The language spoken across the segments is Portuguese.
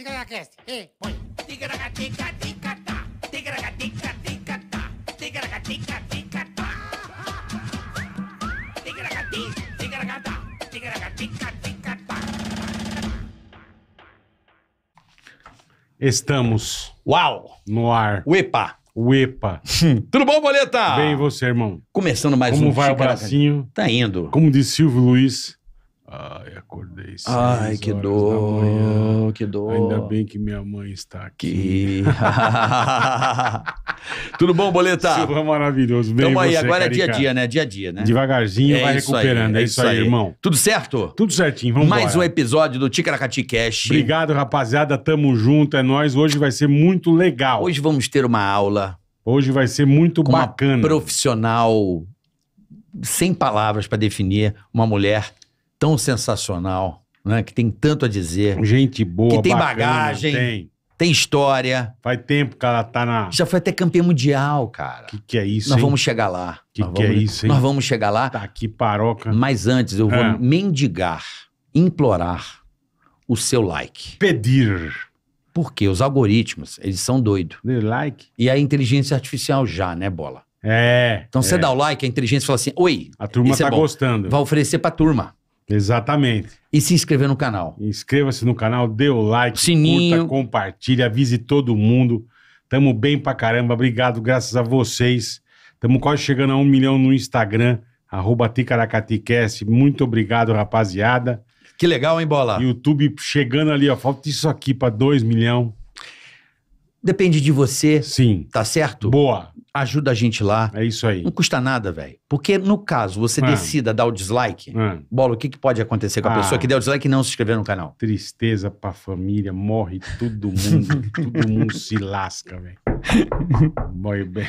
Ticaracast, e põe. Ticaracatica, ticatá. Estamos Uau! no ar. Uepa! Uepa! Tudo bom, Boleta? Bem, você, irmão? Começando mais Como um vai o bracinho? Tá indo. Como disse Silvio Luiz, Ai, acordei seis Ai, que dor, que dor. Ainda bem que minha mãe está aqui. Tudo bom, Boleta? Isso maravilhoso. Bem Então, aí, agora carica. é dia a dia, né? Dia a dia, né? Devagarzinho é vai recuperando. Aí, é, é, isso aí, aí, irmão. Tudo certo? Tudo certinho, vamos Mais embora. um episódio do Ticaracati Cash. Obrigado, rapaziada. Tamo junto, é nós. Hoje vai ser muito legal. Hoje vamos ter uma aula. Hoje vai ser muito bacana. profissional sem palavras para definir uma mulher tão sensacional, né? Que tem tanto a dizer. Gente boa, Que tem bacana, bagagem. Tem. Tem história. Faz tempo que ela tá na. Já foi até campeão mundial, cara. Que que é isso? Nós hein? vamos chegar lá. Que nós que vamos... é isso? Hein? Nós vamos chegar lá. Tá aqui paroca. Mas antes eu vou é. mendigar, implorar o seu like. Pedir. Porque os algoritmos, eles são doidos. Dê like. E a inteligência artificial já, né, bola? É. Então você é. dá o like, a inteligência fala assim: "Oi, a turma é tá é gostando. Vai oferecer pra turma. Exatamente. E se inscrever no canal. Inscreva-se no canal, dê o like, Sininho. curta, compartilha, avise todo mundo. Tamo bem pra caramba, obrigado, graças a vocês. Tamo quase chegando a um milhão no Instagram, arroba Ticaracaticast. Muito obrigado, rapaziada. Que legal, hein, Bola? YouTube chegando ali, ó. Falta isso aqui pra dois milhão. Depende de você. Sim. Tá certo? Boa. Ajuda a gente lá. É isso aí. Não custa nada, velho. Porque no caso você é. decida dar o dislike, é. bola, o que, que pode acontecer com a ah. pessoa que deu o dislike e não se inscrever no canal? Tristeza pra família, morre todo mundo, todo mundo se lasca, velho. Boy band.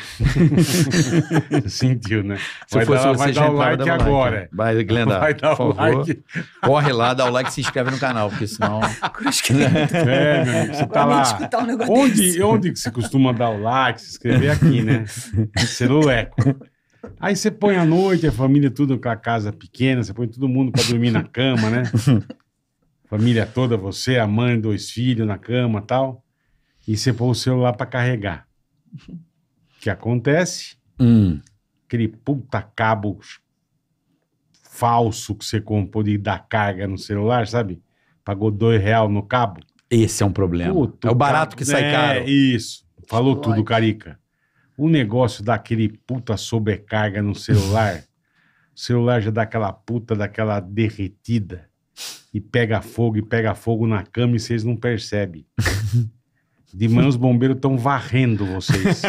Sentiu, né? Se vai fosse dar, vai dar o like dar agora. Like. Vai, Glenda, vai dar por favor. Like. Corre lá, dá o like e se inscreve no canal, porque senão... Cruz que... É, meu é, você tá lá. Um onde, onde que você costuma dar o like, se inscrever? Aqui, né? Celuleco. Aí você põe à noite, a família tudo com a casa pequena, você põe todo mundo para dormir na cama, né? Família toda, você, a mãe, dois filhos na cama tal e você põe o celular para carregar. O que acontece? Hum. Aquele puta cabo falso que você comprou de dar carga no celular, sabe? Pagou dois real no cabo. Esse é um problema. é o barato cabo, que sai é, caro. Isso. Falou Explode. tudo, Carica. O negócio daquele puta sobrecarga no celular. o celular já dá aquela puta daquela derretida. E pega fogo, e pega fogo na cama e vocês não percebem. De manhã os bombeiros estão varrendo vocês.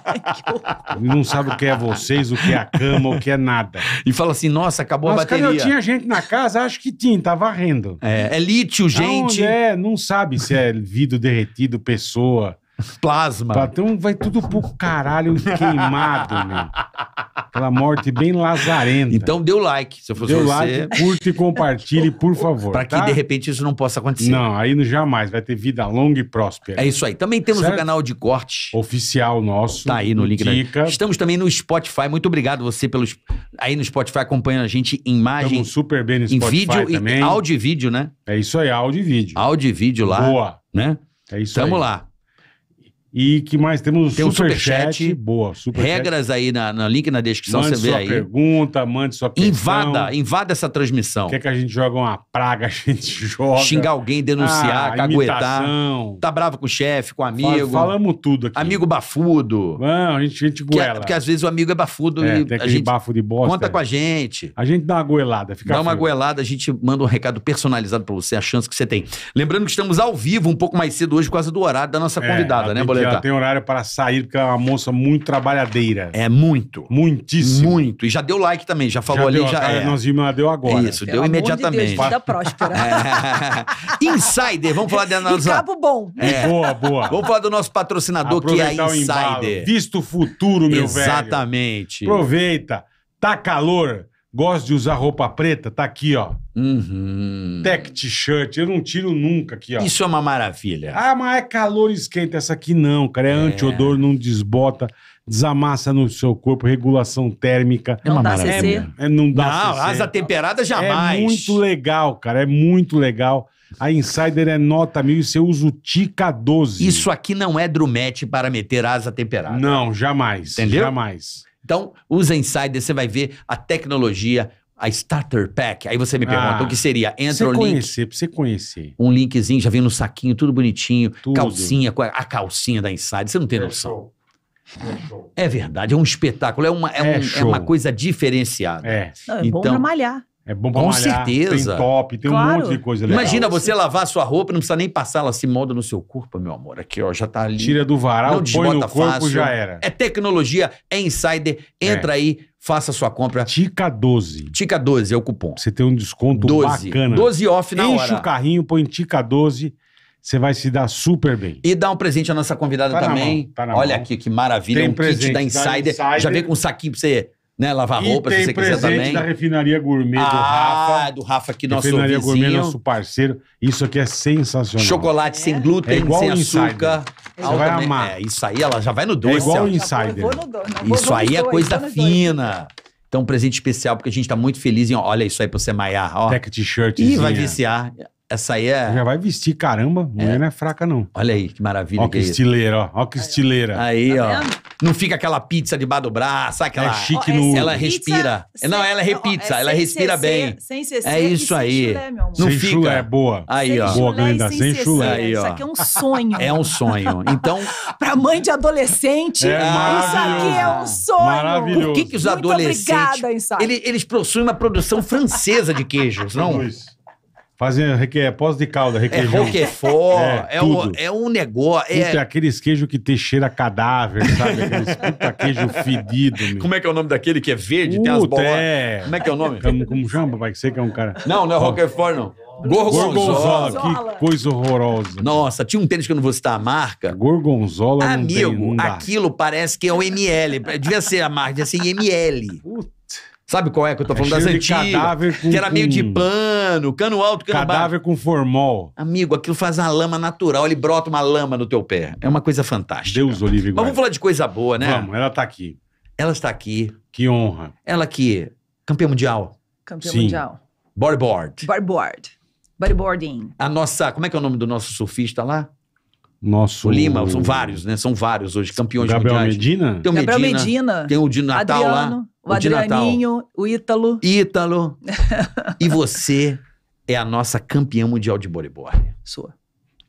não sabe o que é vocês, o que é a cama, o que é nada. E fala assim, nossa, acabou nossa, a bateria. Mas eu tinha gente na casa, acho que tinha, tá varrendo. É, é lítio, gente. Não, é, não sabe se é vidro derretido, pessoa. Plasma. então vai tudo pro caralho queimado, meu. Aquela morte bem lazarenta. Então dê o like, se eu fosse dê você. Like, curte e compartilhe, por favor. Para que tá? de repente isso não possa acontecer. Não, aí jamais. Vai ter vida longa e próspera. É isso aí. Também temos certo? o canal de corte. Oficial nosso. Tá aí no link. Dica. Da... Estamos também no Spotify. Muito obrigado você pelos aí no Spotify acompanhando a gente em imagem. Estamos super bem no Spotify em vídeo também. E áudio e vídeo, né? É isso aí, áudio e vídeo. Áudio e vídeo lá. Boa. Né? É isso Tamo aí. lá. E que mais? Temos Tem um superchat. chat, Boa, superchat. Regras aí na, na link na descrição, mande você vê aí. pergunta, mande sua questão. Invada, invada essa transmissão. Quer que a gente joga uma praga, a gente joga. Xingar alguém, denunciar, Ah, caguetar. Tá bravo com o chefe, com o amigo. Falamos tudo aqui. Amigo bafudo. Não, a gente, a gente é- goela. porque às vezes o amigo é bafudo É, e tem a gente bafo de bosta. conta com a gente. A gente dá uma goelada. Fica Dá uma goelada, a gente manda um recado personalizado pra você, a chance que você tem. Lembrando que estamos ao vivo um pouco mais cedo hoje por causa do horário da nossa é, convidada, tá né, tem ela tem horário para sair, porque é uma moça muito trabalhadeira. É muito. Muitíssimo. Muito. E já deu like também, já falou já ali. Deu, já, cara, é. Nós vimos, ela deu agora. Isso, Pelo deu imediatamente. De Deus, vida próspera. É. Insider, vamos falar da nossa... E cabo bom. É. Boa, boa. Vamos falar do nosso patrocinador, Aproveitar que é a Insider. Visto o futuro, meu Exatamente. velho. Exatamente. Aproveita. Tá calor Gosto de usar roupa preta, tá aqui, ó. Uhum. Tech t-shirt, eu não tiro nunca aqui, ó. Isso é uma maravilha. Ah, mas é calor esquenta. Essa aqui não, cara. É, é. antiodor, não desbota, desamassa no seu corpo, regulação térmica. É uma não maravilha. É, é, não dá Não, CC. asa temperada jamais. É muito legal, cara. É muito legal. A Insider é nota mil e você usa o Tica 12. Isso aqui não é drumete para meter asa temperada. Não, jamais. Entendeu? Jamais. Então, usa Insider, você vai ver a tecnologia, a Starter Pack. Aí você me ah, pergunta, ah, o que seria? Entra o link. Conhecer, pra você conhecer. Um linkzinho, já vem no saquinho, tudo bonitinho. Tudo. Calcinha, a calcinha da Insider, você não tem é noção. Show. É, é verdade, é um espetáculo, é uma, é, é um, é uma coisa diferenciada. É, não, é então, bom pra malhar. É bom pra Com malhar, certeza. Tem top, tem claro. um monte de coisa legal. Imagina você lavar a sua roupa, não precisa nem passar, ela se molda no seu corpo, meu amor. Aqui, ó, já tá ali. Tira do varal, não põe no corpo, fácil. já era. É tecnologia, é insider. Entra é. aí, faça a sua compra. Tica 12. Tica 12 é o cupom. Você tem um desconto 12. bacana. 12 off na Enche hora. Enche o carrinho, põe Tica 12. Você vai se dar super bem. E dá um presente à nossa convidada tá também. Mão, tá Olha mão. aqui que maravilha. Tem um presente, kit da Insider. Da Insider. Já vem com um saquinho pra você né? Lavar roupa, se você quiser também. tem presente da refinaria gourmet do ah, Rafa. do Rafa aqui, nosso Refinaria vizinho. gourmet, nosso parceiro. Isso aqui é sensacional. Chocolate sem é? glúten, É igual sem açúcar. Você vai né? amar. É, isso aí, ela já vai no doce. É igual o Insider. Vou no Isso aí é coisa fina. Então, um presente especial, porque a gente tá muito feliz em... Olha isso aí pra você, Maiar. Ó. Tech t-shirt. Ih, vai viciar. Essa aí é. Já vai vestir, caramba. Mulher é. não é fraca, não. Olha aí, que maravilha. Ó, que, é que é ó. Ó, que estileira. Aí, tá ó. Vendo? Não fica aquela pizza debaixo do braço, sabe é aquela. É chique no. Ela respira. Sem... Não, ela é repizza, é ela respira bem. Sem É isso aí. Chulé, meu amor. Não sem fica. é boa. Aí, ó. Boa, Glenda, sem, sem chulé. Aí, ó. Isso aqui é um sonho. É um sonho. Então. pra mãe de adolescente, é isso aqui é um sonho. Maravilhoso. Por que, que os adolescentes. Obrigada, eles, eles possuem uma produção francesa de queijos, não? Isso. Fazem reque... É pós de calda, é requeijão. É roquefort, é, é, um, é um negócio. É... aqueles queijos que te cheira cadáver, sabe? Aqueles puta queijo fedido. Meu. Como é que é o nome daquele que é verde, puta, tem as bolas? É... Como é que é o nome? Como, como chama, vai ser que é um cara. Não, não é roquefort, não. Gorgonzola. Gorgonzola. Que coisa horrorosa. Nossa, tinha um tênis que eu não vou citar a marca. Gorgonzola Amigo, não tem, não aquilo parece que é o ML. Devia ser a marca, devia ser ML. Puta Sabe qual é que eu tô é falando? É das antigas. Cadáver com, que era meio de pano, cano alto, cano Cadáver baixo. com formol. Amigo, aquilo faz uma lama natural. Ele brota uma lama no teu pé. É uma coisa fantástica. Deus, Olivia. Mas vamos falar de coisa boa, né? Vamos, ela tá aqui. Ela está aqui. Que honra. Ela que campeã mundial. Campeã Sim. mundial. Bodyboard. Bodyboard. Bodyboarding. A nossa, como é que é o nome do nosso surfista lá? Nosso... O Lima, são vários, né? São vários hoje, campeões Gabriel mundiais. Medina? Tem o Medina. Gabriel Medina. Tem o de Natal Adriano. lá o, o Adrianinho, o Ítalo. Ítalo. e você é a nossa campeã mundial de bodyboard. Sua.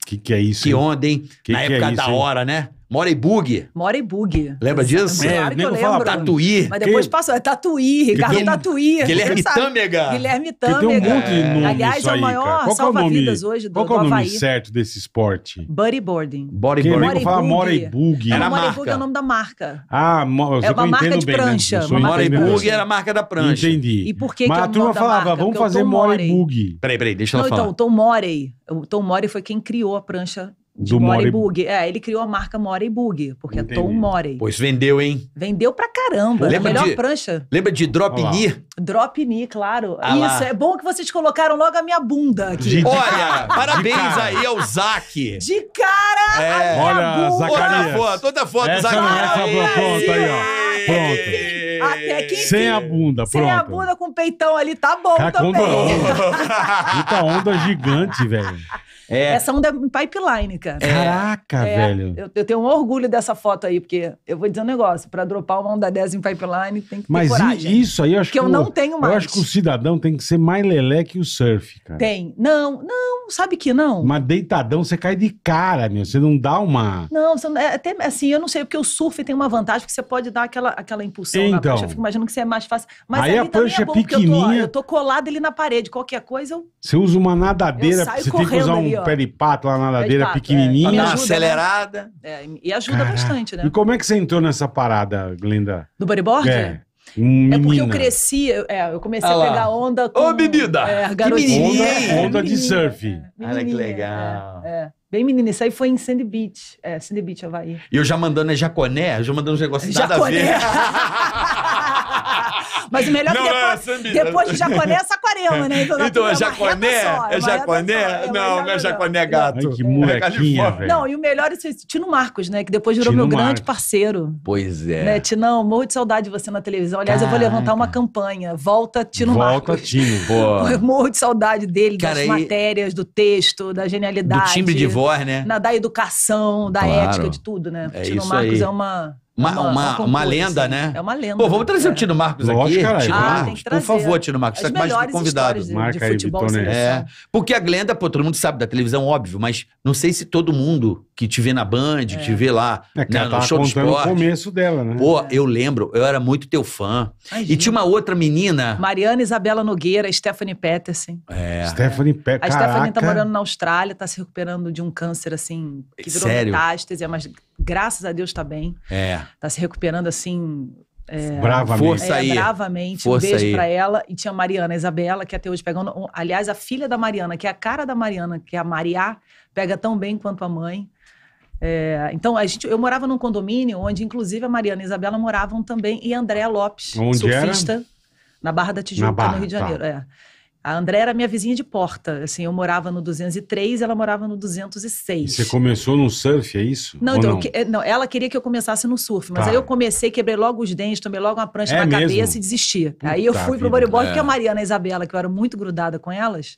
Que que é isso? Que hein? onda, hein? Que Na que época é isso, da hora, hein? né? Mora e Bug. Mora e Bug. Lembra disso? Claro é, que eu lembro. tatuí. Mas depois que... passou. É Tatuí, Ricardo um... Tatuí. Guilherme Tâmega. Guilherme Tâmega. tem um monte de nome Aliás, é o maior é salva-vidas é hoje do, Qual é o nome certo desse esporte? Bodyboarding. Bodyboarding. Fala Mora e Bug. Era é Mora e Bug é o nome da marca. Ah, mo... é né? uma marca de bem, prancha. Né? Mora e Bug era a marca da prancha. Entendi. E por que Mas é a turma falava, vamos fazer Mora e Bug. Peraí, peraí, deixa eu então, falar. Então, O Tom Morey foi quem criou a prancha do Mori Bug. É, ele criou a marca Mori Bug, porque Entendi. é Tom Mori. Pois vendeu, hein? Vendeu pra caramba. Lembra melhor de, prancha. Lembra de Drop Knee? Drop Knee, claro. Ah Isso, lá. é bom que vocês colocaram logo a minha bunda aqui. De, de Olha, parabéns aí ao Zac. De cara é. a minha Olha, bunda. Zacarias. Toda foto, toda foto do Zac. Pronto, aí, ó. Pronto. Até que Sem a bunda, sem pronto. Sem a bunda com o peitão ali, tá bom Cacunda também. Puta onda gigante, velho. É, essa onda é pipeline, cara. É. Caraca, é, velho. Eu, eu, tenho um orgulho dessa foto aí, porque eu vou dizer um negócio: pra dropar uma onda 10 em pipeline tem que ter Mas isso aí eu acho que. eu o, não tenho mais. Eu acho que o cidadão tem que ser mais lelé que o surf, cara. Tem. Não, não, sabe que não. Mas deitadão você cai de cara, meu. Você não dá uma. Não, não é, até assim, eu não sei, porque o surf tem uma vantagem que você pode dar aquela, aquela impulsão então, na prancha. Eu fico imaginando que você é mais fácil. Mas aí a é prancha é, é pequenininha. Eu tô, eu tô colado ali na parede. Qualquer coisa eu. Você usa uma nadadeira, você tem que usar um ali, ó. pé de pato lá na ladeira pato, é. pequenininha. É. ajuda, né? acelerada. Né? É, e ajuda Caraca. bastante, né? E como é que você entrou nessa parada, Glenda? Do bodyboard? É. Menina. É porque eu cresci, eu, é, eu comecei ah a pegar onda com... Ô, É, garotinha. Onda, onda de surf. É, Olha que legal. é. é. Bem menina, isso aí foi em Sandy Beach. É, Sandy Beach, Havaí. E eu já mandando é Jaconé, já mandando uns negócios nada a ver. Mas o melhor é não, que depois, é depois de jaconé é saquarema, né? Então, então tá é jaconé? é jaconé? Não, não é jaconé gato. Ai, que é molequinha, velho. Não, e o melhor é esse Tino Marcos, né? Que depois virou Tino meu Marcos. grande parceiro. Pois é. Né? Tinão, morro de saudade de você na televisão. Aliás, Caraca. eu vou levantar uma campanha. Volta Tino Volta, Marcos. Volta Tino, boa. Morro de saudade dele, Cara, das e... matérias, do texto, da genialidade. Do timbre de voz, né? Na, da educação, da claro. ética, de tudo, né? É Tino Marcos aí. é uma uma, uma, uma, uma lenda, né? É uma lenda. Pô, vamos né? trazer o Tino Marcos Lógico, aqui. Caralho, Tino ah, Marcos, por favor, Tino Marcos. Você tá mais convidado. De, Marca de aí, Vitor, né? É. Porque a Glenda, pô, todo mundo sabe da televisão, óbvio, mas não sei se todo mundo que te vê na Band, é. que te vê lá é, né, no show de esporte. o começo dela, né? Pô, é. eu lembro, eu era muito teu fã. e tinha uma outra menina. Mariana Isabela Nogueira, Stephanie Peterson. É. Stephanie Peterson. A Stephanie tá morando na Austrália, tá se recuperando de um câncer, assim, que virou metástase, é mais graças a Deus, está bem. É. Tá se recuperando assim. É, é bravamente. Força aí. É, bravamente. Força um beijo para ela. E tinha a Mariana a Isabela, que até hoje pegando. Aliás, a filha da Mariana, que é a cara da Mariana, que é a Mariá, pega tão bem quanto a mãe. É, então, a gente, eu morava num condomínio onde, inclusive, a Mariana e a Isabela moravam também, e Andréa Lopes, onde surfista, era? na Barra da Tijuca, Barra, no Rio de tá. Janeiro. Tá. É. A André era minha vizinha de porta. Assim, eu morava no 203, ela morava no 206. Você começou no surf, é isso? Não, então, não? Que, eh, não? ela queria que eu começasse no surf, mas tá. aí eu comecei, quebrei logo os dentes, tomei logo uma prancha é na mesmo? cabeça e desisti. Puta aí eu fui pro bodyboard, é. porque a Mariana e a Isabela, que eu era muito grudada com elas,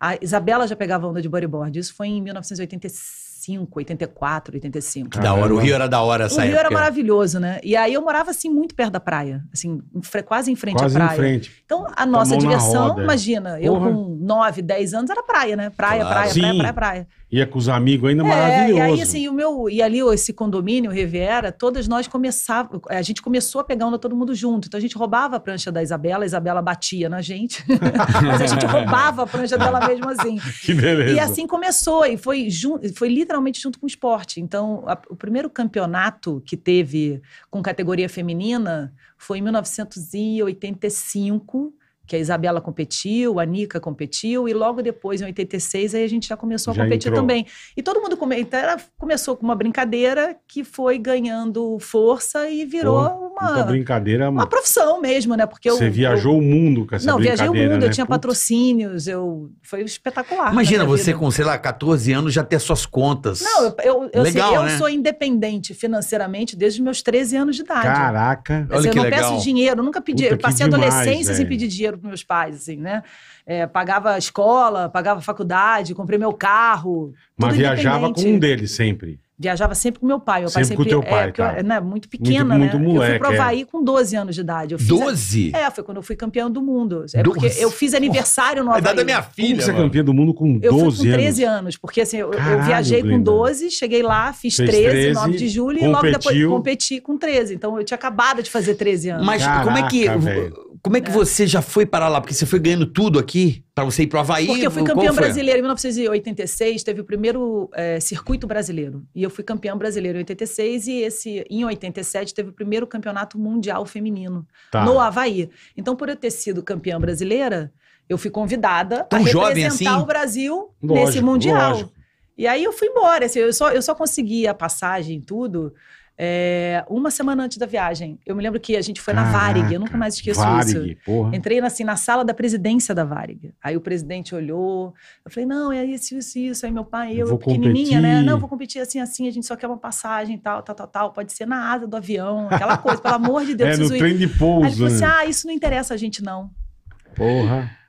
a Isabela já pegava onda de bodyboard. Isso foi em 1986. 85, 84, 85. Que da hora. O Rio era da hora essa O Rio época. era maravilhoso, né? E aí eu morava, assim, muito perto da praia. Assim, quase em frente quase à praia. Quase em frente. Então, a tá nossa diversão, imagina, Porra. eu com 9, 10 anos, era praia, né? Praia, claro. praia, praia, praia, praia, praia. Ia com os amigos ainda é, maravilhoso. E aí, assim, o meu. E ali, esse condomínio, Riviera, todas nós começávamos. A gente começou a pegar onda todo mundo junto. Então a gente roubava a prancha da Isabela, a Isabela batia na gente. Mas a gente roubava a prancha dela mesmo assim. Que beleza. E assim começou. E foi, foi literalmente junto com o esporte. Então, a, o primeiro campeonato que teve com categoria feminina foi em 1985 que a Isabela competiu, a Nica competiu, e logo depois, em 86, aí a gente já começou já a competir entrou. também. E todo mundo então começou com uma brincadeira que foi ganhando força e virou uma, brincadeira, uma profissão mesmo, né? Porque Você eu, viajou eu, o mundo com essa não, brincadeira, Não, viajei o mundo, né? eu tinha Putz. patrocínios, eu foi espetacular. Imagina você com, sei lá, 14 anos já ter suas contas. Não, eu, eu, assim, legal, sei, né? eu sou independente financeiramente desde os meus 13 anos de idade. Caraca, assim, olha eu que Eu não legal. peço dinheiro, nunca pedi, Puta, eu passei demais, adolescência véio. sem pedir dinheiro para meus pais, assim, né? É, pagava escola, pagava faculdade, comprei meu carro. Mas viajava com um deles sempre. Viajava sempre com meu pai. Meu sempre pai sempre, com teu pai, é, tá. Eu, né, muito pequena, muito, né? Muito moleque, eu fui pro Havaí é. com 12 anos de idade. Eu 12? A... É, foi quando eu fui campeão do mundo. É porque 12? eu fiz aniversário no Havaí. A idade da minha filha. Você é campeã do mundo com 12 anos? Eu fui com 13 anos, anos porque assim, eu, Caralho, eu viajei com 12, cheguei lá, fiz 13, 13, 9 de julho, competiu. e logo depois competi com 13. Então eu tinha acabado de fazer 13 anos. Mas Caraca, como é que... Velho como é que é. você já foi parar lá? Porque você foi ganhando tudo aqui para você ir para o Havaí? Porque eu fui campeã brasileira em 1986, teve o primeiro é, circuito brasileiro. E eu fui campeã brasileira em 86 e esse, em 87 teve o primeiro campeonato mundial feminino tá. no Havaí. Então, por eu ter sido campeã brasileira, eu fui convidada Tão a representar assim? o Brasil lógico, nesse mundial. Lógico. E aí eu fui embora. Assim, eu, só, eu só consegui a passagem, e tudo é, uma semana antes da viagem. Eu me lembro que a gente foi Caraca, na Varig, eu nunca mais esqueço Varig, isso. Porra. Entrei assim, na sala da presidência da Varig. Aí o presidente olhou, eu falei, não, é isso, isso, isso. Aí meu pai, eu, eu pequenininha, né, competir. né? Não, vou competir assim, assim, a gente só quer uma passagem, tal, tal, tal, tal. Pode ser na asa do avião, aquela coisa, pelo amor de Deus. é, no trem de pouso. Aí ele falou assim, né? ah, isso não interessa a gente não. Porra.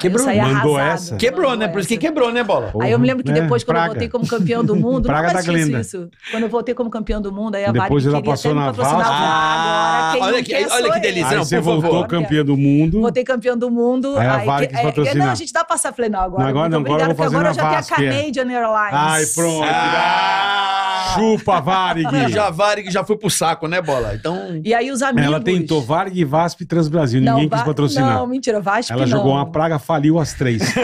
Quebrou. eu Mandou essa? Quebrou, né? Por isso que quebrou, né, Bola? Aí eu me lembro que né? depois, quando Praga. eu voltei como campeão do mundo, Praga nunca da isso. Quando eu voltei como campeão do mundo, aí a Depois Vale ela passou na me patrocinar. Ah, olha, que, olha que delícia. Aí você por favor. voltou campeão do mundo. Voltei campeão do mundo. Aí a Vale quis patrocinar. Não, a gente dá tá pra passar Flenal agora. Não, agora não, agora eu vou fazer agora eu já tenho a Canadian é. Airlines. Ai, pronto. Ah. Chupa, Varig. Já Varig já foi pro saco, né, Bola? Então... E aí os amigos... Ela tentou Varig, Vasp e Transbrasil. Ninguém quis patrocinar. Não, mentira, Vasp Ela jogou uma praga faliu as três.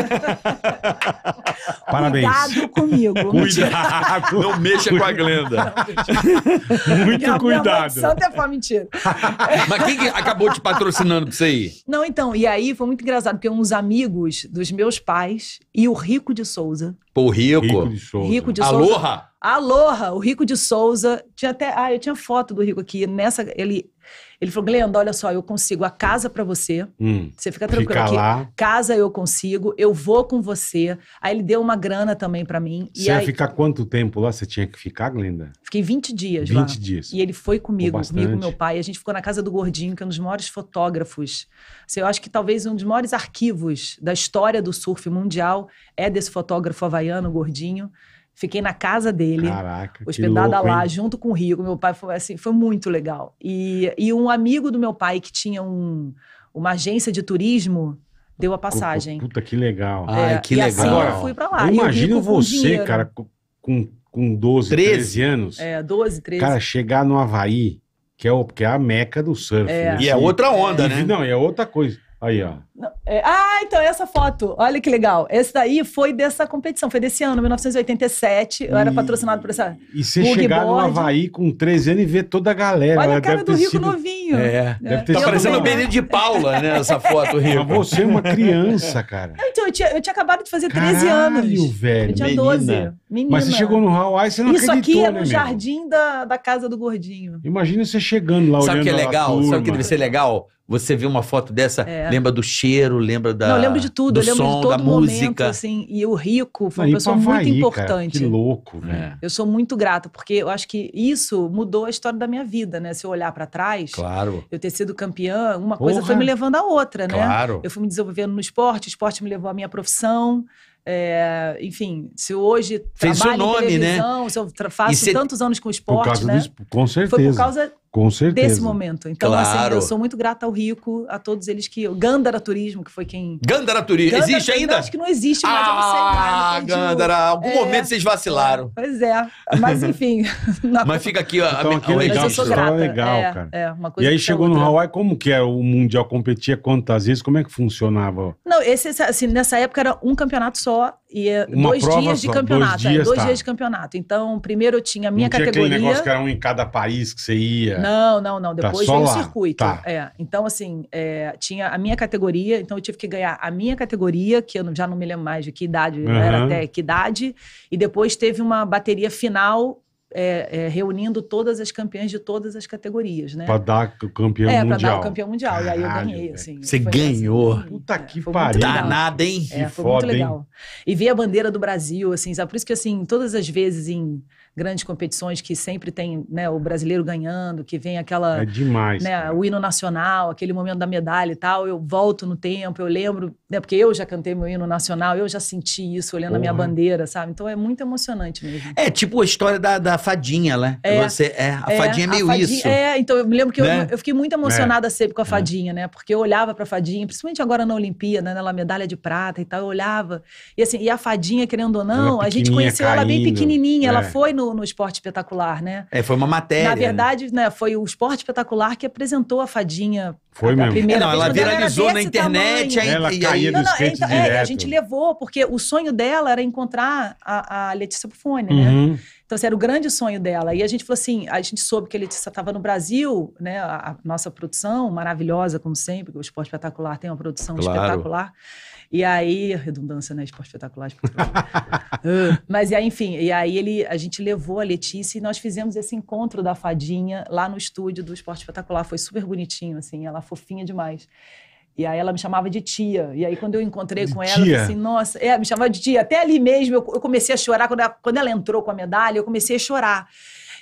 Parabéns. Cuidado comigo. Cuidado. Não mexa com a Glenda. Muito é cuidado. Só santa é mentira. Mas quem que acabou te patrocinando pra você ir? Não, então, e aí foi muito engraçado, porque uns amigos dos meus pais e o Rico de Souza. Pô, Rico. Rico de Souza. Rico de Souza. Aloha! Aloha, o Rico de Souza. Tinha até, ah, eu tinha foto do Rico aqui. Nessa, ele, ele falou, Glenda, olha só, eu consigo a casa para você. Hum, você fica tranquilo fica aqui. Casa eu consigo, eu vou com você. Aí ele deu uma grana também para mim. Você ia aí... ficar quanto tempo lá? Você tinha que ficar, Glenda? Fiquei 20 dias 20 lá. 20 dias. E ele foi comigo, foi comigo meu pai. A gente ficou na casa do Gordinho, que é um dos maiores fotógrafos. Assim, eu acho que talvez um dos maiores arquivos da história do surf mundial é desse fotógrafo havaiano, Gordinho. Fiquei na casa dele, Caraca, hospedada louco, lá, hein? junto com o Rico. Meu pai foi assim, foi muito legal. E, e um amigo do meu pai que tinha um, uma agência de turismo deu a passagem. Puta, que legal. Ai, ah, é, que e assim legal. Assim Agora, eu fui pra lá. Imagina você, dinheiro. cara, com, com 12, 13. 13 anos. É, 12, 13. Cara, chegar no Havaí, que é, o, que é a meca do surf. É. Né? E é assim, outra é onda, é. né? Não, e é outra coisa. Aí, ó. É, ah, então essa foto, olha que legal. Esse daí foi dessa competição, foi desse ano, 1987. E, eu era patrocinado por essa. E você chegar board. no Havaí com 13 anos e ver toda a galera. Olha a cara do Rico sido... novinho. É, é. Tá parecendo o Benito de Paula, né? Essa foto, Rico. Mas você é uma criança, cara. Então, eu tinha, eu tinha acabado de fazer 13 Caralho, anos. velho. Eu tinha menina. 12. Menina. Mas você chegou no Hawaii, você não Isso acreditou, Isso aqui é né, no né, jardim da, da casa do gordinho. Imagina você chegando lá, Sabe o que é legal? Sabe o que deve ser legal? Você vê uma foto dessa, é. lembra do Chico cheiro, lembra da. Não, eu lembro de tudo, eu lembro som, de todo da música. Momento, assim, e o Rico foi uma Não, pessoa muito importante. Cara, que louco, né? Eu sou muito grata, porque eu acho que isso mudou a história da minha vida, né? Se eu olhar para trás, claro. eu ter sido campeã, uma Porra. coisa foi me levando à outra, né? Claro. Eu fui me desenvolvendo no esporte, o esporte me levou à minha profissão. É, enfim, se hoje Fez trabalho seu nome, em né? televisão, né? se eu faço cê... tantos anos com esporte, né? Do... Com certeza. Foi por causa com certeza. Desse momento. Então, assim, claro. assim, eu sou muito grata ao Rico, a todos eles que. Gandara Turismo, que foi quem. Gandara Turismo, Gandara existe ainda? Acho que não existe mais. Ah, eu cara, Gandara, algum é... momento vocês vacilaram. É, pois é. Mas, enfim. Mas fica aqui, ó. Então, aqui é legal, eu sou é grata. legal, é, cara. É, uma coisa e aí chegou é no Hawaii, como que era o Mundial? Competia quantas vezes? Como é que funcionava? Não, esse, assim, nessa época era um campeonato só e eh, Uma dois dias só, de campeonato. Dois, é, dias, é, dois tá. dias, de campeonato. Então, primeiro eu tinha a minha não categoria. Tinha negócio que era um em cada país que você ia. Não, não, não. Tá depois tá, veio o circuito. Tá. É. Então, assim, é, tinha a minha categoria, então eu tive que ganhar a minha categoria, que eu já não me lembro mais de que idade uhum. era até que idade, e depois teve uma bateria final é, é, reunindo todas as campeãs de todas as categorias, né? Para dar campeão é, mundial. É, para dar o campeão mundial. Caralho, e aí eu ganhei, assim. Você ganhou. Assim, Puta é, que pariu. Danada, hein? É, que foi foda, muito legal. Hein? E ver a bandeira do Brasil, assim, sabe? Por isso que, assim, todas as vezes em grandes competições que sempre tem né, o brasileiro ganhando, que vem aquela. É demais. Né, o hino nacional, aquele momento da medalha e tal. Eu volto no tempo, eu lembro, né, porque eu já cantei meu hino nacional, eu já senti isso olhando Porra. a minha bandeira, sabe? Então é muito emocionante mesmo. É tipo a história da, da fadinha, né? É, Você, é, a é, fadinha é meio fadinha, isso. É, então eu me lembro que né? eu, eu, fiquei muito emocionada é. sempre com a é. fadinha, né? Porque eu olhava pra fadinha, principalmente agora na Olimpíada, né, na medalha de prata e tal, eu olhava. E assim, e a fadinha, querendo ou não, a gente conheceu caindo. ela bem pequenininha, ela é. foi no no, Esporte Espetacular, né? É, foi uma matéria. Na né? verdade, né? foi o Esporte Espetacular que apresentou a Fadinha. Foi a, mesmo. A primeira é, não, ela viralizou na internet. Aí, ela caía do não, então, É, a gente levou, porque o sonho dela era encontrar a, a Letícia Bufone, né? uhum. né? Então, assim, era o grande sonho dela. E a gente falou assim, a gente soube que a Letícia estava no Brasil, né? A, a nossa produção, maravilhosa, como sempre, o Esporte Espetacular tem uma produção claro. espetacular. E aí, redundância, né? Esporte espetacular, uh, Mas, enfim, e aí ele, a gente levou a Letícia e nós fizemos esse encontro da fadinha lá no estúdio do Esporte Espetacular. Foi super bonitinho, assim, ela fofinha demais. E aí ela me chamava de tia. E aí quando eu encontrei de com tia. ela, eu falei assim, nossa, é, me chamava de tia. Até ali mesmo eu, eu comecei a chorar. Quando ela, quando ela entrou com a medalha, eu comecei a chorar.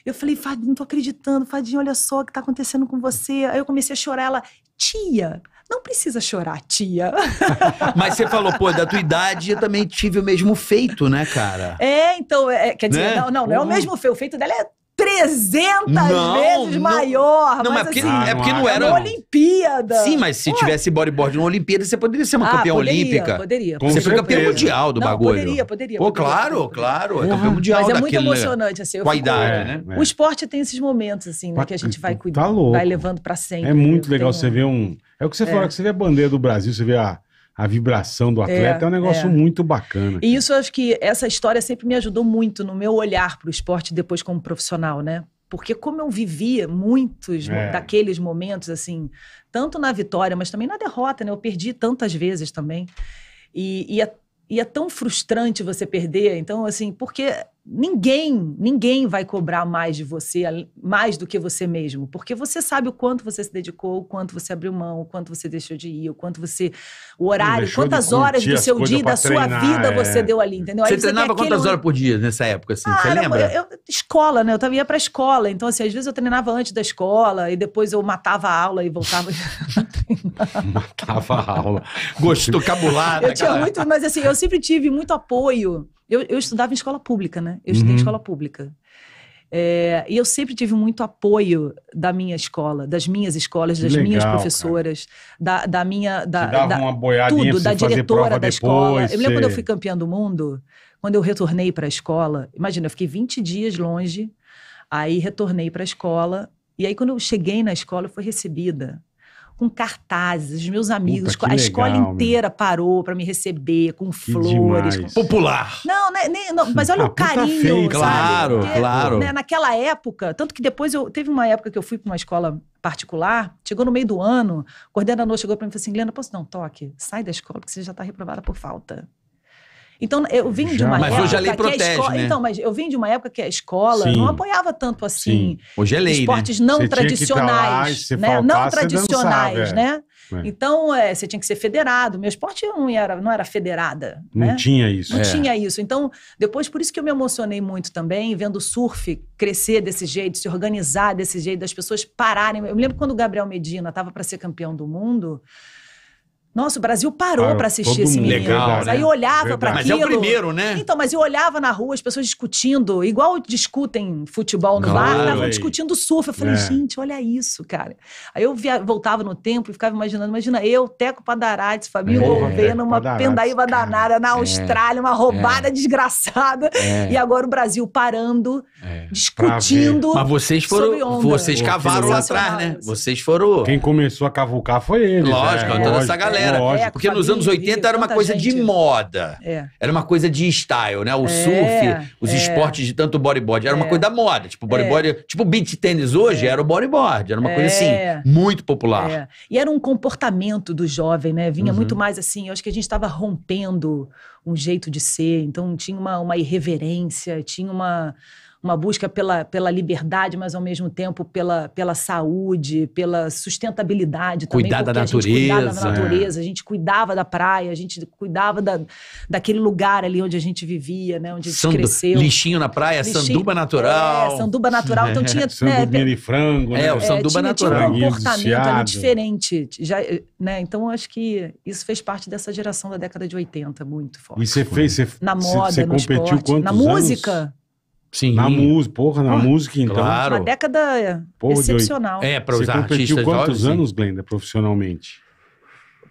Eu falei, Fadinha, não tô acreditando, Fadinha, olha só o que tá acontecendo com você. Aí eu comecei a chorar, ela, tia. Não precisa chorar, tia. Mas você falou, pô, da tua idade eu também tive o mesmo feito, né, cara? É, então, é, é quer dizer, né? não, não, não é o mesmo feito. O feito dela é 300 não, vezes não, maior. Não, mas é porque, assim, ah, é porque não é era. Uma Olimpíada. Sim, mas se tivesse bodyboard numa Olimpíada, você poderia ser uma ah, campeã poderia, olímpica. Poderia. Você foi campeã mundial do não, bagulho. Poderia, poderia. Pô, poderia, claro, poderia. claro. É campeã mundial Mas é muito né? emocionante, assim. com a idade, né? O esporte tem esses momentos, assim, né, tá que a gente vai cuidando, tá louco vai levando pra sempre. É muito legal você ver um é o que você é. fala, que você vê a bandeira do Brasil, você vê a, a vibração do é, atleta, é, é um negócio é. muito bacana. Cara. E isso, acho que essa história sempre me ajudou muito no meu olhar para o esporte depois como profissional, né? Porque como eu vivia muitos é. daqueles momentos, assim, tanto na vitória, mas também na derrota, né? Eu perdi tantas vezes também. E, e, é, e é tão frustrante você perder. Então, assim, porque ninguém, ninguém vai cobrar mais de você, mais do que você mesmo, porque você sabe o quanto você se dedicou, o quanto você abriu mão, o quanto você deixou de ir, o quanto você o horário, quantas horas do seu dia, da sua vida é. você deu ali, entendeu? Você, você treinava quantas horas por dia nessa época assim, ah, você lembra? Eu, escola, né? Eu também ia para escola, então assim, às vezes eu treinava antes da escola e depois eu matava a aula e voltava Matava a aula. Gostou cabulado. Eu tinha muito, mas assim, eu sempre tive muito apoio eu, eu estudava em escola pública, né? Eu estudei uhum. em escola pública. É, e eu sempre tive muito apoio da minha escola, das minhas escolas, das Legal, minhas professoras, da, da, minha. Da, da, uma boiadinha tudo, da diretora da escola. eu lembro quando eu fui campeã do mundo, quando eu retornei para a escola, imagina, eu fiquei 20 dias longe, aí retornei para a escola. E aí, quando eu cheguei na escola, eu fui recebida com cartazes, os meus amigos, Puta, a legal, escola inteira meu. parou para me receber com que flores. Com... Popular. Não, né, nem, não, mas olha ah, o carinho, sabe Claro, Porque, claro. Né, naquela época, tanto que depois eu teve uma época que eu fui para uma escola particular, chegou no meio do ano, o coordenador chegou para mim e falou assim: Glenda, posso dar um toque? Sai da escola porque você já está reprovada por falta. Então, eu vim já. de uma mas época. Mas hoje a lei protege. A escola... né? Então, mas eu vim de uma época que a escola Sim. não apoiava tanto assim. Sim. Hoje é lei. Né? Esportes né? não você tradicionais. Lá, né? faltar, não tradicionais, dançava, né? É. Então, é, você tinha que ser federado. Meu esporte não era, não era federada. Não né? tinha isso. Não é. tinha isso. Então, depois, por isso que eu me emocionei muito também, vendo o surf crescer desse jeito, se organizar desse jeito, das pessoas pararem. Eu me lembro quando o Gabriel Medina estava para ser campeão do mundo. Nossa, o Brasil parou para assistir esse menino. Legal, né? Aí eu olhava para aquilo. Mas é o primeiro, né? Então, mas eu olhava na rua as pessoas discutindo, igual discutem futebol no claro, bar, estavam discutindo surf. Eu falei, é. gente, olha isso, cara. Aí eu via, voltava no tempo e ficava imaginando, imagina eu, Teco Padarates, Fabinho é, uma numa pendaíba danada na é. Austrália, uma roubada é, desgraçada. É. E agora o Brasil parando, é. discutindo. Mas vocês foram, vocês cavaram lá atrás, né? Vocês foram... Quem começou a cavucar foi ele. Lógico, né? toda essa galera era. Lógico. É, porque nos anos 80 era uma coisa gente. de né? moda. É. Era uma coisa de style, né? O é, surf, os é. esportes de tanto bodyboard. Era uma coisa da moda. Tipo, bodyboard. Tipo, beat tênis hoje era o bodyboard. Era uma coisa assim, muito popular. E era um comportamento do jovem, né? Vinha uhum. muito mais assim. Eu acho que a gente estava rompendo um jeito de ser. Então tinha uma, uma irreverência, tinha uma uma busca pela, pela liberdade, mas ao mesmo tempo pela, pela saúde, pela sustentabilidade também. Cuidar da natureza. da natureza, é. a gente cuidava da praia, a gente cuidava da, daquele lugar ali onde a gente vivia, né? Onde a gente Sandu, cresceu. Lixinho na praia, Lixinho, sanduba é, natural. É, sanduba natural. Então tinha. Sandubinha é, né, de frango, né? É, o é, sanduba tinha, natural. Tinha um comportamento diferente. Já, né? Então, acho que isso fez parte dessa geração da década de 80, muito forte. E você fez, você, na moda, você, você competiu esporte, na música. Anos? Sim. Na música, porra, na ah, música então. Claro. Uma década porra, excepcional. De... É, para os artistas competiu quantos jovens, anos, sim. Glenda, profissionalmente?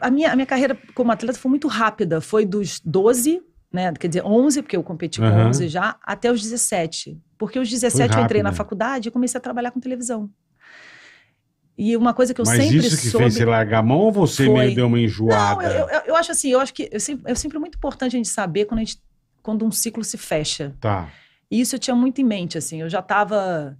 A minha, a minha carreira como atleta foi muito rápida. Foi dos 12, né, quer dizer, 11, porque eu competi com uhum. 11 já, até os 17. Porque aos 17 rápido, eu entrei na né? faculdade e comecei a trabalhar com televisão. E uma coisa que eu Mas sempre soube... Mas isso que soube fez você largar a mão ou você foi... meio deu uma enjoada? Não, eu, eu, eu, acho assim, eu acho que... Eu sempre, eu sempre muito importante a gente saber quando, a gente, quando um ciclo se fecha. Tá. E isso eu tinha muito em mente, assim. Eu já estava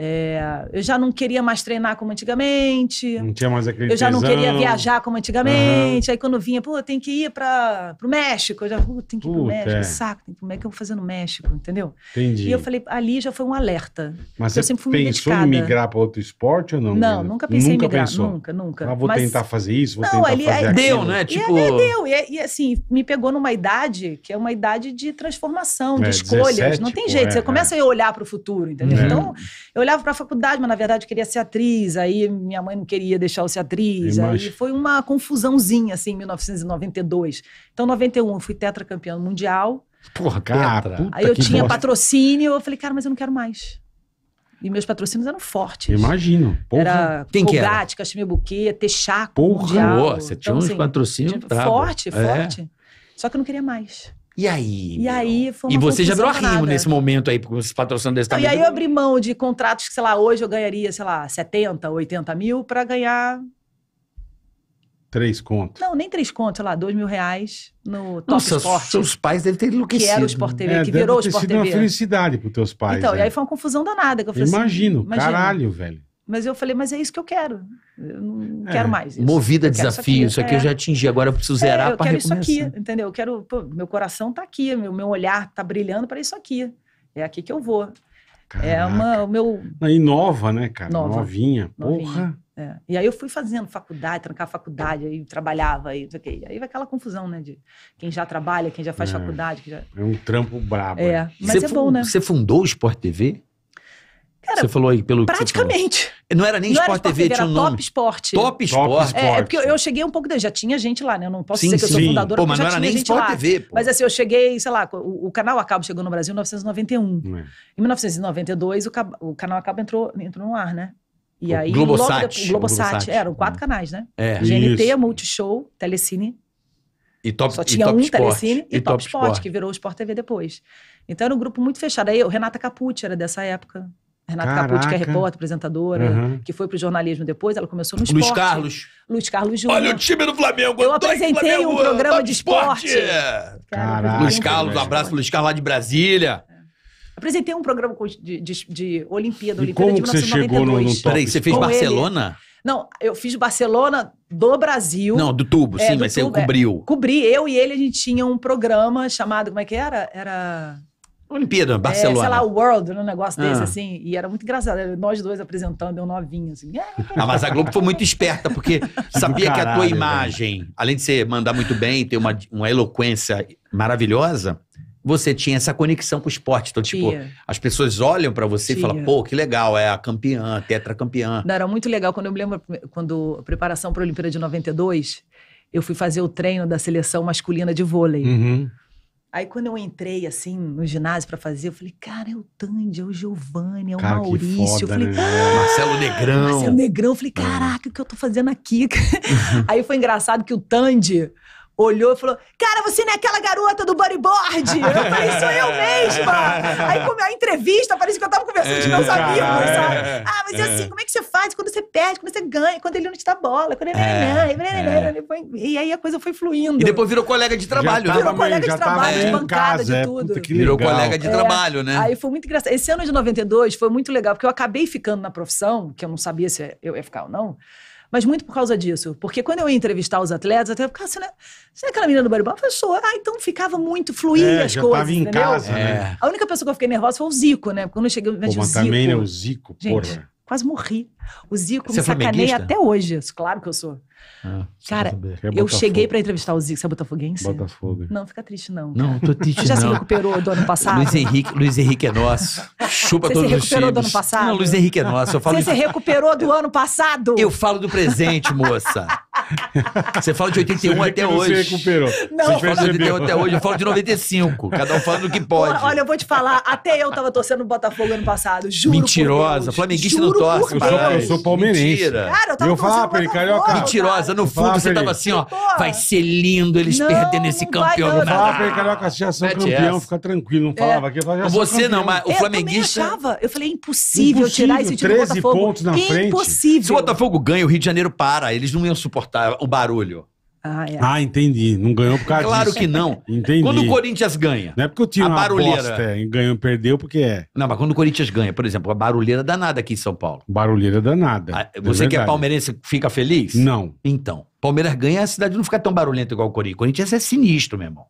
é, eu já não queria mais treinar como antigamente. Não tinha mais aquele Eu já não tesão. queria viajar como antigamente. Uhum. Aí quando vinha, pô, tem que ir para o México. Eu já, pô, tem que ir para o México. É. Saco, como é que eu vou fazer no México, entendeu? Entendi. E eu falei, ali já foi um alerta. Mas você eu sempre fui pensou em migrar para outro esporte ou não? Não, nunca pensei nunca em migrar. Pensou. Nunca, nunca. Ah, vou Mas... tentar fazer isso, vou não, tentar ali, é fazer aí, aquilo. Deu, né? É, tipo... E aí é deu. E, e, assim, me pegou numa idade que é uma idade de transformação, é, de escolhas. 17, não tem pô, jeito. você começa a olhar para o futuro, entendeu? Uhum. Então, eu olhava para a faculdade, mas na verdade queria ser atriz. Aí minha mãe não queria deixar eu ser atriz. E aí foi uma confusãozinha, assim, em 1992. Então, 91, eu fui tetracampeã mundial. Porra, cara. aí eu tinha bosta. patrocínio. Eu falei, cara, mas eu não quero mais. E meus patrocínios eram fortes. Imagino. Porra. Era Quem Colgate, que Buquê, Texaco. Porra, mundial. você tinha então, uns assim, patrocínios. forte, é. forte. Só que eu não queria mais. E aí? E aí foi uma E você já virou arrimo nesse momento aí, porque você patrocina tá desse tamanho. E aí eu abri mão de contratos que, sei lá, hoje eu ganharia, sei lá, 70, 80 mil para ganhar. Três contos. Não, nem três contos, sei lá, dois mil reais no Top Nossa, Sport. Seus pais devem ter enlouquecido. Que era o Sport TV, é, que virou o Sport TV. Deve uma felicidade pros teus pais. Então, é. e aí foi uma confusão danada. Que eu falei assim, Imagino, assim, caralho, velho. Mas eu falei, mas é isso que eu quero. Eu não é, quero mais isso. Movida a desafio, isso aqui, isso aqui eu é. já atingi, agora eu preciso é, zerar é, para recomeçar. Eu quero isso aqui, entendeu? Eu quero, pô, meu coração está aqui, meu, meu olhar está brilhando para isso aqui. É aqui que eu vou. Caraca. É uma, o meu... E nova, né, cara? Nova. Novinha, Novinha. porra. É. E aí eu fui fazendo faculdade, trancar faculdade, aí trabalhava, aí, okay. aí vai aquela confusão, né? De quem já trabalha, quem já faz é. faculdade. Já... É um trampo brabo. É, é. mas você é bom, né? Você fundou o Sport TV? Era você falou aí pelo Praticamente. Não era nem não Sport, era TV, era tinha um nome. Top Sport. Top Sport. É, é porque eu, cheguei um pouco... De... Já tinha gente lá, né? Eu não posso sim, dizer que eu sou fundadora, pô, mas, já não era nem Sport lá. TV. Pô. Mas assim, eu cheguei, sei lá, o, o canal Acabo chegou no Brasil em 1991. É. Em 1992, o, o canal Acabo entrou, entrou no ar, né? E o aí, Globosat. o Globosat. Globosat. É, eram quatro hum. canais, né? É. GNT, Isso. Multishow, Telecine. E top, Só tinha e um Sport, Telecine e, e Top, Sport, Sport, que virou o Sport TV depois. Então era um grupo muito fechado. Aí o Renata Capucci era dessa época. Renata Capucci, que é repórter, apresentadora, uhum. que foi pro jornalismo depois, ela começou no esporte. Luiz Carlos. Luiz Carlos Júnior. Olha o time do Flamengo. Eu apresentei Flamengo, um programa de esporte. esporte. Caraca. Luiz Carlos, um abraço, Luiz Carlos lá de Brasília. É. Apresentei um programa de, de, de Olimpíada, Olimpíada como de 1992. Você chegou no, no Peraí, você fez Barcelona? Ele. Não, eu fiz Barcelona do Brasil. Não, do tubo, é, sim, do mas tubo, você é. cobriu. É, cobri, eu e ele, a gente tinha um programa chamado, como é que era? Era Olimpíada, Barcelona. É, sei lá, o World, né, um negócio desse, ah. assim. E era muito engraçado. nós dois apresentando, eu novinho, assim. É. Ah, mas a Globo foi muito esperta, porque sabia Caralho, que a tua imagem, velho. além de você mandar muito bem, ter uma, uma eloquência maravilhosa, você tinha essa conexão com o esporte. Então, tipo, Tia. as pessoas olham para você Tia. e falam, pô, que legal, é a campeã, tetracampeã. Não, era muito legal. Quando eu me lembro, quando a preparação para a Olimpíada de 92, eu fui fazer o treino da seleção masculina de vôlei. Uhum. Aí quando eu entrei assim no ginásio para fazer, eu falei, cara, é o Tandy, é o Giovanni, é o cara, Maurício. Foda, eu falei, né? ah, Marcelo Negrão. Marcelo Negrão, eu falei, é. caraca, o que eu tô fazendo aqui? Aí foi engraçado que o Tandy olhou e falou: Cara, você não é aquela garota do bodyboard? Eu falei, sou eu mesma! Aí com é a entrevista, parecia que eu tava conversando com meus é, amigos, sabe? É. Ah, mas é assim, como é que você faz quando você perde, quando você ganha, quando ele não te dá bola, quando ele. E aí a coisa foi fluindo. E depois virou colega de trabalho, já né? Virou colega de trabalho, de bancada, de tudo. virou colega de trabalho, né? Aí foi muito engraçado. Esse ano de 92 foi muito legal, porque eu acabei ficando na profissão, que eu não sabia se eu ia ficar ou não. Mas muito por causa disso. Porque quando eu ia entrevistar os atletas, até ficava, assim você, não é, você é aquela menina do bodybuilding? Eu sou. Ah, então ficava muito, fluía é, as já coisas. Tava em entendeu? casa, né? É. A única pessoa que eu fiquei nervosa foi o Zico, né? Quando eu cheguei, eu Pô, mas o Zico. também, né? O Zico, Gente, porra. Quase morri. O Zico Você me é sacaneia até hoje. Claro que eu sou. Ah, Cara, é eu cheguei para entrevistar o Zico. Você é botafoguense? Botafogo. Não, fica triste não. Não, tô triste Já não. se recuperou do ano passado? Luiz Henrique, Luiz Henrique é nosso. Chupa todos os Você se recuperou do ano passado? Não, Luiz Henrique é nosso. Eu falo Você de... se recuperou do ano passado? Eu falo do presente, moça. Você fala de 81 Você até hoje. Você recuperou. Não, Você fala de 81 até hoje. Eu falo de 95. Cada um fala do que pode. Olha, eu vou te falar. Até eu tava torcendo o Botafogo ano passado. Juro Mentirosa. Flamenguista não torce. Eu sou eu sou palmeirense. Mentira. Cara, eu tava eu falava pra ele, carioca. Mentirosa, no fundo você tava assim, ó. Vai ser lindo eles não, perdendo esse não vai campeão. Eu falava pra ele, carioca, é se ação campeão, fica tranquilo. Não falava é. aqui, eu falava, Você não, mas o é, flamenguista... Eu achava. Eu falei, impossível tirar esse time do Botafogo. 13 pontos na frente. Impossível. Se o Botafogo ganha, o Rio de Janeiro para. Eles não iam suportar o barulho. Ah, é. ah, entendi. Não ganhou por causa claro disso. Claro que não. Entendi. Quando o Corinthians ganha. Não é porque o time aposta é é, e ganhou perdeu, porque é. Não, mas quando o Corinthians ganha, por exemplo, a barulheira danada aqui em São Paulo. Barulheira danada. Ah, é você que é palmeirense fica feliz? Não. Então, Palmeiras ganha, a cidade não fica tão barulhenta igual o Corinthians. Corinthians é sinistro, meu irmão.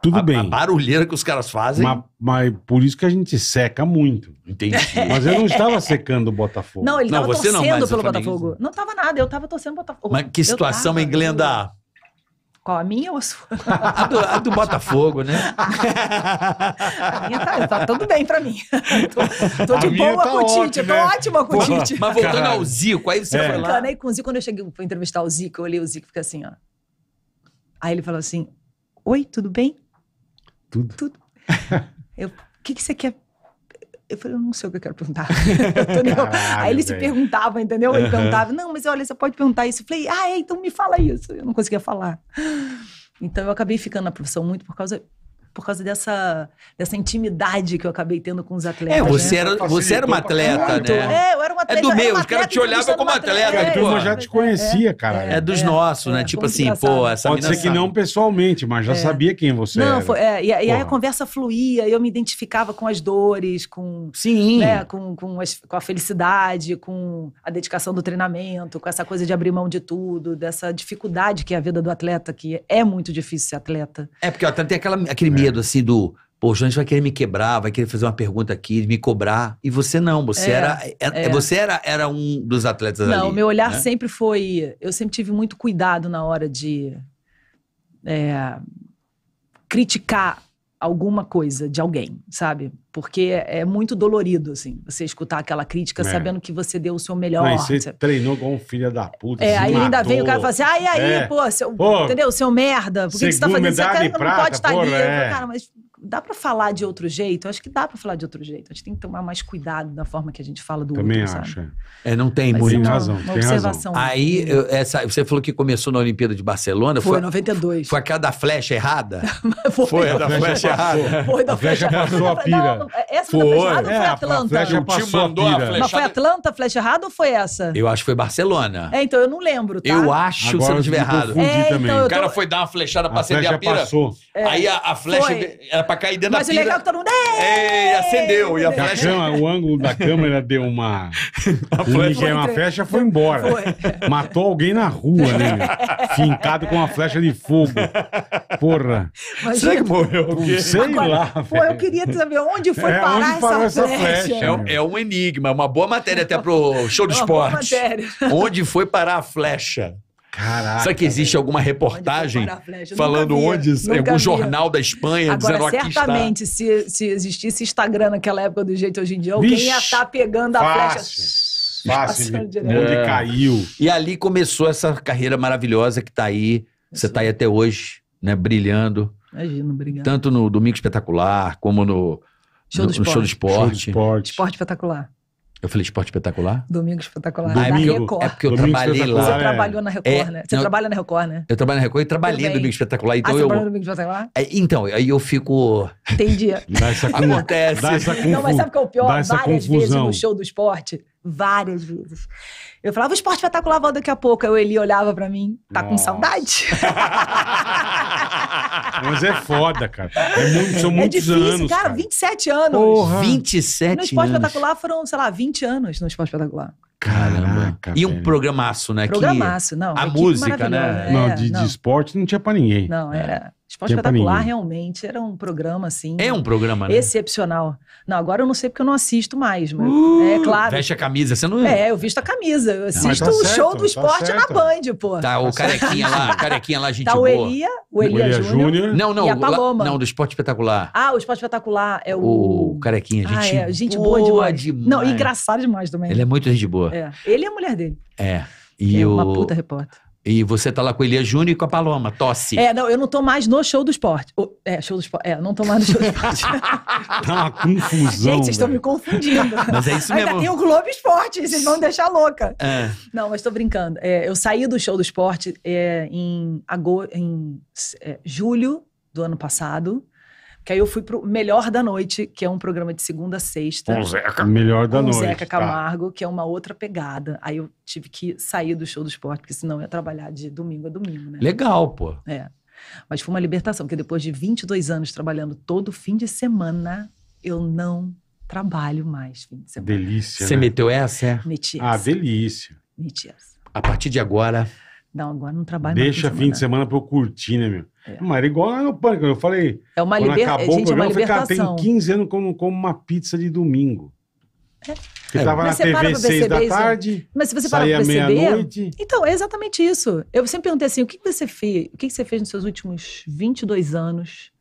Tudo a, bem. A barulheira que os caras fazem. Mas, mas, por isso que a gente seca muito. Entendi. mas eu não estava secando o Botafogo. Não, ele estava torcendo não, pelo Botafogo. Não estava nada, eu estava torcendo o Botafogo. Mas que situação, tava, hein, Glenda? Qual, a minha ou a sua? a, do, a do Botafogo, né? a minha tá, tá tudo bem pra mim. tô, tô de boa tá com o Tite, né? tô ótima com o Tite. Mas voltando Caralho. ao Zico, aí você é. foi lá... Eu encanei com o Zico, quando eu cheguei pra entrevistar o Zico, eu olhei o Zico e fiquei assim, ó. Aí ele falou assim, oi, tudo bem? Tudo. Tudo. Eu, o que, que você quer? Eu falei, eu não sei o que eu quero perguntar. Caralho, Aí ele se perguntava, entendeu? Ele uhum. perguntava, não, mas olha, você pode perguntar isso. Eu falei, ah, é, então me fala isso. Eu não conseguia falar. Então eu acabei ficando na profissão muito por causa por causa dessa, dessa intimidade que eu acabei tendo com os atletas. É, você, né? era, você era uma atleta, né? É, eu era uma atleta. É do meu os caras te olhavam como atleta. atleta. É, a turma já te conhecia, é, cara. É, é dos é. nossos, né? É, tipo assim, pô, essa Pode ser que não pessoalmente, mas já é. sabia quem você não, era. Foi, e, aí a conversa fluía, eu me identificava com as dores, com, Sim. Né, com, com, as, com a felicidade, com a dedicação do treinamento, com essa coisa de abrir mão de tudo, dessa dificuldade que é a vida do atleta, que é muito difícil ser atleta. É, porque o atleta tem aquela, aquele medo assim do. Pô, o Jones vai querer me quebrar, vai querer fazer uma pergunta aqui, me cobrar. E você não, você é, era, é. é você era, era um dos atletas não, ali. Não, meu olhar né? sempre foi. Eu sempre tive muito cuidado na hora de é, criticar alguma coisa de alguém, sabe? Porque é, é muito dolorido, assim, você escutar aquela crítica é. sabendo que você deu o seu melhor. Mas você sabe? treinou como um filho da puta. É, aí matou. ainda vem o cara e fala assim: e aí, é. pô, seu, pô, entendeu? Seu merda, por que, que você tá fazendo isso? Cara não pode estar tá ali. É. Cara, mas dá para falar de outro jeito? Eu acho que dá para falar de outro jeito. A gente tem que tomar mais cuidado da forma que a gente fala do Também outro. Também acho. É. é, não tem muito. É tem uma, razão. Uma tem observação. Razão. Aí, essa, você falou que começou na Olimpíada de Barcelona. Foi, foi 92. Foi aquela da flecha errada? foi, foi a da flecha, flecha errada. Foi da a flecha, passou a pira. Não, essa foi. da flecha errada ou foi Atlanta? A flecha passou a pira. A flecha... Mas foi Atlanta, flecha errada ou foi essa? Eu acho que foi Barcelona. É, então eu não lembro, tá? Eu acho, Agora se eu não estiver errado. É, então, o cara foi dar uma flechada pra acender a pira. Passou. É, Aí a, flecha era pra cair dentro Mas da pira. Mas o legal é que todo mundo... Ei, é, acendeu. E a flecha... Cama, o ângulo da câmera deu uma... a flecha. Foi, uma flecha foi embora. Foi. Matou alguém na rua, né? Fincado com uma flecha de fogo. Porra. Mas, Será que morreu? Sei Agora, lá, Pô, eu queria saber onde foi é, parar onde essa, flecha. Essa flecha é, é, um enigma, é uma boa matéria até pro show de é esporte. Onde foi parar a flecha? Caraca. Será que existe velho. alguma reportagem onde falando vi, onde? Algum jornal da Espanha Agora, dizendo aqui certamente, está. Se, se existisse Instagram naquela época do jeito hoje em dia, alguém Vixe, ia estar tá pegando a flecha fácil, onde é. caiu. E ali começou essa carreira maravilhosa que está aí. Você está aí até hoje, né? Brilhando. Imagino, obrigado. Tanto no Domingo Espetacular, como no Show do, no, Esporte. show do esporte. Show do esporte. esporte espetacular. Eu falei esporte espetacular? Domingo espetacular. Domingo. Na Record. É porque eu Domingo trabalhei lá. Você é. trabalhou na Record, é, né? Você não, trabalha na Record, né? Eu trabalho na Record e trabalhei no Domingo Espetacular. Então ah, você eu, trabalhou no Domingo Espetacular? É, então, aí eu fico... Entendi. Dá essa, Acontece. Dá essa confu... Não, mas sabe o que é o pior? Várias confusão. vezes no show do esporte várias vezes. Eu falava, o esporte espetacular tá volta daqui a pouco. Aí o Eli olhava para mim, tá Nossa. com saudade? Mas é foda, cara. É muito, é são é muitos difícil, anos. Cara, cara, 27 anos. Porra. 27 anos. No esporte anos. espetacular foram, sei lá, 20 anos no esporte espetacular. Caramba. e um programaço, né? Programaço, não. A música, né? não, é, de, não. de esporte não tinha pra ninguém. Não, é. era. Esporte Espetacular, realmente. Era um programa, assim. É um programa, né? Excepcional. Não, agora eu não sei porque eu não assisto mais, mas. Uh, é claro. Veste a camisa, você não. É, eu visto a camisa. Eu assisto tá o certo, show do tá esporte na Band, pô. Tá, o tá carequinha lá, carequinha lá, gente. Tá o Elia, o Elia, Elia Júnior. Não, não. E a Paloma. não, do esporte espetacular. Ah, o esporte espetacular é o. O carequinha, gente. Ah, é, gente boa, boa demais. demais. Não, engraçado demais também. Ele é muito gente boa. É. Ele é a mulher dele. É. E é o... uma puta repórter. E você tá lá com o Elias Júnior e com a Paloma, tosse. É, não, eu não tô mais no show do esporte. O, é, show do esporte. É, não tô mais no show do esporte. tá uma confusão. Gente, vocês estão me confundindo. Mas é isso mesmo. Ainda tem o Globo Esporte, vocês vão deixar louca. É. Não, mas tô brincando. É, eu saí do show do esporte é, em, agosto, em é, julho do ano passado que aí eu fui pro Melhor da Noite, que é um programa de segunda a sexta. Com Zeca. Melhor da com Noite. Zeca tá. Camargo, tá. que é uma outra pegada. Aí eu tive que sair do show do esporte, porque senão eu ia trabalhar de domingo a domingo, né? Legal, pô. É. Mas foi uma libertação, porque depois de 22 anos trabalhando todo fim de semana, eu não trabalho mais fim de semana. Delícia. Você né? meteu essa, é? Meti ah, essa. Ah, delícia. Meti essa. A partir de agora. Não, agora não trabalho Deixa fim de semana, pra para eu curtir, né, meu? É. Mas era igual no Pânico, eu falei. É uma liberdade. Acabou gente, o programa, é uma eu falei, cara, tem 15 anos que eu não como uma pizza de domingo. É. Que é. tava mas na TV seis da isso. tarde. Mas se você para pra perceber. Então, é exatamente isso. Eu sempre perguntei assim: o que, você fez? O que você fez nos seus últimos 22 anos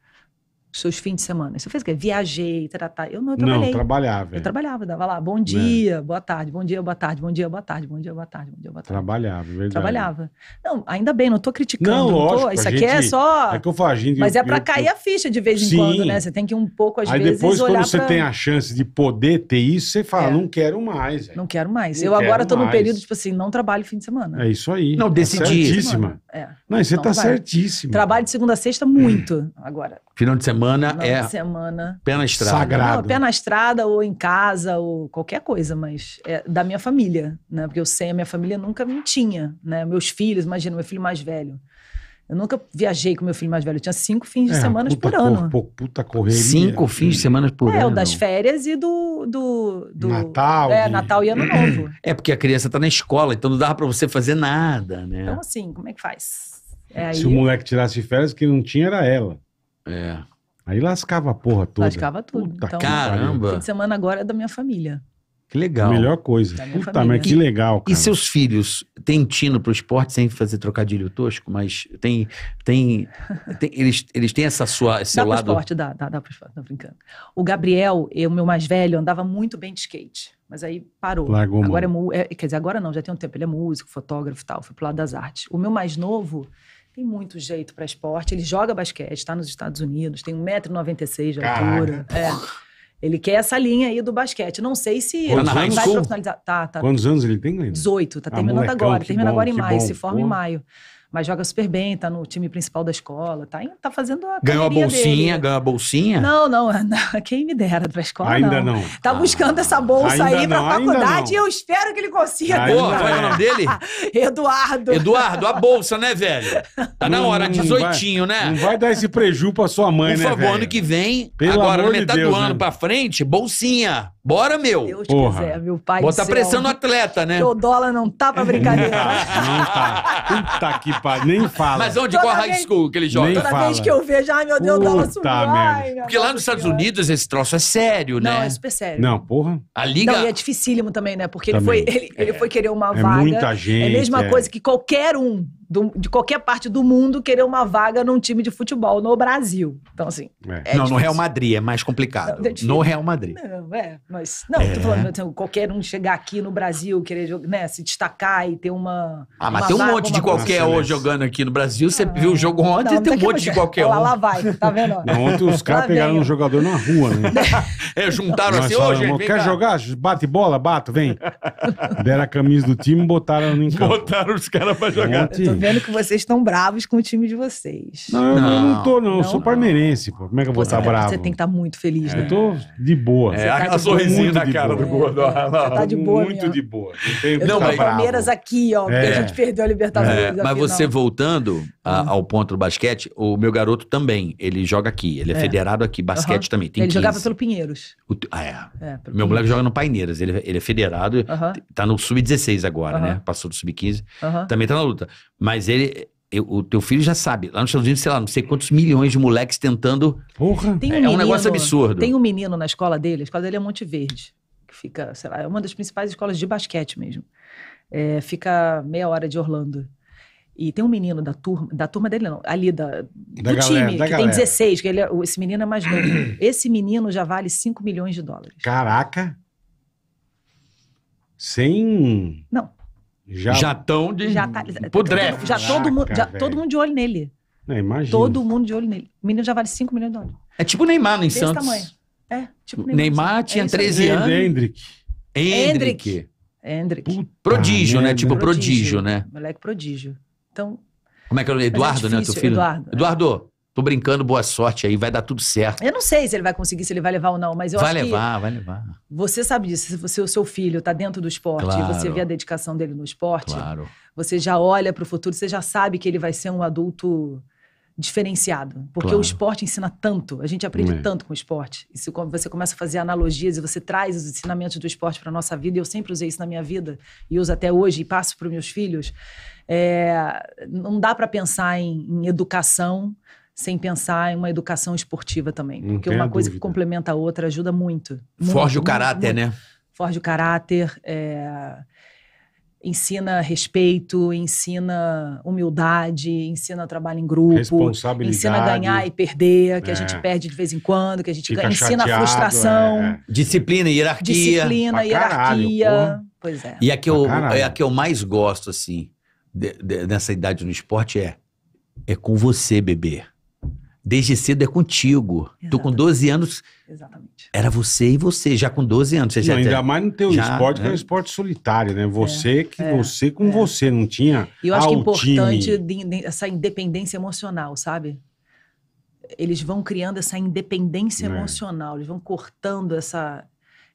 seus fins de semana? Você fez o quê? Viajei, tá? tá, tá. Eu não, eu trabalhei. Não, trabalhava. Eu é. trabalhava, dava lá, bom dia, é. boa tarde, bom dia, boa tarde, bom dia, boa tarde, bom dia, boa tarde, bom dia, boa tarde. Trabalhava, é verdade. Trabalhava. Não, ainda bem, não tô criticando. Não, lógico, não tô, isso aqui é gente, é só... É que eu falo, gente, Mas é para cair eu, a ficha de vez em sim. quando, né? Você tem que um pouco, às Aí vezes, depois, olhar quando você pra... tem a chance de poder ter isso, você fala, é. não quero mais. Não quero mais. Não eu quero agora tô mais. num período, tipo assim, não trabalho fim de semana. É isso aí. Não, decidi. Tá certíssima. É. Não, você tá certíssima. Trabalho de segunda a sexta muito agora. Final de semana semana final é. De semana. Pé na estrada. Sagrado. Não, pé na estrada ou em casa ou qualquer coisa, mas é da minha família, né? Porque eu sei, a minha família nunca me tinha, né? Meus filhos, imagina, meu filho mais velho. Eu nunca viajei com meu filho mais velho. Eu tinha cinco fins de é, semana por ano. Por, puta correria. Cinco fins de semana por é, ano. É, o das férias e do. do, do Natal. É, de... Natal e Ano uhum. Novo. É, porque a criança tá na escola, então não dava para você fazer nada, né? Então, assim, como é que faz? É, Se aí... o moleque tirasse férias, que não tinha era ela. É. Aí lascava a porra toda. Lascava tudo. Puta então, caramba. Fim de semana agora é da minha família. Que legal. Melhor coisa. Puta, família. mas que legal, cara. E seus filhos têm tino pro esporte sem fazer trocadilho tosco, mas tem. tem, tem eles, eles têm essa sua, esse dá pro lado. Esporte, dá, dá, dá pro esporte, tá brincando. O Gabriel, o meu mais velho, andava muito bem de skate, mas aí parou. Largou agora é, é, Quer dizer, agora não, já tem um tempo. Ele é músico, fotógrafo e tal, foi pro lado das artes. O meu mais novo tem muito jeito para esporte. Ele joga basquete, está nos Estados Unidos, tem 1,96m de altura. É. Ele quer essa linha aí do basquete. Não sei se ele vai profissionalizar. Tá, tá. Quantos anos ele tem, Glenn? 18, tá ah, terminando molecão, agora. Termina bom, agora em maio, bom, se forma pô. em maio mas joga super bem, tá no time principal da escola, tá, tá fazendo a Ganhou a bolsinha, dele. ganhou a bolsinha? Não, não, não, quem me dera pra escola, Ainda não. não. Tá ah, buscando essa bolsa aí pra faculdade e eu espero que ele consiga. Pô, qual é o nome dele? Eduardo. Eduardo, a bolsa, né, velho? Tá na hora, 18, né? Não vai dar esse preju pra sua mãe, Por né, favor, velho? ano que vem, Pelo agora, no metade Deus, do ano né? pra frente, bolsinha. Bora, meu. Deus Porra. quiser, meu pai Bota pressão no atleta, né? Que o dólar não tá pra brincadeira. não tá. Puta que pariu nem fala. Mas onde? Toda qual vez, high school que ele joga? Toda fala. vez que eu vejo, ai meu Deus, Puta dólar subiu. Porque lá nos Estados Unidos esse troço é sério, né? Não, é super sério. Não, porra. A liga... Não, e é dificílimo também, né? Porque também. ele foi, ele, é. foi querer uma é vaga. muita gente. É a mesma é. coisa que qualquer um do, de qualquer parte do mundo querer uma vaga num time de futebol no Brasil. Então, assim. É. É não, difícil. no Real Madrid é mais complicado. Não, é no Real Madrid. Não, é, mas. Não, é. tô falando, assim, qualquer um chegar aqui no Brasil, querer né, se destacar e ter uma. Ah, mas uma tem um vaga, monte de qualquer assim. um jogando aqui no Brasil. Você viu o jogo ontem não, e tem um monte de qualquer um. Lá, lá vai, tá vendo? Não, ontem os tá caras pegaram um jogador na rua, né? é, juntaram assim, hoje. gente. Quer cá. jogar? Bate bola, bato, vem. Deram a camisa do time e botaram no campo. Botaram os caras pra jogar. Ontem, vendo que vocês estão bravos com o time de vocês. Não, eu não, tô, não. não? Eu sou parmeirense, pô. Como é que eu vou estar tá bravo? Você tem que estar tá muito feliz, né? Eu tô de boa. É, tá a sorrisinha na cara do é. gordo. tá de boa. Muito de boa. Não, mas Palmeiras aqui, ó, porque é. a gente perdeu a Libertadores. É, mas você voltando hum. ao ponto do basquete, o meu garoto também, ele joga aqui, ele é, federado aqui, basquete também. Tem ele jogava pelo Pinheiros. ah, é. meu moleque joga no Paineiras, ele, ele é federado, tá no sub-16 agora, né? Passou do sub-15. Também tá na luta. Mas ele, eu, o teu filho já sabe. Lá nos Estados Unidos, sei lá, não sei quantos milhões de moleques tentando. Porra! Tem um é menino, é um negócio absurdo. Tem um menino na escola dele, a escola dele é Monte Verde, que fica, sei lá, é uma das principais escolas de basquete mesmo. É, fica meia hora de Orlando. E tem um menino da turma, da turma dele não, ali da, da do galera, time, da que galera. tem 16, que ele, é, esse menino é mais novo. esse menino já vale 5 milhões de dólares. Caraca! Sem. Não, já, estão de. Já tá, Já, tá, Caraca, todo, mundo, já todo mundo de olho nele. É, imagina. Todo mundo de olho nele. O menino já vale 5 milhões de dólares. É tipo Neymar no Santos. tamanho. É, tipo Neymar. Neymar tinha é 13 anos. Hendrick. Hendrick. Hendrick. prodígio, né? Tipo prodígio, prodígio, né? Moleque prodígio. Então. Como é que é o é né, Eduardo, é difícil, né? Teu filho? Eduardo. Eduardo, Tô brincando, boa sorte aí, vai dar tudo certo. Eu não sei se ele vai conseguir, se ele vai levar ou não, mas eu vai acho levar, que. Vai levar, vai levar. Você sabe disso, se você, o seu filho tá dentro do esporte claro. e você vê a dedicação dele no esporte, claro. você já olha para o futuro, você já sabe que ele vai ser um adulto diferenciado. Porque claro. o esporte ensina tanto, a gente aprende é. tanto com o esporte. E se você começa a fazer analogias e você traz os ensinamentos do esporte para nossa vida, e eu sempre usei isso na minha vida, e uso até hoje, e passo para meus filhos, é... não dá para pensar em, em educação sem pensar em uma educação esportiva também. porque uma coisa dúvida. que complementa a outra ajuda muito. muito Forge o caráter, muito, né? Forge o caráter, é... ensina respeito, ensina humildade, ensina trabalho em grupo, Responsabilidade. ensina ganhar e perder, que é. a gente perde de vez em quando, que a gente ensina chateado, a frustração. É. é. Disciplina, hierarquia. Disciplina, hierarquia. pois é. E a que, eu, é a que eu mais gosto, assim, de, de, nessa idade no esporte é é com você, beber desde cedo é contigo. Exatamente. Tu com 12 anos. Exatamente. Era você e você, já com 12 anos. Você não, já ainda mais no teu já, esporte, é. que é né? um esporte solitário, né? Você é, que é, você com é. você, não tinha. E eu acho que é importante essa independência emocional, sabe? Eles vão criando essa independência é. emocional, eles vão cortando essa,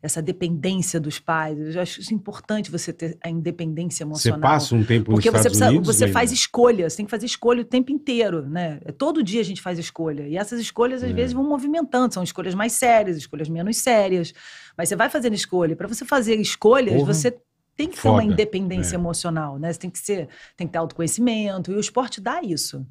essa dependência dos pais. Eu acho isso importante você ter a independência emocional. Você passa um tempo porque nos você Porque precisa, Unidos, você faz escolha, você tem que fazer escolha o tempo inteiro, né? Todo dia a gente faz escolha e essas escolhas às é. vezes vão movimentando, são escolhas mais sérias, escolhas menos sérias, mas você vai fazendo escolha. Para você fazer escolhas, Porra. você tem que Foda. ter uma independência é. emocional, né? Você tem que ser, tem que ter autoconhecimento e o esporte dá isso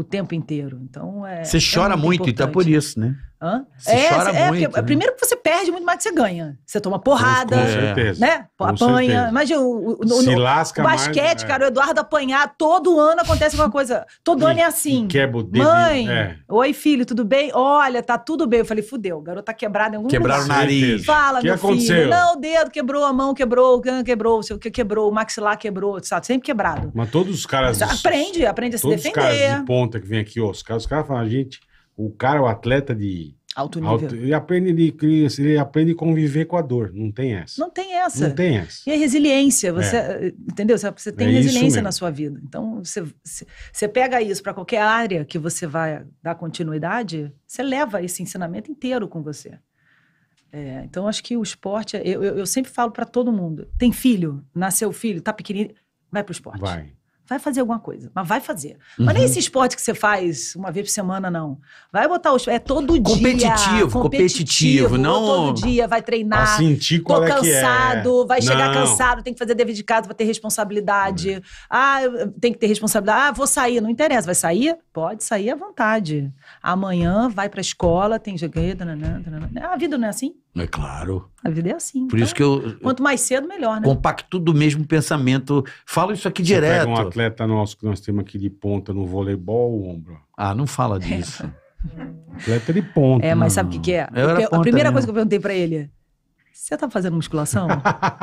o tempo inteiro. Então é. Você é chora é muito, muito então é por isso, né? Hã? Você é, chora é, muito. Porque, né? Primeiro que você perde muito mais do que você ganha. Você toma porrada, com certeza. né? Com apanha. Certeza. Imagina o, o, Se lasca o basquete, mais, cara, o né? Eduardo apanhar, todo ano acontece alguma coisa. Todo e, ano é assim. Quebra o dedo. Mãe, é. oi filho, tudo bem? Olha, tá tudo bem. Eu falei, fudeu, garoto tá quebrado em algum Quebraram lugar. o nariz. Fala, que meu aconteceu? filho. Não, o dedo quebrou, a mão quebrou, o gan quebrou, o que quebrou, o maxilar quebrou, sabe? Sempre quebrado. Mas todos os caras. Aprende, aprende a se defender. Os caras de conta que vem aqui, ó, os caras, os caras falam, a gente, o cara, é o atleta de. Alto nível. Alto, ele aprende, ele, ele aprende a conviver com a dor, não tem essa. Não tem essa. Não tem essa. E a resiliência, você, é. entendeu? Você tem é resiliência na sua vida. Então, você, você pega isso para qualquer área que você vai dar continuidade, você leva esse ensinamento inteiro com você. É, então, acho que o esporte, é, eu, eu, eu sempre falo para todo mundo: tem filho, nasceu filho, tá pequenininho, vai para o esporte. Vai vai fazer alguma coisa, mas vai fazer. Uhum. Mas nem uhum. esse esporte que você faz uma vez por semana, não. Vai botar os. É todo dia. Competitivo, competitivo. Não. Todo dia, vai treinar. Pra sentir qual tô é, é cansado, é. vai não. chegar cansado, tem que fazer dever de casa, ter responsabilidade. Uhum. Ah, tem que ter responsabilidade. Ah, vou sair, não interessa. Vai sair? Pode sair à vontade. Amanhã vai pra escola, tem. A vida não é assim? É claro. A vida é assim. Por então, isso tá? que eu. Quanto mais cedo, melhor, né? Compacto do mesmo pensamento. Falo isso aqui Você direto. Pega um atleta nosso que nós temos aqui de ponta no voleibol, ombro. Ah, não fala é. disso. É. Atleta de ponta. É, mas não. sabe o que, que, é? Eu a primeira mesmo. coisa que eu perguntei pra ele você tá fazendo musculação?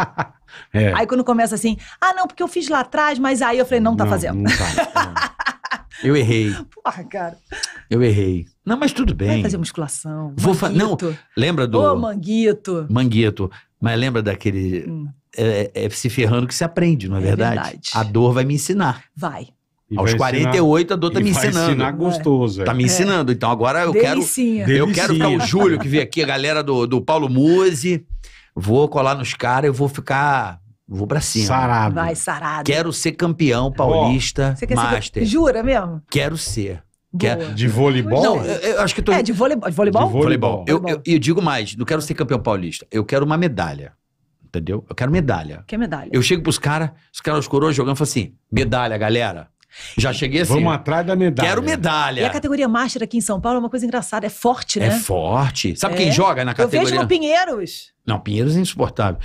é. Aí quando começa assim, ah, não, porque eu fiz lá atrás, mas aí eu falei, não tá não, fazendo. Não tá, é. Eu errei. Porra, cara. Eu errei. Não, mas tudo bem. Vai fazer musculação. Vou fa... Não, lembra do. Ô, manguito. Manguito. Mas lembra daquele. Hum. É, é, é, se ferrando que se aprende, não é, é verdade? verdade? A dor vai me ensinar. Vai. E Aos 48 ensinar, a dor tá me ensinando. Vai ensinar é. gostoso. É. Tá me é. ensinando. Então agora eu Delicinha. quero. Eu quero ficar o Júlio que veio aqui, a galera do, do Paulo Muse. Vou colar nos caras, eu vou ficar Vou pra cima. Sarado. Vai, sarado. Quero ser campeão paulista, quer master. Ser... Jura mesmo? Quero ser. Quer... De voleibol? Não, eu, eu acho que tô... É, de voleibol. De voleibol? De voleibol. Eu, eu, eu, digo mais, não quero ser campeão paulista. Eu quero uma medalha. Entendeu? Eu quero medalha. Que medalha? Eu chego pros caras, os caras os coroas jogando, falo assim, medalha, galera. Já cheguei assim. Vamos atrás da medalha. Quero medalha. E a categoria Master aqui em São Paulo é uma coisa engraçada. É forte, é né? É forte. Sabe é. quem joga na categoria? Eu vejo no Pinheiros. Não, Pinheiros é insuportável.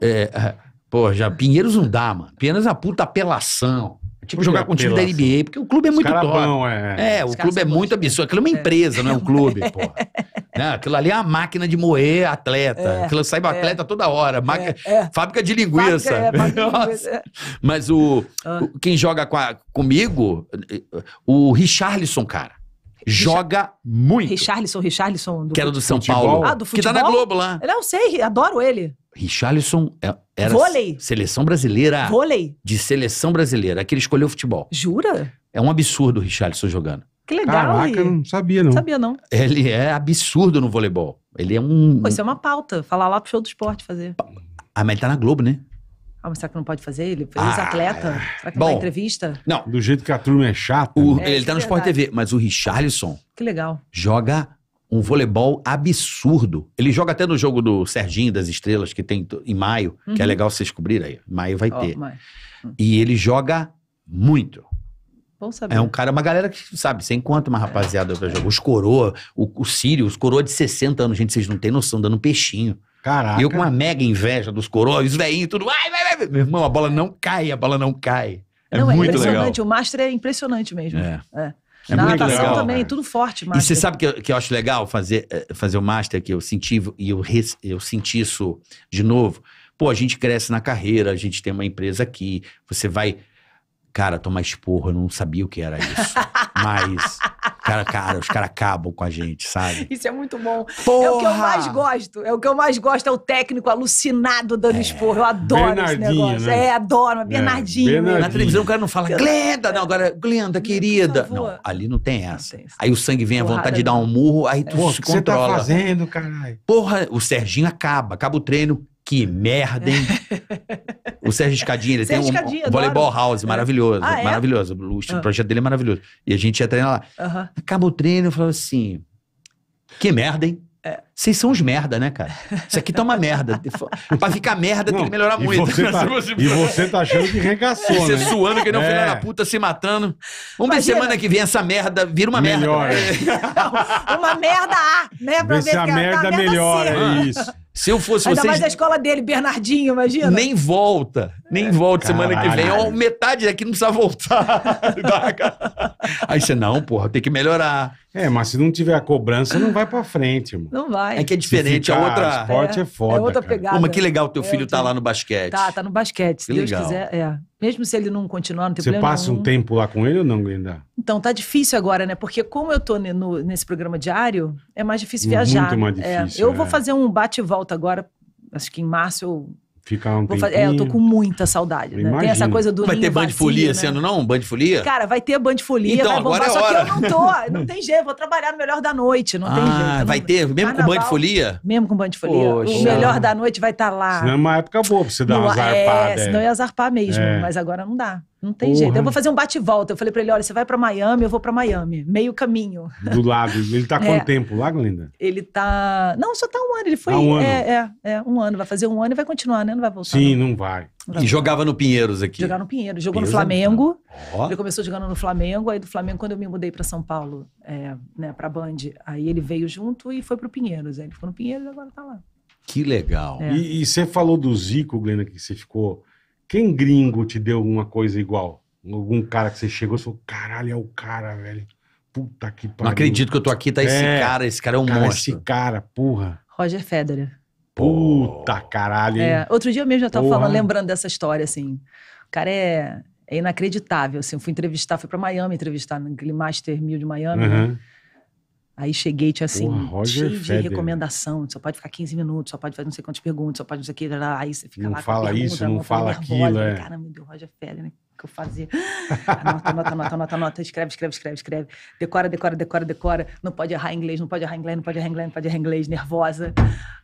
É, é Pô, já Pinheiros não dá, mano. Pinheiros é a puta apelação. É tipo jogar é com o time da NBA, porque o clube é muito é top. é. é, o clube é muito né? absurdo. Aquilo é uma empresa, é. não é um clube, pô. Né? Aquilo ali é uma máquina de moer atleta. É. Aquilo sai é. atleta toda hora. Fábrica de linguiça. Fábrica, Mas o, ah. o, quem joga com a, comigo, o Richarlison, cara. Joga muito. Richarlison, Richarlison. Do... Que era do São futebol. Paulo. Ah, do futebol. Que tá na Globo lá. Eu não sei, adoro ele. Richarlison é, era Vôlei. seleção brasileira. Vôlei. De seleção brasileira. ele escolheu futebol. Jura? É um absurdo o Richarlison jogando. Que legal. Caraca, eu não sabia, não. Sabia, não. Ele é absurdo no voleibol. Ele é um. Pô, isso é uma pauta. Falar lá pro show do esporte fazer. Ah, mas ele tá na Globo, né? Ah, mas será que não pode fazer? Ele Ele ah, atleta? Será que não dá entrevista? Não. Do jeito que a turma é chata. O, né? é, ele tá no é Sport TV, mas o Richarlison. Que legal. Joga um voleibol absurdo. Ele joga até no jogo do Serginho das Estrelas, que tem em maio, uhum. que é uhum. legal vocês cobrirem aí. Maio vai oh, ter. Mas... Hum. E ele joga muito. É um cara, uma galera que, sabe, você encontra uma rapaziada é. pra jogar. Os coroa, o, o Sírio, os coroa de 60 anos, gente, vocês não têm noção, dando um peixinho. Caraca. E eu com uma mega inveja dos coroas, os velhinhos, tudo. Ai, vai, vai. Meu irmão, a bola não cai, a bola não cai. É não, é muito é impressionante. Legal. O Master é impressionante mesmo. É. é. É na natação legal, também, cara. tudo forte. Master. E você sabe que eu, que eu acho legal fazer, eh, fazer o master, que eu senti e eu, eu senti isso de novo. Pô, a gente cresce na carreira, a gente tem uma empresa aqui, você vai. Cara, tomar esporro, eu não sabia o que era isso. Mas Cara, cara, os caras acabam com a gente, sabe? Isso é muito bom. Porra! É o que eu mais gosto. É o que eu mais gosto, é o técnico alucinado dando é. esporro. Eu adoro esse negócio. Né? É, adoro. Bernardinho. É. Bernardinho. Na televisão o cara não fala, Glenda, não, agora, Glenda, querida. Não, ali não tem essa. aí o sangue vem à vontade de dar um murro, aí tu Porra, se controla. O que você tá fazendo, caralho? Porra, o Serginho acaba, acaba o treino. Que merda, hein? o Sérgio Escadinha, ele Sérgio tem um Escadinha, voleibol house é. maravilhoso. Ah, é? Maravilhoso. O ah. projeto dele é maravilhoso. E a gente ia treinar lá. Uhum. Acaba o treino, eu falava assim: que merda, hein? É. Vocês é. são uns merda, né, cara? Isso aqui tá uma merda. pra ficar merda não, tem que melhorar e muito. Você tá, e você tá achando que regaçou, você né? Você suando, que não é. filha da puta, se matando. Vamos ver semana que vem essa merda vira uma melhor. merda. Melhora. uma merda A, né? Pra ver se a merda melhora, é isso. Ah. Se eu fosse Ainda vocês... mais a escola dele, Bernardinho, imagina. Nem volta. Nem é, volta Caralho. semana que vem. É Ou metade daqui não precisa voltar. Aí você, não, porra, tem que melhorar. É, mas se não tiver a cobrança, não vai pra frente, mano. Não vai. É que é diferente. É ficar, a outra... esporte é, é foda, É outra pegada. Pô, mas que legal teu filho é, tá lá no basquete. Tá, tá no basquete. Se que Deus legal. quiser, é. Mesmo se ele não continuar, não tem Você problema. Você passa nenhum. um tempo lá com ele ou não, Glenda? Então, tá difícil agora, né? Porque como eu tô no, nesse programa diário, é mais difícil viajar. Muito mais é, difícil. É. Eu é. vou fazer um bate e volta agora. Acho que em março Ficar um tempo. É, eu tô com muita saudade, né? Tem essa coisa do Vai ter band folia né? sendo não? Band folia? Cara, vai ter band folia, então, vai bombar, agora é só que eu não tô, não tem jeito, vou trabalhar no melhor da noite, não ah, tem jeito. vai não, ter, mesmo carnaval, com band folia? Mesmo com band folia, Poxa. o melhor da noite vai estar tá lá. Senão é uma época boa pra você dar um uma é, zarpada. É, é, senão eu ia zarpar mesmo, é. mas agora não dá. Não tem Porra. jeito. Eu vou fazer um bate-volta. Eu falei para ele: olha, você vai para Miami, eu vou para Miami. Meio caminho. Do lado. Ele tá é. quanto tempo lá, Glinda? Ele tá. Não, só tá um ano. Ele foi. Ah, um ano. É, é, é, um ano. Vai fazer um ano e vai continuar, né? Não vai voltar. Sim, não, não vai. e jogava no Pinheiros aqui? Jogava no Pinheiros. Jogou Pinheiros no é Flamengo. Ele começou jogando no Flamengo. Aí do Flamengo, quando eu me mudei para São Paulo, é, né, pra Band, aí ele veio junto e foi pro Pinheiros. Aí ele ficou no Pinheiros e agora tá lá. Que legal. É. e você falou do Zico, Glenda, que você ficou quem gringo te deu alguma coisa igual? Algum cara que você chegou e falou, caralho, é o cara, velho. Puta que pariu. Não acredito que eu tô aqui, tá esse é, cara, esse cara é um cara, monstro. Esse cara, porra. Roger Federer. Puta caralho. É, outro dia eu mesmo já tava porra. falando, lembrando dessa história, assim. O cara é, é inacreditável, assim. Eu fui entrevistar, fui pra Miami entrevistar naquele Master Mil de Miami, uhum. né? Aí cheguei, tinha assim, Porra, de Feder. recomendação. Só pode ficar 15 minutos, só pode fazer não sei quantas perguntas, só pode não sei o que. Aí você fica não lá fala pergunta, isso, não fala nervosa. aquilo. É. Cara, meu Deus, Roger Federer, né? O que eu fazia? Anota, anota, anota, anota, anota, escreve, escreve, escreve, escreve. Decora, decora, decora, decora. Não pode errar inglês, não pode errar inglês, não pode errar inglês, não pode errar inglês, nervosa.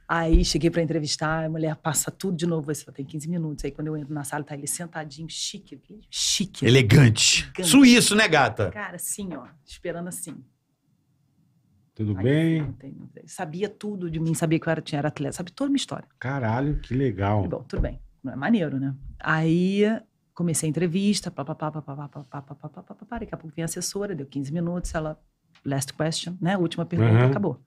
Aí cheguei para entrevistar, a mulher passa tudo de novo, você tem 15 minutos. Aí quando eu entro na sala, tá ele sentadinho, chique, chique. Elegante. Elegante. Suíço, né, gata? Cara, assim, ó, esperando assim. Tudo Aí, bem? Sabia tudo de mim, sabia que eu era, tinha, era atleta, sabe toda minha história. Caralho, que legal. E, bom, tudo bem. Não é maneiro, né? Aí comecei a entrevista, papapá, papapá, papapá, papapá, Daqui a pouco vem a assessora, deu 15 minutos, ela, last question, né? Última pergunta, uhum. acabou.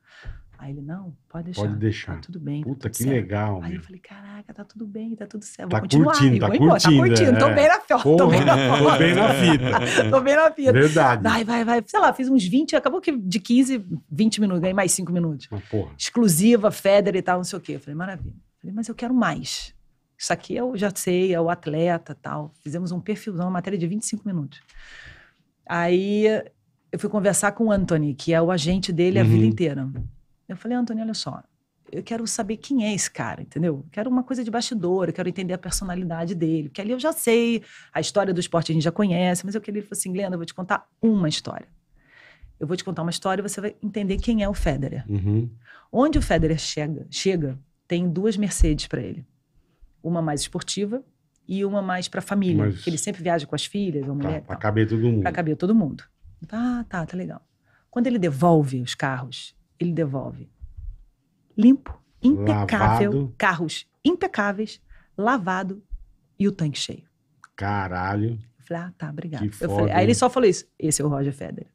Aí ele, não, pode deixar. Pode deixar. Tá tudo bem. Tá Puta, tá tudo que certo. legal. Aí meu. eu falei, caraca, tá tudo bem, tá tudo certo. Tá vou continuar. Curtindo, tá, tá, curtindo, tá curtindo, tô é. bem na foto, Tô bem na, tô bem na fita. tô bem na fita. Verdade. Vai, vai, vai. Sei lá, fiz uns 20, acabou que de 15, 20 minutos, ganhei mais 5 minutos. Uma porra. Exclusiva, Federer e tal, não sei o quê. falei, maravilha. falei, mas eu quero mais. Isso aqui eu já sei, é o atleta tal. Fizemos um perfilzão, uma matéria de 25 minutos. Aí eu fui conversar com o Anthony, que é o agente dele uhum. a vida uhum. inteira. Eu falei, Antônio, olha só, eu quero saber quem é esse cara, entendeu? Eu quero uma coisa de bastidor, eu quero entender a personalidade dele, porque ali eu já sei, a história do esporte a gente já conhece, mas eu queria, ele falou assim, Glenda, eu vou te contar uma história. Eu vou te contar uma história e você vai entender quem é o Federer. Uhum. Onde o Federer chega, chega tem duas Mercedes para ele. Uma mais esportiva e uma mais para família, mas... que ele sempre viaja com as filhas, a mulher. Tá, para caber todo mundo. Para caber todo mundo. Ah, tá, tá legal. Quando ele devolve os carros, ele devolve. Limpo, impecável, lavado. carros impecáveis, lavado e o tanque cheio. Caralho. Eu falei, ah, tá, obrigado. Falei, aí ele só falou isso. Esse é o Roger Federer.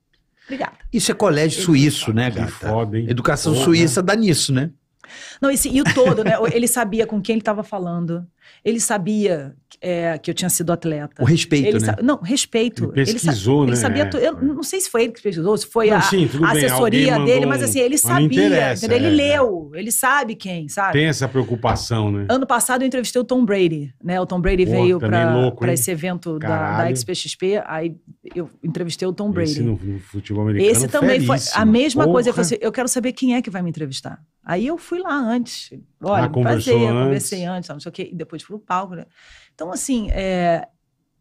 Obrigada. Isso é colégio suíço, né, gata? Que foda, hein? Educação suíça dá nisso, né? Não, esse, e o todo, né? Ele sabia com quem ele estava falando. Ele sabia é, que eu tinha sido atleta. O respeito, ele né? Sa... Não, respeito. Ele pesquisou, ele sa... né? Ele sabia... É. Eu não sei se foi ele que pesquisou, se foi não, a, sim, a assessoria dele, mas assim, ele sabia, ele é, é, leu, ele sabe quem, sabe? Tem essa preocupação, né? Ano passado eu entrevistei o Tom Brady, né? O Tom Brady Pô, veio para esse evento da, da XPXP, aí eu entrevistei o Tom Brady. Esse no futebol americano Esse também foi a mesma Porra. coisa, eu falei assim, eu quero saber quem é que vai me entrevistar. Aí eu fui lá antes, olha, ah, prazer, antes. conversei antes, não sei o quê, e depois depois para o palco. Né? Então, assim, é...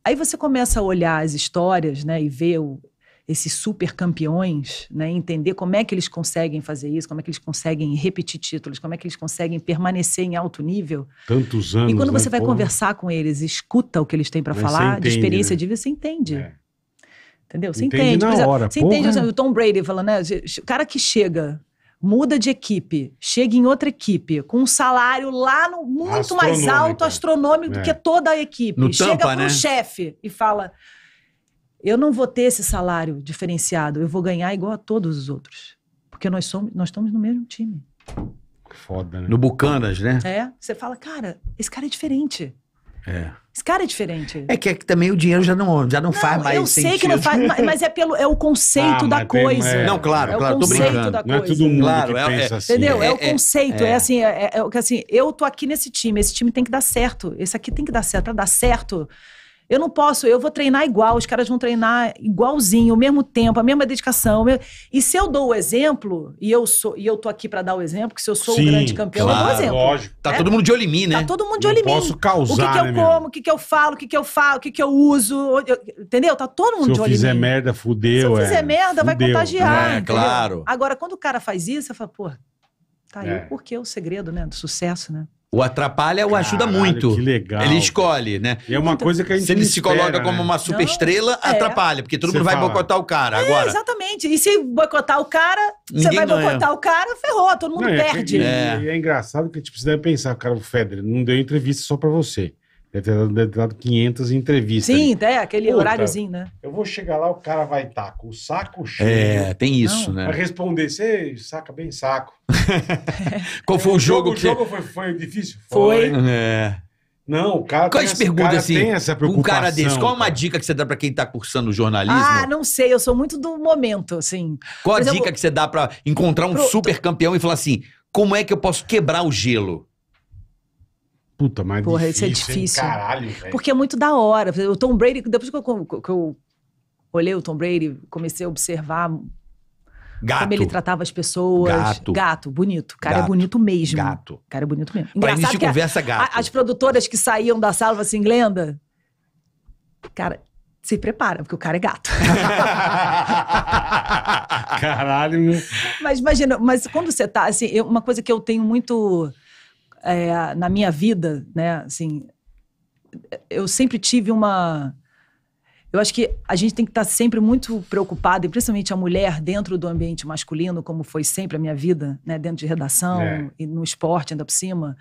aí você começa a olhar as histórias, né? E ver o... esses super campeões, né? Entender como é que eles conseguem fazer isso, como é que eles conseguem repetir títulos, como é que eles conseguem permanecer em alto nível. Tantos anos. E quando você né? vai Porra. conversar com eles, escuta o que eles têm para falar, entende, de experiência né? de vida, você entende. É. Entendeu? Você entende. entende. Na exemplo, hora, você porra. entende assim, o Tom Brady falando, né? O cara que chega muda de equipe, chega em outra equipe, com um salário lá no, muito mais alto, astronômico é. do que toda a equipe. No chega para o né? chefe e fala: Eu não vou ter esse salário diferenciado, eu vou ganhar igual a todos os outros. Porque nós, somos, nós estamos no mesmo time. Foda, né? No Bucanas, né? É. Você fala, cara, esse cara é diferente. É. Esse cara é diferente. É que, é que também o dinheiro já não, já não, não faz mais eu sentido. Eu sei que não faz, mas, é, pelo, é o conceito ah, da é- coisa. Tem, é, não, claro, é claro, tô brincando. Da não coisa. é todo mundo claro, que é, pensa é, assim. Entendeu? É, o é, conceito, é, assim, é, assim, eu tô aqui nesse time, esse time tem que dar certo, esse aqui tem que dar certo, pra dar certo... Eu não posso, eu vou treinar igual, os caras vão treinar igualzinho, o mesmo tempo, a mesma dedicação. E se eu dou o exemplo, e eu sou, e eu tô aqui para dar o exemplo, que se eu sou Sim, o grande campeão, claro, eu dou o exemplo. Lógico. Tá né? todo mundo de olimim, né? Tá todo mundo de olimim. Posso causar, O que, que eu né, como, o que, que eu falo, o que, que eu falo, o que, que eu uso, eu, entendeu? Tá todo mundo se de olimim. Se eu fizer merda, fudeu, Se eu fizer é, merda, fudeu, vai contagiar, É, claro. Agora, quando o cara faz isso, eu falo, pô, tá aí é. porque é o segredo, né, do sucesso, né? O atrapalha ou o ajuda muito. Que legal. Ele escolhe, né? E é uma então, coisa que a gente Se ele se coloca né? como uma superestrela, é. atrapalha, porque todo você mundo vai fala. boicotar o cara é, agora. Exatamente. E se boicotar o cara, Ninguém você vai ganha. boicotar o cara, ferrou, todo mundo não, é perde. É, é, engraçado que tipo, você deve pensar, cara, o Federer não deu entrevista só para você. Deve ter, dado, deve ter dado 500 entrevistas. Sim, é aquele Puta, horáriozinho, né? Eu vou chegar lá, o cara vai estar tá com o saco é, cheio. É, tem isso, não, né? Vai responder, você saca bem saco. Qual foi o, o jogo, jogo que... O jogo foi, foi difícil? Foi. foi. É. Não, o cara, Quais tem, perguntas, cara assim, tem essa preocupação. Um cara desse, qual é uma dica que você dá para quem tá cursando jornalismo? Ah, não sei, eu sou muito do momento, assim. Qual a dica que você dá para encontrar um Pro... super campeão e falar assim, como é que eu posso quebrar o gelo? Puta, mas Porra, difícil, isso é difícil. Hein, né? caralho, velho. Porque é muito da hora. O Tom Brady, depois que eu, que eu olhei o Tom Brady, comecei a observar Gato. Como ele tratava as pessoas. Gato. Gato, bonito. Cara é gato. é bonito mesmo. Gato. Cara é bonito mesmo. Engraçado pra início de conversa, a, gato. as produtoras que saíam da sala, assim, Glenda, cara, se prepara, porque o cara é gato. Caralho. Meu. Mas imagina, mas quando você tá, assim, eu, uma coisa que eu tenho muito é, na minha vida, né, assim, eu sempre tive uma. Eu acho que a gente tem que estar tá sempre muito preocupado e principalmente a mulher dentro do ambiente masculino, como foi sempre a minha vida, né, dentro de redação é. e no esporte, ainda por cima,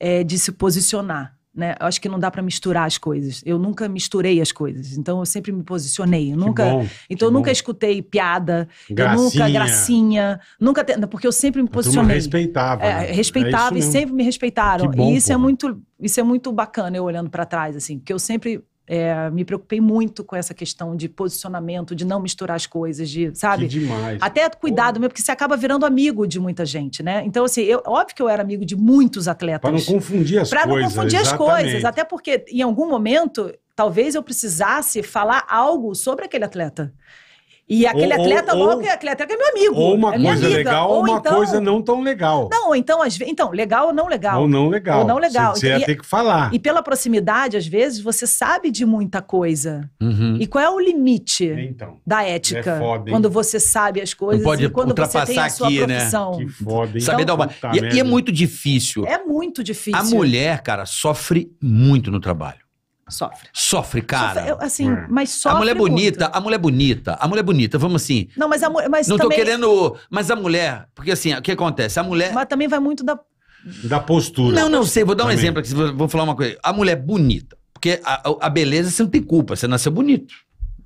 é, de se posicionar né? Eu acho que não dá para misturar as coisas. Eu nunca misturei as coisas. Então eu sempre me posicionei. Eu nunca, bom, então eu nunca escutei piada, gracinha. nunca gracinha, nunca te... porque eu sempre me posicionei. Respeitava. É, né? é respeitava é e mesmo. sempre me respeitaram. Bom, e isso é porra. é muito, isso é muito bacana eu olhando para trás assim, que eu sempre é, me preocupei muito com essa questão de posicionamento, de não misturar as coisas, de, sabe? Que demais. Até cuidado mesmo, porque você acaba virando amigo de muita gente, né? Então, assim, eu, óbvio que eu era amigo de muitos atletas. Para não confundir as pra coisas. Para não confundir exatamente. as coisas. Até porque, em algum momento, talvez eu precisasse falar algo sobre aquele atleta. E aquele ou, atleta, ou, logo, ou, é aquele atleta é meu amigo. Ou uma é coisa amiga. legal, ou uma então, coisa não tão legal. Não, ou então, às vezes. Então, legal ou não legal. Ou não legal. Ou não legal. Você, você ia ter que falar. E pela proximidade, às vezes, você sabe de muita coisa. Uhum. E qual é o limite então, da é ética? É foda, quando você sabe as coisas pode e quando ultrapassar você tem a sua aqui, né? profissão. Né? Que foda, hein? Saber então, dar uma... e, e é muito difícil. É muito difícil. A mulher, cara, sofre muito no trabalho. Sofre. Sofre, cara. Sofre, eu, assim, hum. mas sofre. A mulher bonita, a mulher bonita, a mulher bonita, vamos assim. Não, mas a mulher Não também... tô querendo. Mas a mulher, porque assim, o que acontece? A mulher. Mas também vai muito da. Da postura. Não, não sei, vou dar um também. exemplo aqui, vou falar uma coisa. A mulher bonita. Porque a, a beleza você não tem culpa, você nasceu bonito.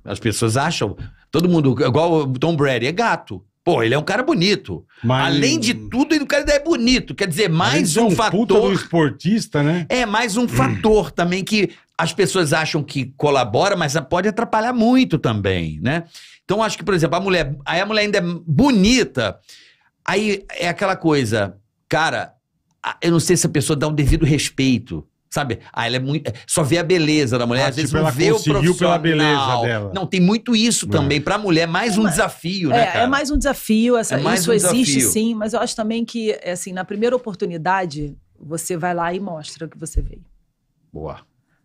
As pessoas acham. Todo mundo, igual o Tom Brady, é gato. Pô, ele é um cara bonito. Mas... Além de tudo, ele, o cara é bonito. Quer dizer, mais é um, um fator. Puta do esportista, né? É, mais um hum. fator também que as pessoas acham que colabora, mas pode atrapalhar muito também, né? Então, acho que, por exemplo, a mulher. Aí a mulher ainda é bonita. Aí é aquela coisa, cara, eu não sei se a pessoa dá o um devido respeito. Sabe? Ah, ela é muito. É, só vê a beleza da mulher, ah, às vezes tipo, não vê o profissional. pela beleza dela. Não, tem muito isso né. também. Pra mulher, é mais um é, mas, desafio, né? É, cara? é mais um desafio. Essa, é mais isso um desafio. existe sim, mas eu acho também que, assim, na primeira oportunidade, você vai lá e mostra o que você veio. Boa.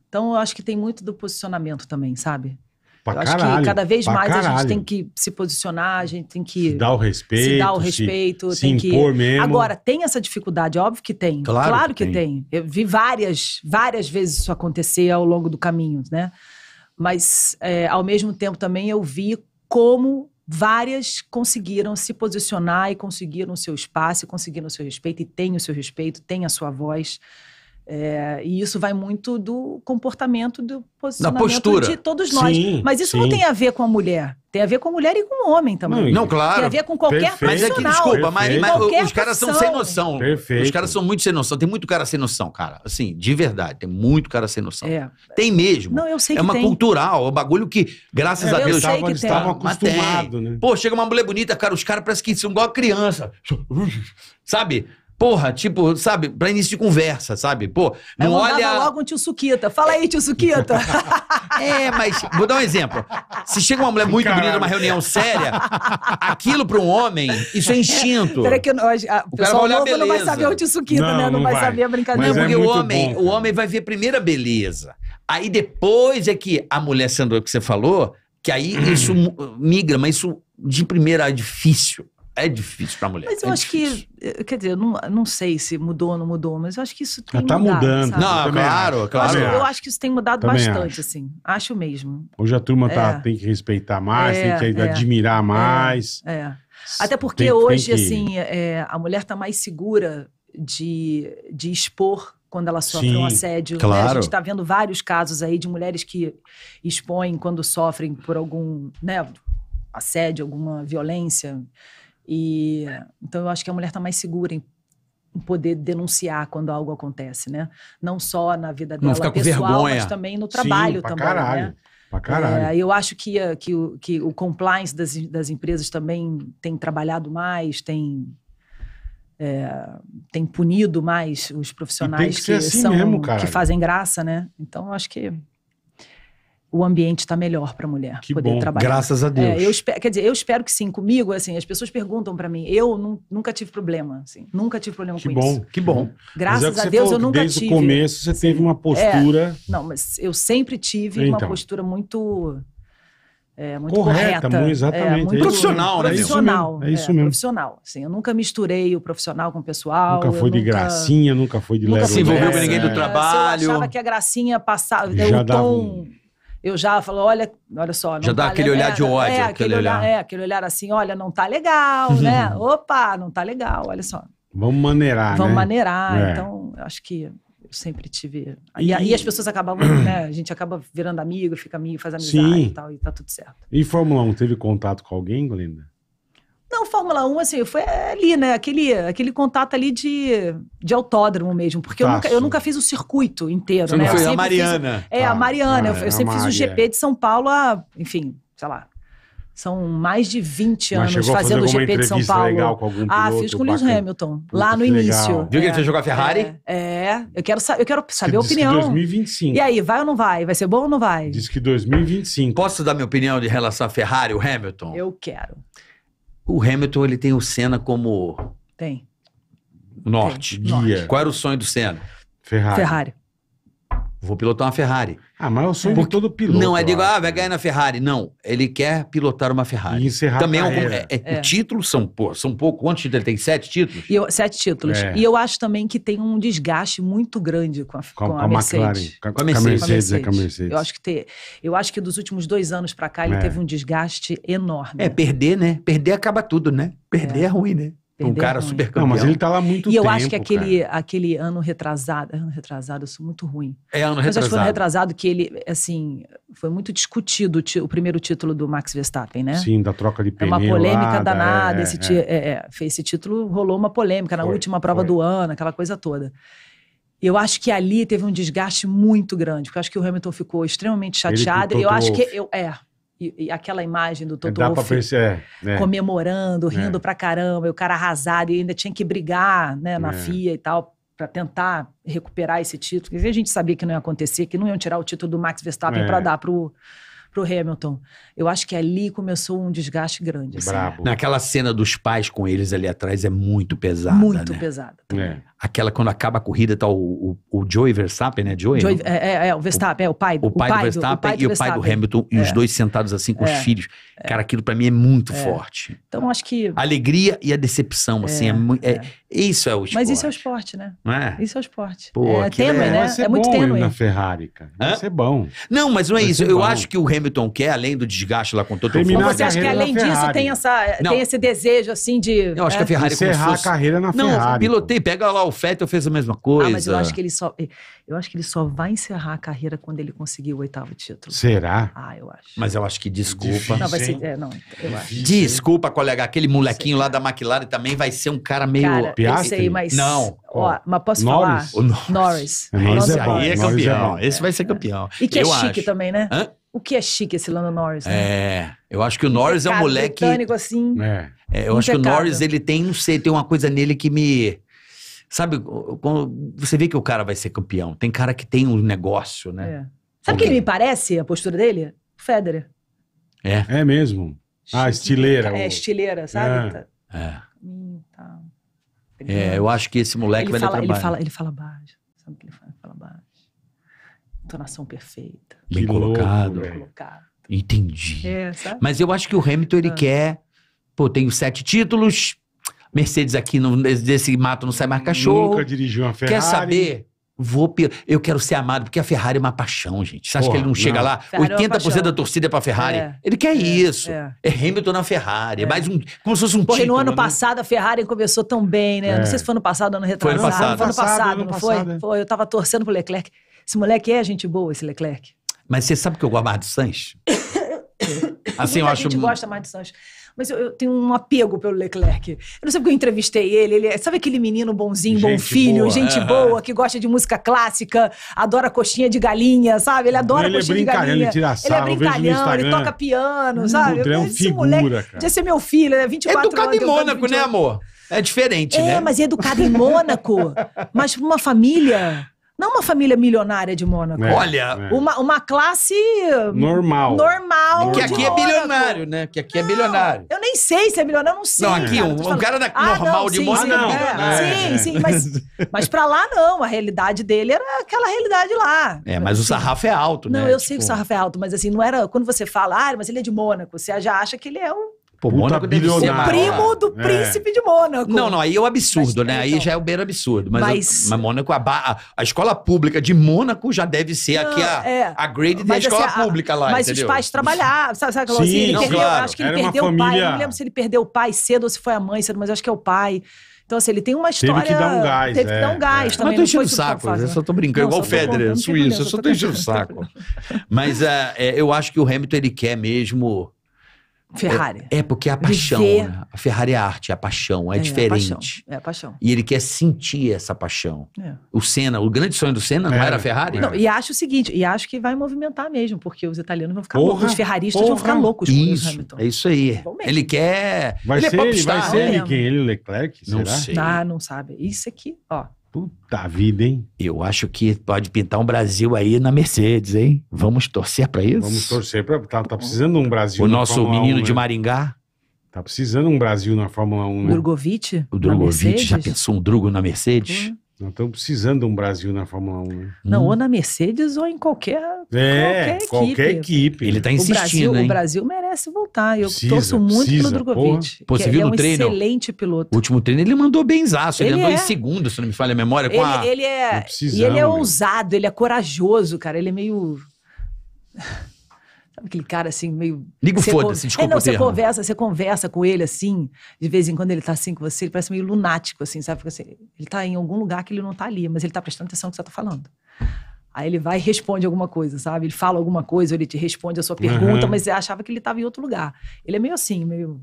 Então eu acho que tem muito do posicionamento também, sabe? Pra eu acho que cada vez mais caralho. a gente tem que se posicionar, a gente tem que. Se dar o respeito. Se dar o respeito, se, tem se impor que. Mesmo. Agora, tem essa dificuldade, óbvio que tem. Claro, claro que, que tem. tem. Eu vi várias, várias vezes isso acontecer ao longo do caminho, né? Mas, é, ao mesmo tempo, também eu vi como várias conseguiram se posicionar e conseguiram o seu espaço, conseguiram o seu respeito, e têm o seu respeito, têm a sua voz. É, e isso vai muito do comportamento, do posicionamento de todos nós. Sim, mas isso sim. não tem a ver com a mulher. Tem a ver com a mulher e com o homem também. Não, claro. Tem a ver com qualquer Perfeito. profissional. Mas é que, desculpa, mas, mas, os caras são sem noção. Perfeito. Os caras são muito sem noção. Tem muito cara sem noção, cara. Assim, de verdade, tem muito cara sem noção. É. Tem mesmo. Não, eu sei é que uma cultural, é um bagulho que, graças é, a Deus... Eles estavam acostumados, né? Pô, chega uma mulher bonita, cara, os caras parecem que são igual a criança. Sabe? Porra, tipo, sabe, pra início de conversa, sabe? Pô, não olha. logo um tio Suquita. Fala aí, tio Suquita. é, mas vou dar um exemplo. Se chega uma mulher muito Caralho. bonita numa reunião séria, aquilo pra um homem, isso é instinto. Peraí, que eu, a, o pessoal vai novo não vai saber o tio Suquita, não, né? Não, não vai, saber a brincadeira. não, porque é o homem, bom, o homem vai ver primeiro a beleza. Aí depois é que a mulher sendo o que você falou, que aí isso migra, mas isso de primeira é difícil é difícil para a mulher. Mas eu é acho difícil. que, eh, quer dizer, não, não sei se mudou ou não mudou, mas eu acho que isso tem Já ah, tá mudado, mudando. Sabe? Não, claro, claro. Eu acho, eu acho, que isso tem mudado também bastante, acho. assim. Acho mesmo. Hoje a turma tá, é. tá, tem que respeitar mais, é, tem que é, é. admirar é, mais. É, Até porque tem, hoje, tem que... assim, a mulher tá mais segura de, de expor quando ela sofre Sim, um assédio. Claro. Né? A gente está vendo vários casos aí de mulheres que expõem quando sofrem por algum né, assédio, alguma violência. E então eu acho que a mulher está mais segura em poder denunciar quando algo acontece, né? Não só na vida dela pessoal, vergonha. mas também no trabalho Sim, pra também, né? caralho. né? Pra caralho. É, eu acho que, eh, que, que o compliance das, das empresas também tem trabalhado mais, tem é, tem punido mais os profissionais que, que, assim são, mesmo, que, fazem graça, né? Então, acho que o ambiente está melhor para a mulher que poder bom, trabalhar. Graças a é, Deus. É, eu espero, quer dizer, eu espero que sim. Comigo, assim, as pessoas perguntam para mim. Eu nunca tive problema, assim, nunca tive problema que com bom, isso. Que bom, uhum. graças é a Deus eu nunca desde tive. Desde o começo você assim, teve uma é, postura. É, não, mas eu sempre tive então. uma postura muito é, muito correta, correta exatamente. É, muito profissional, né? Profissional, é isso mesmo. Né, é isso é mesmo. Profissional. Assim, eu nunca misturei o profissional com o pessoal. Nunca foi de nunca, gracinha, nunca foi de Nunca se envolveu com ninguém do trabalho. eu achava que a gracinha passava. Já o tom, um eu já falo, olha, olha só. já dá tá aquele olhar de ódio. É, aquele olhar, olhar. É, aquele olhar assim, olha, não tá legal, uhum. né? Opa, não tá legal, olha só. Vamos maneirar, Vamos né? maneirar. É. Então, acho que eu sempre tive. E, e aí as pessoas acabam, né? A gente acaba virando amigo, fica amigo, faz amizade Sim. e tal, e tá tudo certo. E Fórmula 1, teve contato com alguém, Glenda? Não, Fórmula 1, assim, foi ali, né? Aquele, aquele contato ali de, de autódromo mesmo. Porque eu tá, nunca, eu nunca, fiz o circuito inteiro, Você né? Não foi a Mariana. Fiz, é, tá. a Mariana. eu, ah, eu sempre fiz o GP de São Paulo há, enfim, sei lá, são mais de 20 Mas anos fazendo o GP de São Paulo. Legal com algum ah, fiz com o Lewis Hamilton, lá no legal. início. Viu é, que ele é. foi jogar Ferrari? É, é, eu quero, eu quero saber a opinião. Que 2025. E aí, vai ou não vai? Vai ser bom ou não vai? Diz que 2025. Posso dar minha opinião de relação a Ferrari, o Hamilton? Eu quero. O Hamilton, ele tem o Senna como... Tem. Norte. Tem. Guia. Qual era o sonho do Senna? Ferrari. Ferrari. Vou pilotar uma Ferrari. Ah, mas eu sou um todo piloto. Não, é digo, ah, vai ganhar né? na Ferrari. Não, ele quer pilotar uma Ferrari. E encerrar Também é a algum, é, é, é. títulos são, pô, são pouco. Quantos títulos ele tem? Sete títulos? Eu, sete títulos. É. E eu acho também que tem um desgaste muito grande com a, com, com a, a Mercedes. Com a, com a Mercedes. Com a Mercedes. É, com a Mercedes. Eu acho que, ter, eu acho que dos últimos dois anos para cá ele é. teve um desgaste enorme. É, perder, né? Perder acaba tudo, né? Perder é ruim, né? um cara ruim. super campeão. Não, mas ele tá lá muito e tempo. E eu acho que aquele, aquele ano retrasado, ano retrasado, eu sou muito ruim. É ano retrasado. Mas acho que foi ano retrasado que ele, assim, foi muito discutido o, o primeiro título do Max Verstappen, né? Sim, da troca de pneu. É uma polêmica lá, danada. É, esse, é. É, é esse título rolou uma polêmica na foi, última prova foi. do ano, aquela coisa toda. Eu acho que ali teve um desgaste muito grande, porque eu acho que o Hamilton ficou extremamente chateado. e Eu acho que eu, é, e, e aquela imagem do Toto Wolff é, né? comemorando, é. rindo é. pra caramba, e o cara arrasado, e ainda tinha que brigar né, na é. FIA e tal, para tentar recuperar esse título. E a gente sabia que não ia acontecer, que não iam tirar o título do Max Verstappen é. para dar pro pro Hamilton. Eu acho que ali começou um desgaste grande. Assim. Naquela cena dos pais com eles ali atrás é muito pesada. Muito né? pesada. É. Aquela quando acaba a corrida, tá o, o, o Joey Verstappen, né? Joey, Joey é, é, é, o Verstappen, o, é o pai, o pai, pai do Verstappen do, pai do e o pai do Hamilton, e os é. dois sentados assim com os é. filhos. É. Cara, aquilo para mim é muito forte. Então acho que. A alegria e a decepção, assim, é, Isso é o esporte. Mas isso é o esporte, né? Isso é o esporte. Pô, é tênue, né? É muito tênue. na Ferrari, cara. Vai Hã? ser bom. Não, mas não é isso. Eu acho que o Hamilton Hamilton quer, além do desgaste lá com todo o Mas você acha que além disso tem, essa, tem esse desejo, assim, de... Eu acho é? que a é. Ferrari... Encerrar fosse... a carreira na não, Ferrari. Não, pilotei, pega lá o Fettel, fez a mesma coisa. Ah, mas eu acho que ele só... Eh, eu acho que ele só vai encerrar a carreira quando ele conseguir o oitavo título. Será? Ah, eu acho. Mas eu acho que desculpa. Difícil, não, vai ser, é, não, eu acho. Desculpa, colega, aquele molequinho lá da McLaren também vai ser um cara meio... Cara, Piastri? Sei, mas... Não. Ó, mas posso Norris? falar? O Norris. Norris. Norris. Norris. É aí é, é campeão. É. Esse vai ser campeão. E que eu é chique acho. também, né? Hã? o que é chique esse Lando Norris, né? É, eu acho que o Norris Impecado, é um moleque... Britânico, assim. É. É, eu Impecado. acho que o Norris, ele tem, não sei, tem uma coisa nele que me... Sabe, quando você vê que o cara vai ser campeão. Tem cara que tem um negócio, né? É. Sabe o que ele me parece, a postura dele? O Federer. É. É mesmo. Ah, estileira. É, estileira, sabe? É. é. Hum, tá. É, eu acho que esse moleque ele vai fala, dar trabalho. Ele fala, ele fala baixo. Sabe o que ele fala? Ele fala baixo. Entonação perfeita bem colocado. Louco, colocado. Entendi. É, Mas eu acho que o Hamilton ele ah. quer. Pô, tenho sete títulos. Mercedes aqui no, desse mato não sai mais cachorro. Nunca dirigiu uma Ferrari. Quer saber? Vou, eu quero ser amado, porque a Ferrari é uma paixão, gente. Você acha que ele não chega lá? Ferrari 80% é da torcida é pra Ferrari. É, ele quer é, isso. É. é Hamilton na Ferrari. É, é. Mais um, como se fosse um Porque no ano né? passado a Ferrari começou tão bem, né? Não é. sei se foi ano passado ou ano retrasado. Foi ano passado. Foi ano passado não foi? Foi, eu tava torcendo pro Leclerc. Esse moleque é gente boa, esse Leclerc. Mas você sabe que eu gosto mais do Sanches? assim, Muita eu acho... gente gosta mais do Sanches. Mas eu, eu, tenho um apego pelo Leclerc. Eu não sei porque eu entrevistei ele. Ele é, sabe aquele menino bonzinho, gente bom filho, boa, gente é, boa, que gosta de música clássica, adora coxinha de galinha, sabe? Ele adora ele é coxinha de galinha. Ele, tira ele é brincalhão, ele toca piano, hum, sabe? Ele é um figura, moleque, cara. Podia ser é meu filho, ele é 24 anos. É educado em Mônaco, né, amor? É diferente, é, né? É, mas é educado em Mônaco. mas pra uma família... Não uma família milionária de Mônaco. É, Olha, é. Uma, uma classe. Normal. Normal. Que aqui é bilionário, né? Que aqui é não, é bilionário. Eu nem sei se é milionário eu não sei. Não, aqui, cara, um, um cara da, ah, normal não, de sim, Mônaco. Sim, não. Né? É. É. sim, sim mas, mas pra lá não. A realidade dele era aquela realidade lá. É, mas assim, o sarrafo é alto, né? Não, eu tipo... sei que o tipo- sarrafo é alto, mas assim, não era. Quando você fala, ah, mas ele é de Mônaco, você já acha que ele é um Pô, Mônaco deve ser O primo do é. príncipe de Mônaco. Não, não, aí é o um absurdo, né? Aí então. já é o beira absurdo. Mas, mas... mas Mônaco, a, a, escola pública de Mônaco já deve ser não, aqui a, é. a grade da assim, escola assim, pública lá, Mas entendeu? os pais trabalhavam, sabe, sabe aquela sim, ele não, perdeu, claro. acho que ele Era perdeu família... o pai. Eu não lembro se ele perdeu o pai cedo ou se foi a mãe cedo, mas acho que é o pai. Então, assim, ele tem uma história. Teve que dar um gás. Teve é, que dar um gás é. também. Mas tô enchendo o saco. Eu só tô brincando, igual o Federer, suíço. Eu só tô enchendo o saco. Mas é, é, eu acho que o Hamilton, ele quer mesmo Ferrari. É, é, porque é a paixão. Né? A Ferrari é arte, é a paixão, é, é diferente. A paixão, é a paixão. E ele quer sentir essa paixão. É. O Senna, o grande sonho do Senna não é, era a Ferrari? Não, e acho o seguinte, e acho que vai movimentar mesmo, porque os italianos vão ficar porra, loucos, os ferraristas porra. vão ficar loucos com isso, o Hamilton. É isso aí. Ele quer. Vai ele é ser, é popstar, vai ser ele, né? quem? Ele, Leclerc? Não será? sei. Ah, não sabe. Isso aqui, é ó. Puta vida, hein? Eu acho que pode pintar um Brasil aí na Mercedes, hein? Vamos torcer para isso? Vamos torcer para. Tá, tá precisando um Brasil. O nosso Fórmula menino 1, né? de Maringá. Tá precisando um Brasil na Fórmula 1, né? Drogovic? O Drogovic, já pensou um Drugo na Mercedes? Uhum estão precisando de um Brasil na Fórmula 1. Né? Não, hum. ou na Mercedes ou em qualquer, é, qualquer, qualquer equipe. Ele está insistindo. O Brasil, hein? o Brasil merece voltar. Eu precisa, torço muito precisa, pelo Drogovic. Pô, você viu é no um treino? excelente piloto. O último treino ele mandou benzaço. Ele, ele andou é. em segundo, se não me falha a memória. Com ele, a... ele é. E ele é ousado, ele é corajoso, cara. Ele é meio. Sabe aquele cara assim, meio. Ligo foda-se, desculpa. É, não, você conversa, você conversa com ele assim, de vez em quando ele tá assim com você, ele parece meio lunático, assim, sabe? assim, ele tá em algum lugar que ele não tá ali, mas ele tá prestando atenção no que você tá falando. Aí ele vai e responde alguma coisa, sabe? Ele fala alguma coisa, ele te responde a sua uhum. pergunta, uhum. mas você achava que ele estava em outro lugar. Ele é meio assim, meio.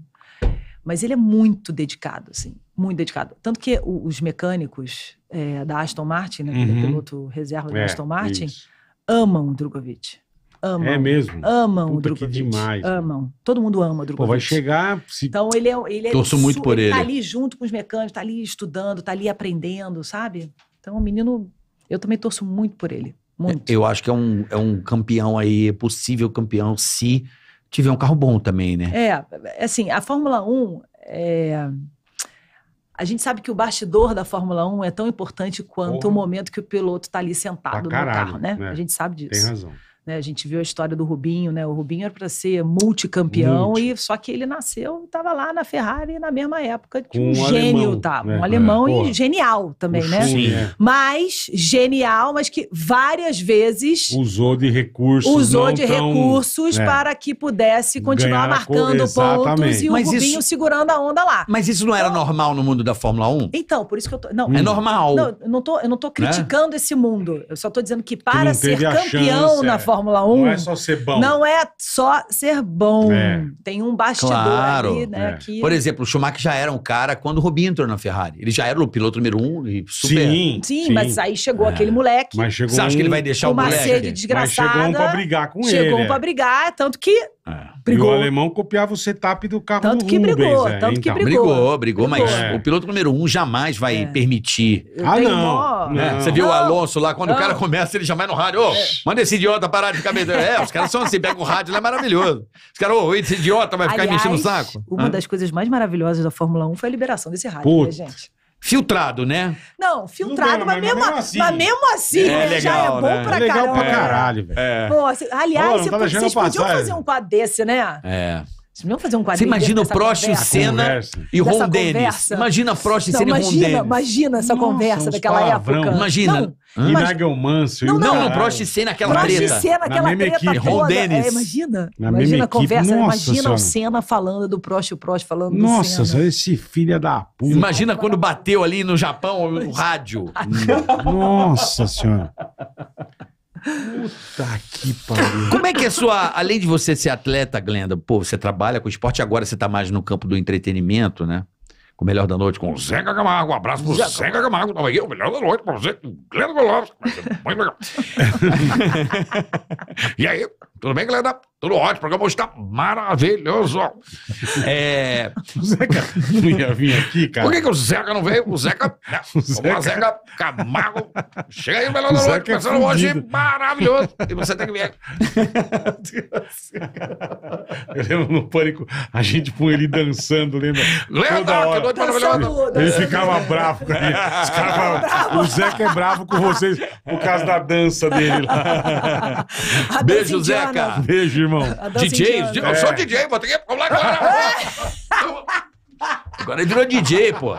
Mas ele é muito dedicado, assim, muito dedicado. Tanto que os mecânicos é, da Aston Martin, né, é uhum. piloto reserva da é, Aston Martin, isso. amam o Drogovic amam. É mesmo? Amam Puta o Drogovic. Que demais. Amam. Todo mundo ama o Drogovic. Pô, vai chegar... Se... Então ele é... Ele é Torço muito por ele. Tá ele tá ali junto com os mecânicos, tá ali estudando, tá ali aprendendo, sabe? Então o menino... Eu também torço muito por ele. Muito. Eu acho que é um, é um campeão aí, é possível campeão, se tiver um carro bom também, né? É, assim, a Fórmula 1... É... A gente sabe que o bastidor da Fórmula 1 é tão importante quanto Porra. o momento que o piloto está ali sentado caralho, no carro, né? né? A gente sabe disso. Tem razão. Né? A gente viu a história do Rubinho, né? O Rubinho era para ser multicampeão, Multi. e só que ele nasceu, estava lá na Ferrari na mesma época que um, um gênio tá? É, é, alemão, tá, né? um alemão é, e porra. genial também, o né? Sim. É. Mas genial, mas que várias vezes usou de recursos, usou de tão, recursos né? para que pudesse continuar Ganhar marcando pontos e o mas Rubinho isso... segurando a onda lá. Mas isso não era então, normal no mundo da Fórmula 1? Então, por isso que eu tô, não, hum. é normal. Não, eu não tô, eu não tô né? criticando né? esse mundo. Eu só tô dizendo que para que ser campeão chance, na é. Fórmula 1. Não é só ser bom. Não é só ser bom. É. Tem um bastidor claro. ali, né? É. Que... Por exemplo, o Schumacher já era um cara quando o Rubinho entrou na Ferrari. Ele já era o piloto número um e super. Sim, sim, sim. mas aí chegou é. aquele moleque. Mas chegou Você acha um... que ele vai deixar o moleque? Uma sede desgraçada. Mas chegou um pra brigar com chegou ele. Chegou um pra é. brigar, tanto que é. Brigou. E o alemão copiava o setup do carro tanto do que Rubens, é, Tanto então. que brigou, brigou. Brigou, mas é. o piloto número um jamais vai é. permitir. ah, não. não. Né? Você viu não. o Alonso lá, quando não. o cara começa, ele jamais no rádio. Ô, oh, manda esse idiota parar de ficar meio... É, os caras são assim, pega o rádio, ele é maravilhoso. Os caras, ô, oh, esse idiota vai ficar Aliás, mexendo o saco. Uma ah. das coisas mais maravilhosas da Fórmula 1 foi a liberação desse rádio, né, Putz. né, gente? Filtrado, né? Não, filtrado, mas, mas, mesmo, assim, mas mesmo é assim é, né, já é legal, bom né? pra É legal caramba. pra caralho, é. velho. É. aliás se- Pô, aliás, vocês, podiam fazer um quadro desse, né? É. fazer um quadro Você imagina o Próximo Senna e Dessa Ron Dennis. Imagina Prost, Senna e Ron Imagina, Dennis. imagina essa Nossa, conversa daquela palavrão. época. Imagina, Não, e Mas... Nagel Manso. Não, não, não, Prost e Senna, aquela Prost treta. Prost e Senna, aquela treta equipe. toda. É, imagina, na imagina a conversa, Nossa, imagina senhora. o Senna falando do Prost e o Prost falando Nossa, Senna. Nossa, esse filho da puta. Imagina quando bateu ali no Japão o rádio. Nossa senhora. Puta que pariu. Como é que é a sua. Além de você ser atleta, Glenda, pô, você trabalha com esporte, agora você tá mais no campo do entretenimento, né? com o melhor da noite, com o Zeca Camargo. Um abraço pro Zeca, Zeca Camargo, tava aqui, o melhor da noite, pra você, Glenda Golovski. Muito legal. e aí, tudo bem, Glenda? Tudo ótimo, o programa hoje tá maravilhoso. É... Zeca não ia vir aqui, cara. Por que, que o Zeca não veio? O Zeca. Né? O Zeca, lá, Zeca Camargo. Chega aí, melhor da noite, é começando é hoje maravilhoso. E você tem que vir. Eu lembro no Pânico, a gente põe ele dançando, lembra? Lembra? Que noite maravilhosa. Ele ficava bravo com ele. Os caras O Zeca é bravo com vocês por causa da dança dele lá. Beijo, Zeca. Beijo, irmão irmão. DJs? Eu sou é. DJ, vou ter que... É. Agora ele virou DJ, pô.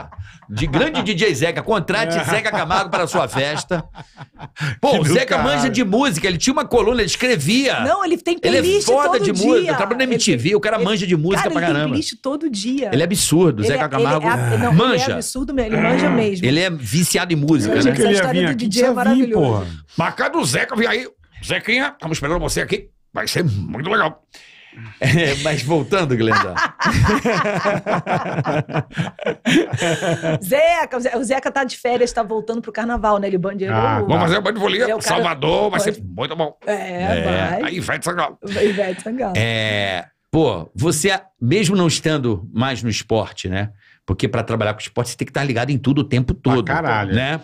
De grande DJ Zeca. Contrate é. Zeca Camargo para a sua festa. Pô, que o Zeca cara. manja de música. Ele tinha uma coluna, ele escrevia. Não, ele tem playlist Ele é foda de dia. música. Trabalha na MTV, ele, o cara ele, manja de música cara, pra ele caramba. Ele tem playlist todo dia. Ele é absurdo, ele, Zeca Camargo. Ele é, não, manja. Ele é absurdo mesmo, ele manja hum. mesmo. Ele é viciado em música, né? Essa história do DJ é maravilhosa. Marcado o Zeca, vem aí. Zequinha, estamos esperando você aqui vai ser muito legal. É, mas voltando, Glenda. Zeca, o Zeca tá de férias, tá voltando pro carnaval, né? Ele bandeirou. Ah, é vamos fazer o bandifolia, é, Salvador, vai ser muito bom. É, é vai. A Ivete Sangalo. Ivete Sangalo. É, pô, você, mesmo não estando mais no esporte, né? Porque para trabalhar com esporte, você tem que estar ligado em tudo o tempo todo. Ah, caralho. Né?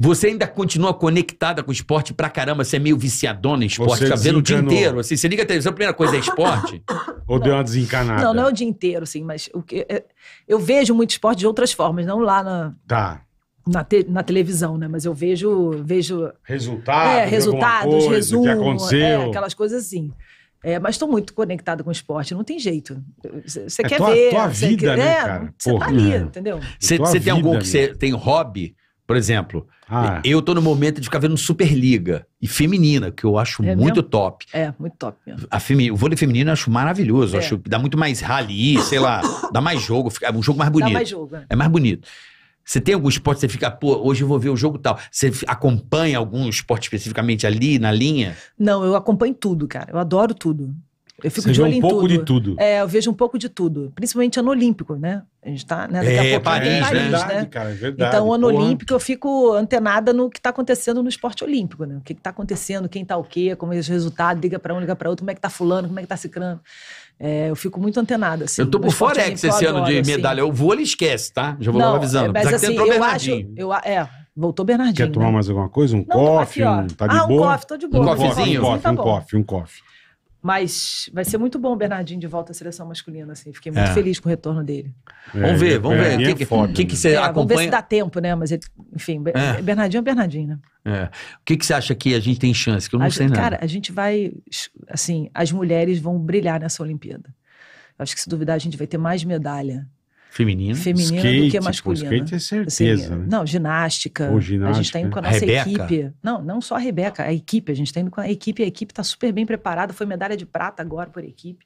Você ainda continua conectada com esporte pra caramba, você é meio viciadona em esporte, você fica vendo o dia inteiro. Assim, você liga a televisão, a primeira coisa é esporte. Ou não, deu uma desencanada? Não, não é o dia inteiro, assim, mas o que, é, eu vejo muito esporte de outras formas, não lá na. Tá. Na, te, na televisão, né? Mas eu vejo. vejo Resultado, é, resultados. Coisa, resumo, que aconteceu. É, aquelas coisas assim. É, mas estou muito conectada com o esporte, não tem jeito. Você é quer tua, ver. Tua vida, quer, né, é, cara? Você tá ali, entendeu? Você tem algum que você tem hobby? Por exemplo, ah. É. eu tô no momento de ficar vendo Superliga e feminina, que eu acho é muito mesmo? top. É, muito top mesmo. A femi o vôlei feminino eu acho maravilhoso. É. que dá muito mais rally, sei lá, dá mais jogo, é um jogo mais bonito. Dá mais jogo, né? É mais bonito. Você tem algum esporte que você fica, pô, hoje eu vou ver o jogo tal. Você acompanha algum esporte especificamente ali na linha? Não, eu acompanho tudo, cara. Eu adoro tudo. Eu fico Você de olho um pouco tudo. de tudo. É, eu vejo um pouco de tudo. Principalmente ano olímpico, né? A gente tá, né? Daqui é, a pouco Paris, é Paris, né? Verdade, cara, verdade, então, ano olímpico, eu fico antenada no que está acontecendo no esporte olímpico, né? O que, está acontecendo, quem está o quê, como é o resultado, liga para um, liga para outro, como é que tá fulano, como é que tá ciclano. É, eu fico muito antenada. Assim, eu tô por Forex esse ano de assim. medalha. Assim. vou e esquece, tá? Já vou Não, avisando. É, mas, assim, entrou eu Acho, eu, é, voltou Bernardinho. Quer tomar né? mais alguma coisa? Um coffee? Um, tá de ah, boa? um coffee, tô de boa. Um cofrezinho? Um um coffee, um coffee. Mas vai ser muito bom o Bernardinho de volta à seleção masculina, assim. Fiquei muito é. feliz com o retorno dele. É, vamos ver, é- vamos ver. O é que, que, que, que, né? você acompanha? É, vamos ver se dá tempo, né? Mas, enfim, Bernardinho é Bernardinho, né? O que, que você acha que a gente tem chance? Que eu não a sei nada. Cara, a gente vai... Assim, as mulheres vão brilhar nessa Olimpíada. Acho que se duvidar, a gente vai ter mais medalha Feminino. Feminina skate, do que masculina. skate é assim, certeza. Assim, né? Não, ginástica. Ou ginástica. A gente está indo com a né? nossa equipe. Não, não só a Rebeca, a equipe. A gente está indo com a equipe. A equipe está super bem preparada. Foi medalha de prata agora por equipe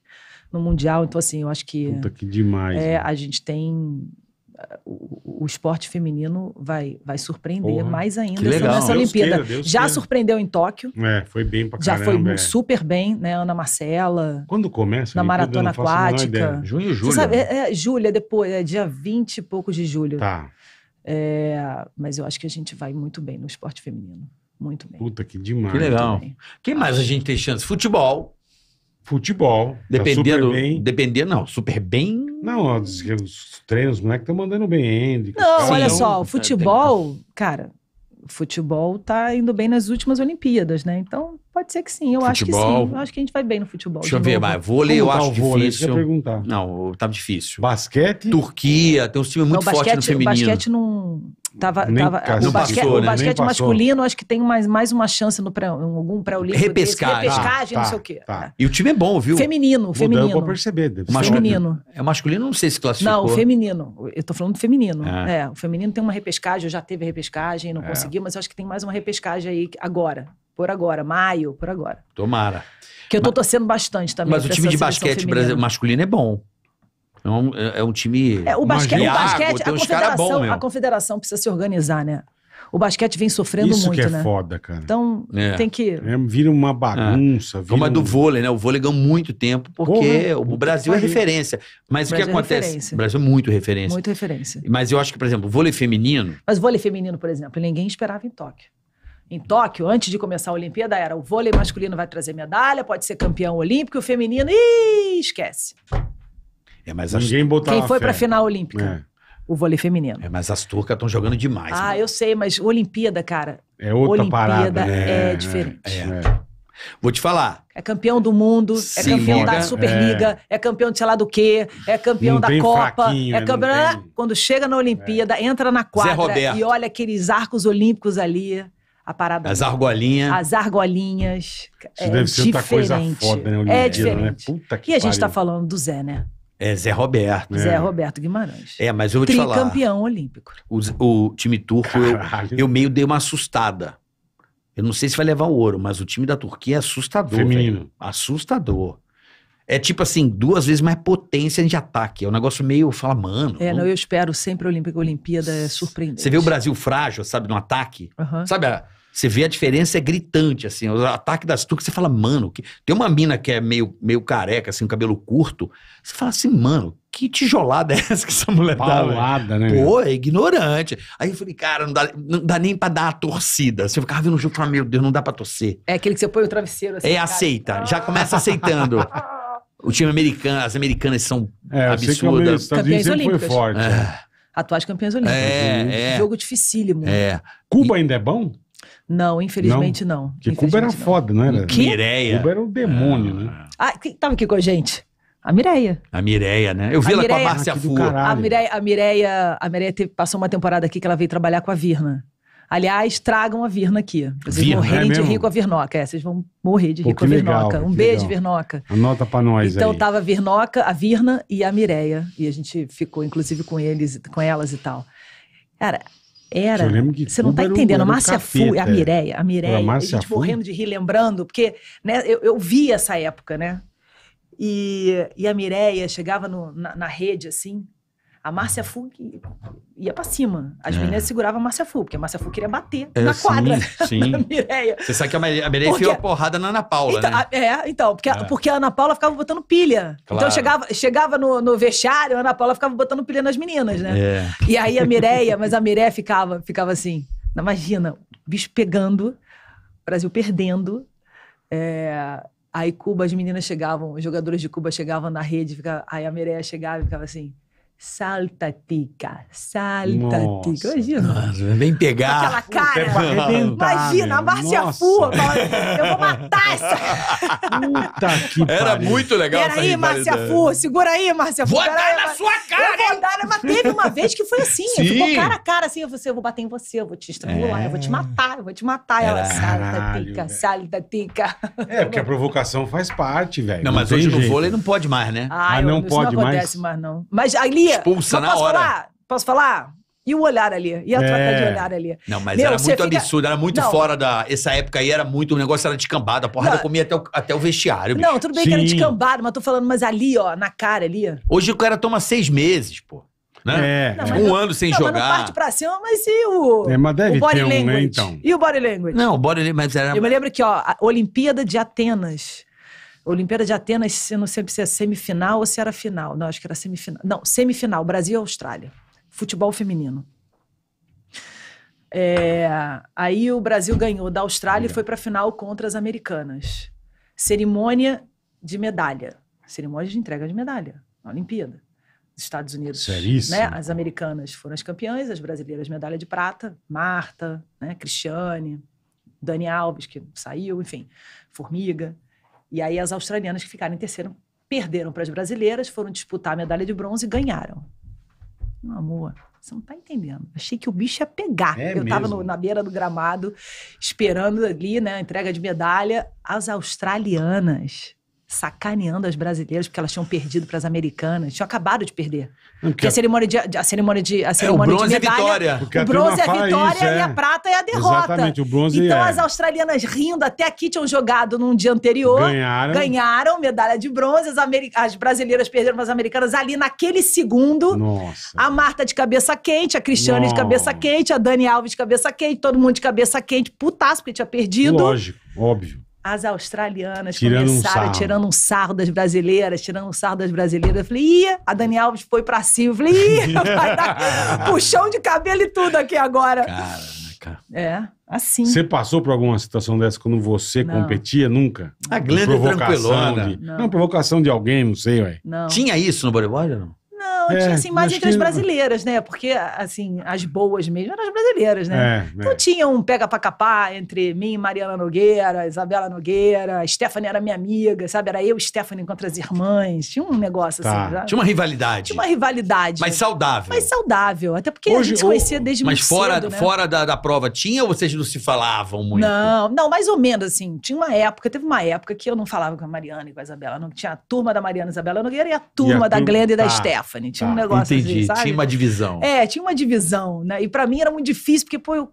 no Mundial. Então, assim, eu acho que. Puta que demais. É, né? A gente tem o, o, esporte feminino vai, vai surpreender Porra, mais ainda nessa Olimpíada. queira, já queira. surpreendeu em Tóquio. É, foi bem pra caramba. Já foi é. super bem, né, Ana Marcela. Quando começa? Na maratona aquática. Junho e julho. Sabe, é, é, julho, é depois, é dia 20 e poucos de julho. Tá. É, mas eu acho que a gente vai muito bem no esporte feminino. Muito bem. Puta, que demais. Que legal. Quem mais a gente tem chance? Futebol. Futebol. Tá Dependendo. Tá bem. Dependendo, não. Super bem não, os os treinos, os moleques estão mandando bem, Andy. Não, olha só, o é, futebol, cara, o futebol tá indo bem nas últimas Olimpíadas, né? Então, pode ser que sim. Eu futebol. acho que sim. Eu acho que a gente vai bem no futebol. Deixa eu ver, mas vôlei ler. eu acho vôlei? difícil. perguntar. Não, tá difícil. Basquete? Turquia, tem uns times muito fortes no feminino. O basquete não... Tava, nem tava, o, não basque, passou, o né? basquete masculino, acho que tem mais, mais uma chance no pré, algum pré-olímpico. Repescagem. Desse, repescagem, tá, não ah, sei o quê. Tá, tá. E o time é bom, viu? Feminino, feminino. Mudou, perceber. Deve feminino. É masculino, não sei se classificou. Não, o feminino. Eu tô falando do feminino. É. é o feminino tem uma repescagem, eu já teve repescagem, não é. consegui, mas acho que tem mais uma repescagem aí agora. Por agora, maio, por agora. Tomara. Que eu tô mas, torcendo bastante também. Mas o time de basquete brasileiro, masculino é bom. É um, é, é um time. É, o basquete, o basquete a, confederação, bom, a confederação precisa se organizar, né? O basquete vem sofrendo Isso muito, que é né? foda, cara. Então, é. tem que. É, vira uma é. bagunça. É. Vira Como um... é do vôlei, né? O vôlei ganhou muito tempo, porque Porra, né? o Brasil é referência. Mas o, o que é acontece? Referência. o Brasil é muito referência. Muito referência. Mas eu acho que, por exemplo, o vôlei feminino. Mas vôlei feminino, por exemplo, ninguém esperava em Tóquio em Tóquio, antes de começar a Olimpíada, era o vôlei masculino vai trazer medalha, pode ser campeão olímpico, o feminino, ih, esquece. É, mas Ninguém as... Quem foi para a final olímpica? É. O vôlei feminino. É, mas as turcas estão jogando demais. Ah, mano. Né? eu sei, mas Olimpíada, cara. É outra Olimpíada parada. É, é, é diferente. É. Vou te falar. É campeão do mundo, é Sim, é campeão da é. Superliga, é. é. campeão de sei lá do quê, é campeão não da Copa, é né? campeão. Ah, tem... Quando chega na Olimpíada, entra na quadra e olha aqueles arcos olímpicos ali a parada. As argolinhas. As argolinhas. Isso é deve ser diferente. outra coisa foda, né? Olimpíada, né? é diferente. Né? Puta que e a gente tá falando do Zé, né? É Zé Roberto. Zé é. Roberto Guimarães. É, mas eu vou te falar. Tricampeão olímpico. O, o, time turco, eu, eu, meio dei uma assustada. Eu não sei se vai levar o ouro, mas o time da Turquia é assustador. Feminino. Véio. Assustador é tipo assim, duas vezes mais potência de ataque. É um negócio meio, fala, mano. É, não, eu espero sempre a Olímpica Olimpíada é surpreendente. Você vê o Brasil frágil, sabe, no ataque? Uhum. Sabe, você vê a diferença é gritante, assim. O ataque das turcas, você fala, mano, que... tem uma mina que é meio, meio careca, assim, um cabelo curto. Você fala assim, mano, que tijolada é essa que essa mulher dá? Tá, tijolada, né? Pô, é ignorante. Aí eu falei, cara, não dá, não dá nem pra dar a torcida. Você assim, ficava vendo o jogo e falava, meu Deus, não dá pra torcer. É aquele que você põe o travesseiro assim. É, cara. aceita. Ah. Já começa aceitando. O time americano, as americanas são é, absurdas. Campeões olímpicos. olímpicas. É. é. Atuais campeões olímpicos. É, é. Jogo dificílimo. É. Cuba e... ainda é bom? Não, infelizmente não. não. Porque Cuba era não. foda, não era? Que? Mireia. Cuba era um demônio, ah. né? Ah, quem tava aqui com a gente? A Mireia. A Mireia, né? Eu vi a ela Mireia, com a Márcia ah, Fu. A Mireia, a Mireia, a Mireia teve, passou uma temporada aqui que ela veio trabalhar com a Virna. Aliás, tragam a Virna aqui. Vocês Virna, morrerem é de rir com a Virnoca. É, vocês vão morrer de rir com a Virnoca. Legal, um beijo, legal. Virnoca. Anota pra nós então, aí. Então tava a Virnoca, a Virna e a Mireia. E a gente ficou, inclusive, com eles, com elas e tal. Cara, era. você não tá entendendo. a Márcia a é. Mireia, a Mireia, a, a gente Fu? morrendo de rir, lembrando, porque né, eu, eu vi essa época, né? E, e a Mireia chegava no, na, na, rede, assim, a Márcia Fu ia pra cima. As é. meninas seguravam a Márcia Fu, porque a Márcia Fu queria bater é, na quadra sim, da Mireia. Você sabe que a Mireia porque... enfiou a porrada na Ana Paula, então, né? É, então, porque, é. porque a Ana Paula ficava botando pilha. Então, claro. Então chegava, chegava no, no vestiário, a Ana Paula ficava botando pilha nas meninas, né? É. E aí a Mireia, mas a Mireia ficava, ficava assim, imagina, bicho pegando, Brasil perdendo, é... Aí Cuba, as meninas chegavam, os jogadores de Cuba chegavam na rede, ficava, aí a Mireia chegava e ficava assim, Saltatica, saltatica. Imagina. vem pegar. Aquela cara. Imagina, a Márcia Furra. Eu vou matar essa. Puta que Era muito legal Pera aí, Márcia Furra. Segura aí, Márcia Furra. Vou dar na sua cara. Eu vou dar. Mas teve uma vez que foi assim. Sim. Ficou cara a cara assim. Eu, vou, assim, eu vou bater em você, eu vou te estrangular, é. eu vou te é. matar, eu vou te matar. Ela, saltatica, saltatica. É, porque a provocação faz parte, velho. Não, mas hoje no vôlei não pode mais, né? Ah, não pode mais. Não acontece mais, não. Mas ali expulsa na posso hora. Falar? Posso falar? E o olhar ali, e a troca de é. olhar ali. Não, mas Meu, era muito fica... absurdo, era muito não. fora da. Essa época aí era muito. O negócio era descambado, a porrada não. comia até o, até o vestiário. Bicho. Não, tudo bem Sim. que era descambado, mas tô falando, mas ali, ó, na cara ali. Hoje o cara toma seis meses, pô. Né? É. Não, tipo, um não, ano sem não, jogar. Mas não parte pra cima, mas e o. É, mas deve o body ter Um, né, então. E o body language? Não, o body language, mas era. Eu me lembro que, ó, Olimpíada de Atenas. Olimpíada de Atenas, se não sei se era é semifinal ou se era final. Não, acho que era semifinal. Não, semifinal, Brasil e Austrália. Futebol feminino. É, aí o Brasil ganhou da Austrália e foi para a final contra as americanas. Cerimônia de medalha. Cerimônia de entrega de medalha na Olimpíada. Os Estados Unidos, Seríssimo. né? As americanas foram as campeãs, as brasileiras medalha de prata, Marta, né? Cristiane, Dani Alves que saiu, enfim, Formiga. E aí as australianas que ficaram em terceiro perderam para as brasileiras, foram disputar a medalha de bronze e ganharam. Meu amor, você não tá entendendo. Achei que o bicho ia pegar. É eu estava na beira do gramado, esperando ali, né, a entrega de medalha. As australianas sacaneando as brasileiras, porque elas tinham perdido para as americanas, tinham acabado de perder. porque, a cerimônia de. A cerimônia de a cerimônia é, o bronze de medalha, é vitória. Porque o bronze é a é vitória é. e a prata é a derrota. Exatamente, o bronze Então é. as australianas rindo, até aqui tinham jogado num dia anterior. Ganharam. Ganharam medalha de bronze, as, amer... as brasileiras perderam para as americanas ali naquele segundo. Nossa. A Marta de cabeça quente, a Cristiane Nossa. de cabeça quente, a Dani Alves de cabeça quente, todo mundo de cabeça quente, putaço, porque tinha perdido. Lógico, óbvio as australianas tirando começaram um tirando um sarro das brasileiras, tirando um sarro das brasileiras. Eu falei, ia, a Dani Alves foi pra cima. Eu falei, ia, puxão de cabelo e tudo aqui agora. Caraca. É, assim. Você passou por alguma situação dessa quando você não. competia? Nunca? A Glenda é tranquilona. De... Não. não. provocação de alguém, não sei, ué. Não. Tinha isso no bodyboard ou não? não, é, assim, mais entre as brasileiras, né? Porque, assim, as boas mesmo eram as brasileiras, né? É, então é. tinha um pega pra capar entre mim e Mariana Nogueira, Isabela Nogueira, Stephanie era minha amiga, sabe? Era eu e Stephanie contra as irmãs. Tinha um negócio tá. assim. Sabe? Tinha uma rivalidade. Tinha uma rivalidade. Mas saudável. Mas saudável. Até porque Hoje, a gente se conhecia desde mas muito fora, cedo, né? fora da, da prova tinha ou vocês não se falavam muito? Não, não, mais ou menos, assim. Tinha uma época, teve uma época que eu não falava com a Mariana e com a Isabela. Não tinha a turma da Mariana e Isabela Nogueira e a turma e a da Glenda e da tá. Stephanie tinha um tá, negócio assim, entendi. assim, sabe? Tinha uma divisão. É, tinha uma divisão, né? E para mim era muito difícil, porque, pô, eu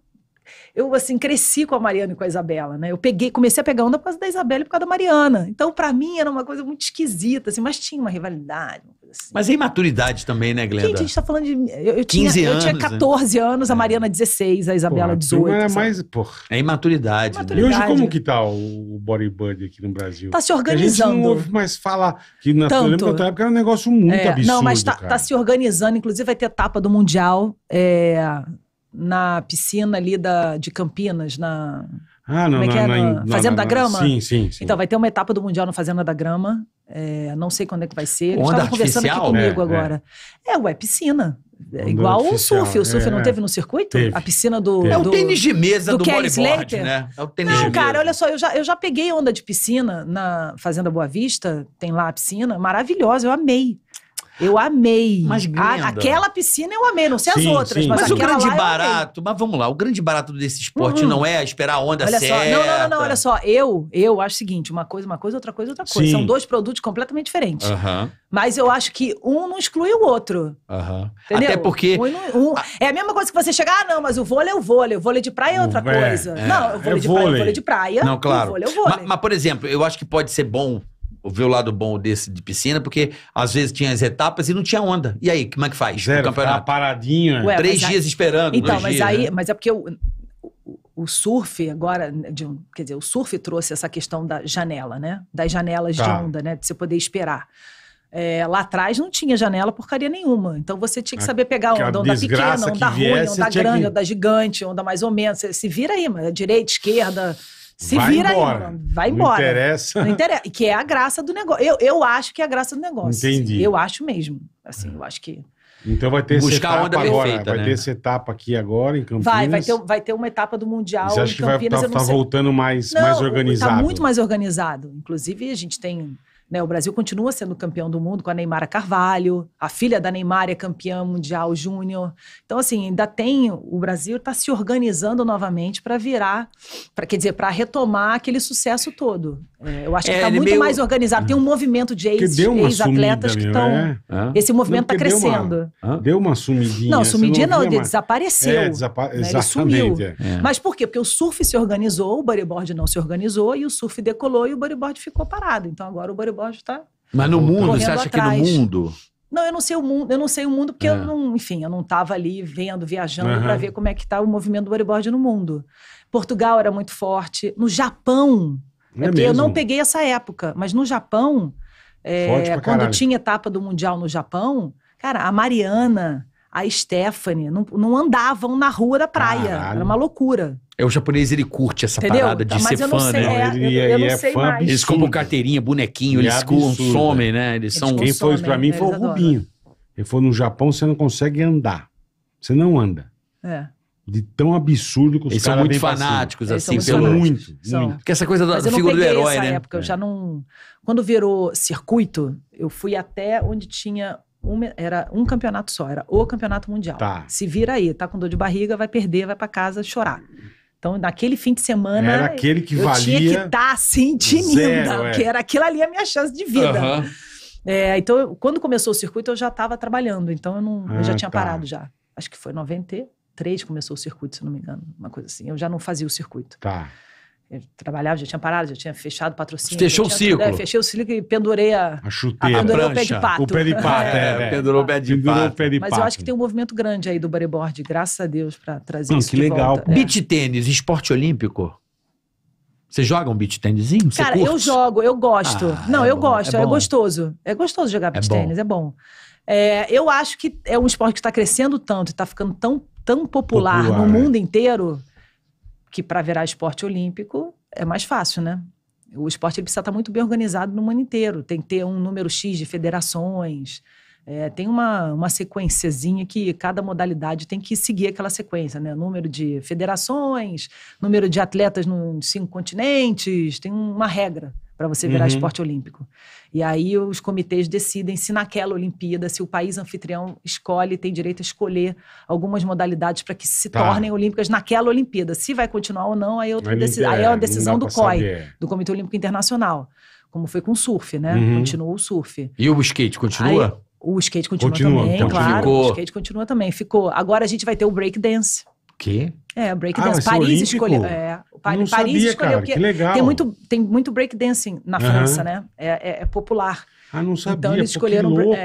eu assim cresci com a Mariana e com a Isabela, né? Eu peguei, comecei a pegar onda por causa da Isabela e por causa da Mariana. Então, para mim era uma coisa muito esquisita, assim, mas tinha uma rivalidade, assim. Mas é imaturidade também, né, Glenda? Gente, a gente tá falando de eu, eu 15 tinha, anos, eu tinha 14 né? anos, a é. Mariana 16, a Isabela porra, 18. mais, porra. É imaturidade, é imaturidade. Né? E hoje como que tá o bodybuilding aqui no Brasil? Tá se organizando. A gente não ouve mais falar que na Tanto. época era um negócio muito é, absurdo, Não, mas tá, tá, se organizando, inclusive vai ter etapa do mundial, é na piscina ali da, de Campinas, na. Ah, não, Como é, é? na, é? Na, na, Fazenda da Grama? Sim, sim, sim. Então, vai ter uma etapa do Mundial na Fazenda da Grama. É, não sei quando é que vai ser. Eles estavam conversando aqui comigo é, agora. É, é ué, piscina. É igual o surf. O surf é, não é. teve no circuito? Teve, a piscina do, do, É o tênis de mesa do, do, do né? É o tênis não, de cara, olha só, eu já, eu já peguei onda de piscina na Fazenda Boa Vista, tem lá a piscina, maravilhosa, eu amei. Eu amei. Mas A, aquela piscina eu amei, não sei sim, as outras. Sim. Mas, mas o grande lá, barato, mas vamos lá, o grande barato desse esporte uhum. não é esperar a onda olha certa. Só, não, não, não, olha só. Eu, eu acho o seguinte: uma coisa, uma coisa, outra coisa, outra coisa. Sim. São dois produtos completamente diferentes. Uhum. Mas eu acho que um não exclui o outro. Uhum. Entendeu? Até porque. Um, um, a... É a mesma coisa que você chegar, ah, não, mas o vôlei é o vôlei. O vôlei de praia é outra é, coisa. É, não, o vôlei, é de vôlei. praia é o vôlei de praia. Não, claro. O vôlei é o vôlei. Mas, mas, por exemplo, eu acho que pode ser bom ver o lado bom desse de piscina, porque às vezes tinha as etapas e não tinha onda. E aí, como é que faz? Zero, campeonato paradinha né? Ué, Três dias aí... esperando. Então, mas dias, aí, né? mas é porque eu, o surf agora, né, de, quer dizer, o surf trouxe essa questão da janela, né? Das janelas tá. de onda, né? De você poder esperar. É, lá atrás não tinha janela porcaria nenhuma. Então você tinha que é, saber pegar é onda, onda pequena, onda ruim, viesse, onda grande, que... onda gigante, onda mais ou menos. Você se vira aí, mano é direita, esquerda. Se vai vira embora. Aí, vai embora. Não interessa. Não interessa. Que é a graça do negócio. Eu, eu acho que é a graça do negócio. Entendi. eu acho mesmo. Assim, é. eu acho que. Então vai ter Buscar essa etapa agora. Perfeita, vai né? ter essa etapa aqui agora em Campinas. Vai, vai ter, vai ter uma etapa do Mundial Você acha em Campinas. Que vai, tá, tá voltando mais, não, mais tá organizado. Tá muito mais organizado. Inclusive, a gente tem né? O Brasil continua sendo campeão do mundo com a Neymar Carvalho, a filha da Neymar é campeã mundial júnior. Então, assim, ainda tem. O Brasil está se organizando novamente para virar, para quer dizer, para retomar aquele sucesso todo. É, eu acho que está é, tá muito meio... mais organizado. Tem um movimento de ex-atletas que estão. É? Esse movimento está crescendo. Deu uma, deu uma sumidinha. Não, sumidinha não, não ele desapareceu. É, desapa... né? Ele sumiu. É. É. Mas por quê? Porque o surf se organizou, o bodyboard não se organizou, e o surf decolou e o bodyboard ficou parado. Então agora o bodyboard Tá? Mas no mundo, você acha atrás. que no mundo? Não, eu não sei o mundo, eu não sei o mundo porque é. eu não, enfim, eu não estava ali vendo, viajando uhum. para ver como é que está o movimento do bodyboard no mundo. Portugal era muito forte, no Japão, não é porque é mesmo? eu não peguei essa época, mas no Japão, é, quando caralho. tinha etapa do mundial no Japão, cara, a Mariana, a Stephanie, não, não andavam na rua da praia. Caralho. Era uma loucura. É o japonês, ele curte essa Entendeu? parada de Mas ser fã, né? É, ele, eu, é, eu é fã mais. Eles compram carteirinha, bonequinho, eles é consomem, né? Eles, são... Quem foi isso pra mim né? foi o Rubinho. Ele falou, no Japão você não consegue andar. Você não anda. É de tão absurdo que os eles caras assim, são muito fanáticos assim, eles são muito, pelo... muito, Porque essa coisa da figura do herói, essa né? Época, é. eu já não quando virou circuito, eu fui até onde tinha um, era um campeonato só, era o campeonato mundial. Tá. Se vira aí, tá com dor de barriga, vai perder, vai para casa chorar. Então, naquele fim de semana. Era aquele que eu valia. Tinha que estar tá, assim, tinindo, porque é. era aquilo ali a minha chance de vida. Uhum. É, então, quando começou o circuito, eu já estava trabalhando, então eu, não, ah, eu já ah, tinha tá. parado já. Acho que foi 93 começou o circuito, se não me engano, uma coisa assim. Eu já não fazia o circuito. Tá trabalhava, já tinha parado, já tinha fechado o patrocínio. Fechou o ciclo. Tudo, é, fechei o ciclo e pendurei a, a chuteira. A, pendurei o pé de pato. O pé de pato, é. é pendurou o pé de pendurou pato. Pé de Mas eu acho que tem um movimento grande aí do bodyboard, graças a Deus, para trazer Não, isso que legal. Volta, é. Beach tênis, esporte olímpico? Você joga um beach tênisinho? Cara, curte? eu jogo, eu gosto. Ah, Não, é eu bom, gosto, é, é, gostoso. É gostoso jogar é beach tênis, é bom. É, eu acho que é um esporte que está crescendo tanto e está ficando tão, tão popular, popular no mundo é. inteiro que para virar esporte olímpico é mais fácil, né? O esporte precisa estar tá muito bem organizado no mundo inteiro. Tem que ter um número X de federações. É, tem uma, uma sequenciazinha que cada modalidade tem que seguir aquela sequência, né? Número de federações, número de atletas nos cinco continentes, tem uma regra para você virar uhum. esporte olímpico. E aí os comitês decidem se naquela Olimpíada, se o país anfitrião escolhe, tem direito a escolher algumas modalidades para que se tá. tornem olímpicas naquela Olimpíada. Se vai continuar ou não, aí, é outra aí é uma é, decisão do COI, saber. do Comitê Olímpico Internacional. Como foi com o surf, né? Uhum. Continuou o surf. E o skate continua? Aí, o skate continua, continua também, então, claro. Ficou... O skate continua também. Ficou. Agora a gente vai ter o break dance quê? É, breakdance. Ah, Paris escolheu. É, Paris sabia, escolheu. Cara, que legal. Tem muito, tem muito breakdancing na uhum. França, né? É, é, é, popular. Ah, não então, sabia. Então eles escolheram. Pô, louco, é,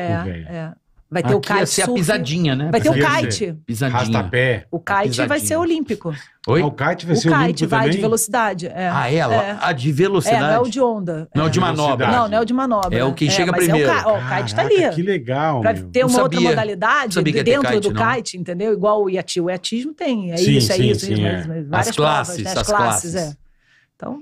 é. Vai ter Aqui o kite. Vai ser a pisadinha, né? Vai ter o kite. Pisadinha. Rastapé. O kite vai ser olímpico. Oi? Ah, o kite vai ser o olímpico. O kite vai também? de velocidade. É. Ah, ela? É. é. A ah, de velocidade. É, não é o de onda. Não é o de é, manobra. Não, não é o de manobra. É o que é, chega primeiro. É o, o, kite tá ali. Que legal. Pra ter uma sabia. outra modalidade dentro kite, do não. kite, entendeu? Igual o iatismo. tem. É sim, isso, é sim, isso. Sim, isso, né? as classes, as classes. É. Então.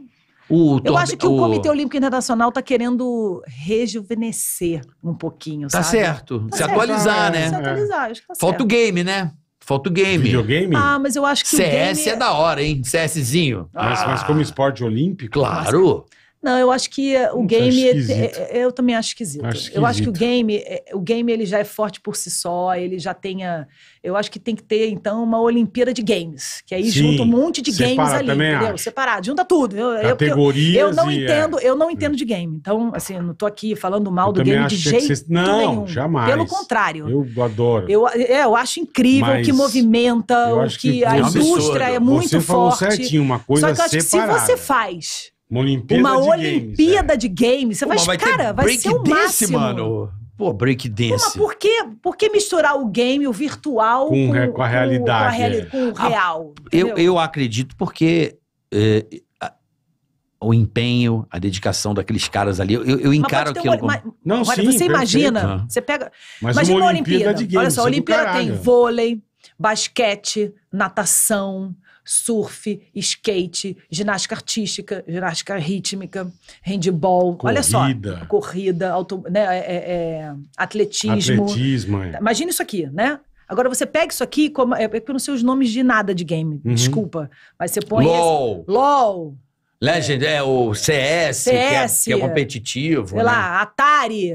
O, eu acho que o, o Comitê Olímpico Internacional está querendo rejuvenescer um pouquinho, tá sabe? Certo. Tá se certo. atualizar, é, né? Se atualizar, acho que tá Falta certo. o game, né? Falta o game. Videogame? Ah, mas eu acho que CS game... é da hora, hein? CSzinho. Mas, ah. mas como esporte olímpico? Claro. Mas... Não, eu acho que eh, o game. É, é, é, eu também acho esquisito. acho esquisito. Eu acho que o game, eh, o game ele já é forte por si só, ele já tenha. Eu acho que tem que ter, então, uma Olimpíada de games. Que aí Sim, junta um monte de separa, games ali, entendeu? Acho. Separado, junta tudo. Categorias. Eu, eu não entendo, é. eu não entendo de game. Então, assim, não tô aqui falando mal eu do game de jeito vocês... Não, nenhum. jamais. Pelo contrário. Eu adoro. Eu, é, eu acho incrível o que movimenta, o que, que a indústria é muito você forte. Falou certinho, uma coisa Só que eu acho separada. que se você faz uma Olimpíada, uma de, Olimpíada games, é. de games. Você Pô, faz, vai cara, vai ser o dance, máximo. mano. Pô, break dance. Pô, por, que, por que misturar o game, o virtual, com, com, com a realidade? Com, a reali com o ah, real. A, eu, eu acredito porque é, a, o empenho, a dedicação daqueles caras ali, eu, eu encaro aquilo. Um, como... Mas, não, olha, sim, você imagina, ah. você pega. Mas imagina uma Olimpíada, Olimpíada de games, Olha só, a é Olimpíada tem vôlei, basquete, natação, surf, skate, ginástica artística, ginástica rítmica, handball. Corrida. Olha só. Corrida. Auto, né, é, é, é, atletismo. Atletismo, é. Imagina isso aqui, né? Agora você pega isso aqui, como, é, é eu não sei os nomes de nada de game, uhum. desculpa. Mas você põe. LOL! Esse, LOL! Legend é o CS, CS que, é, que, é, competitivo. Sei né? lá, Atari.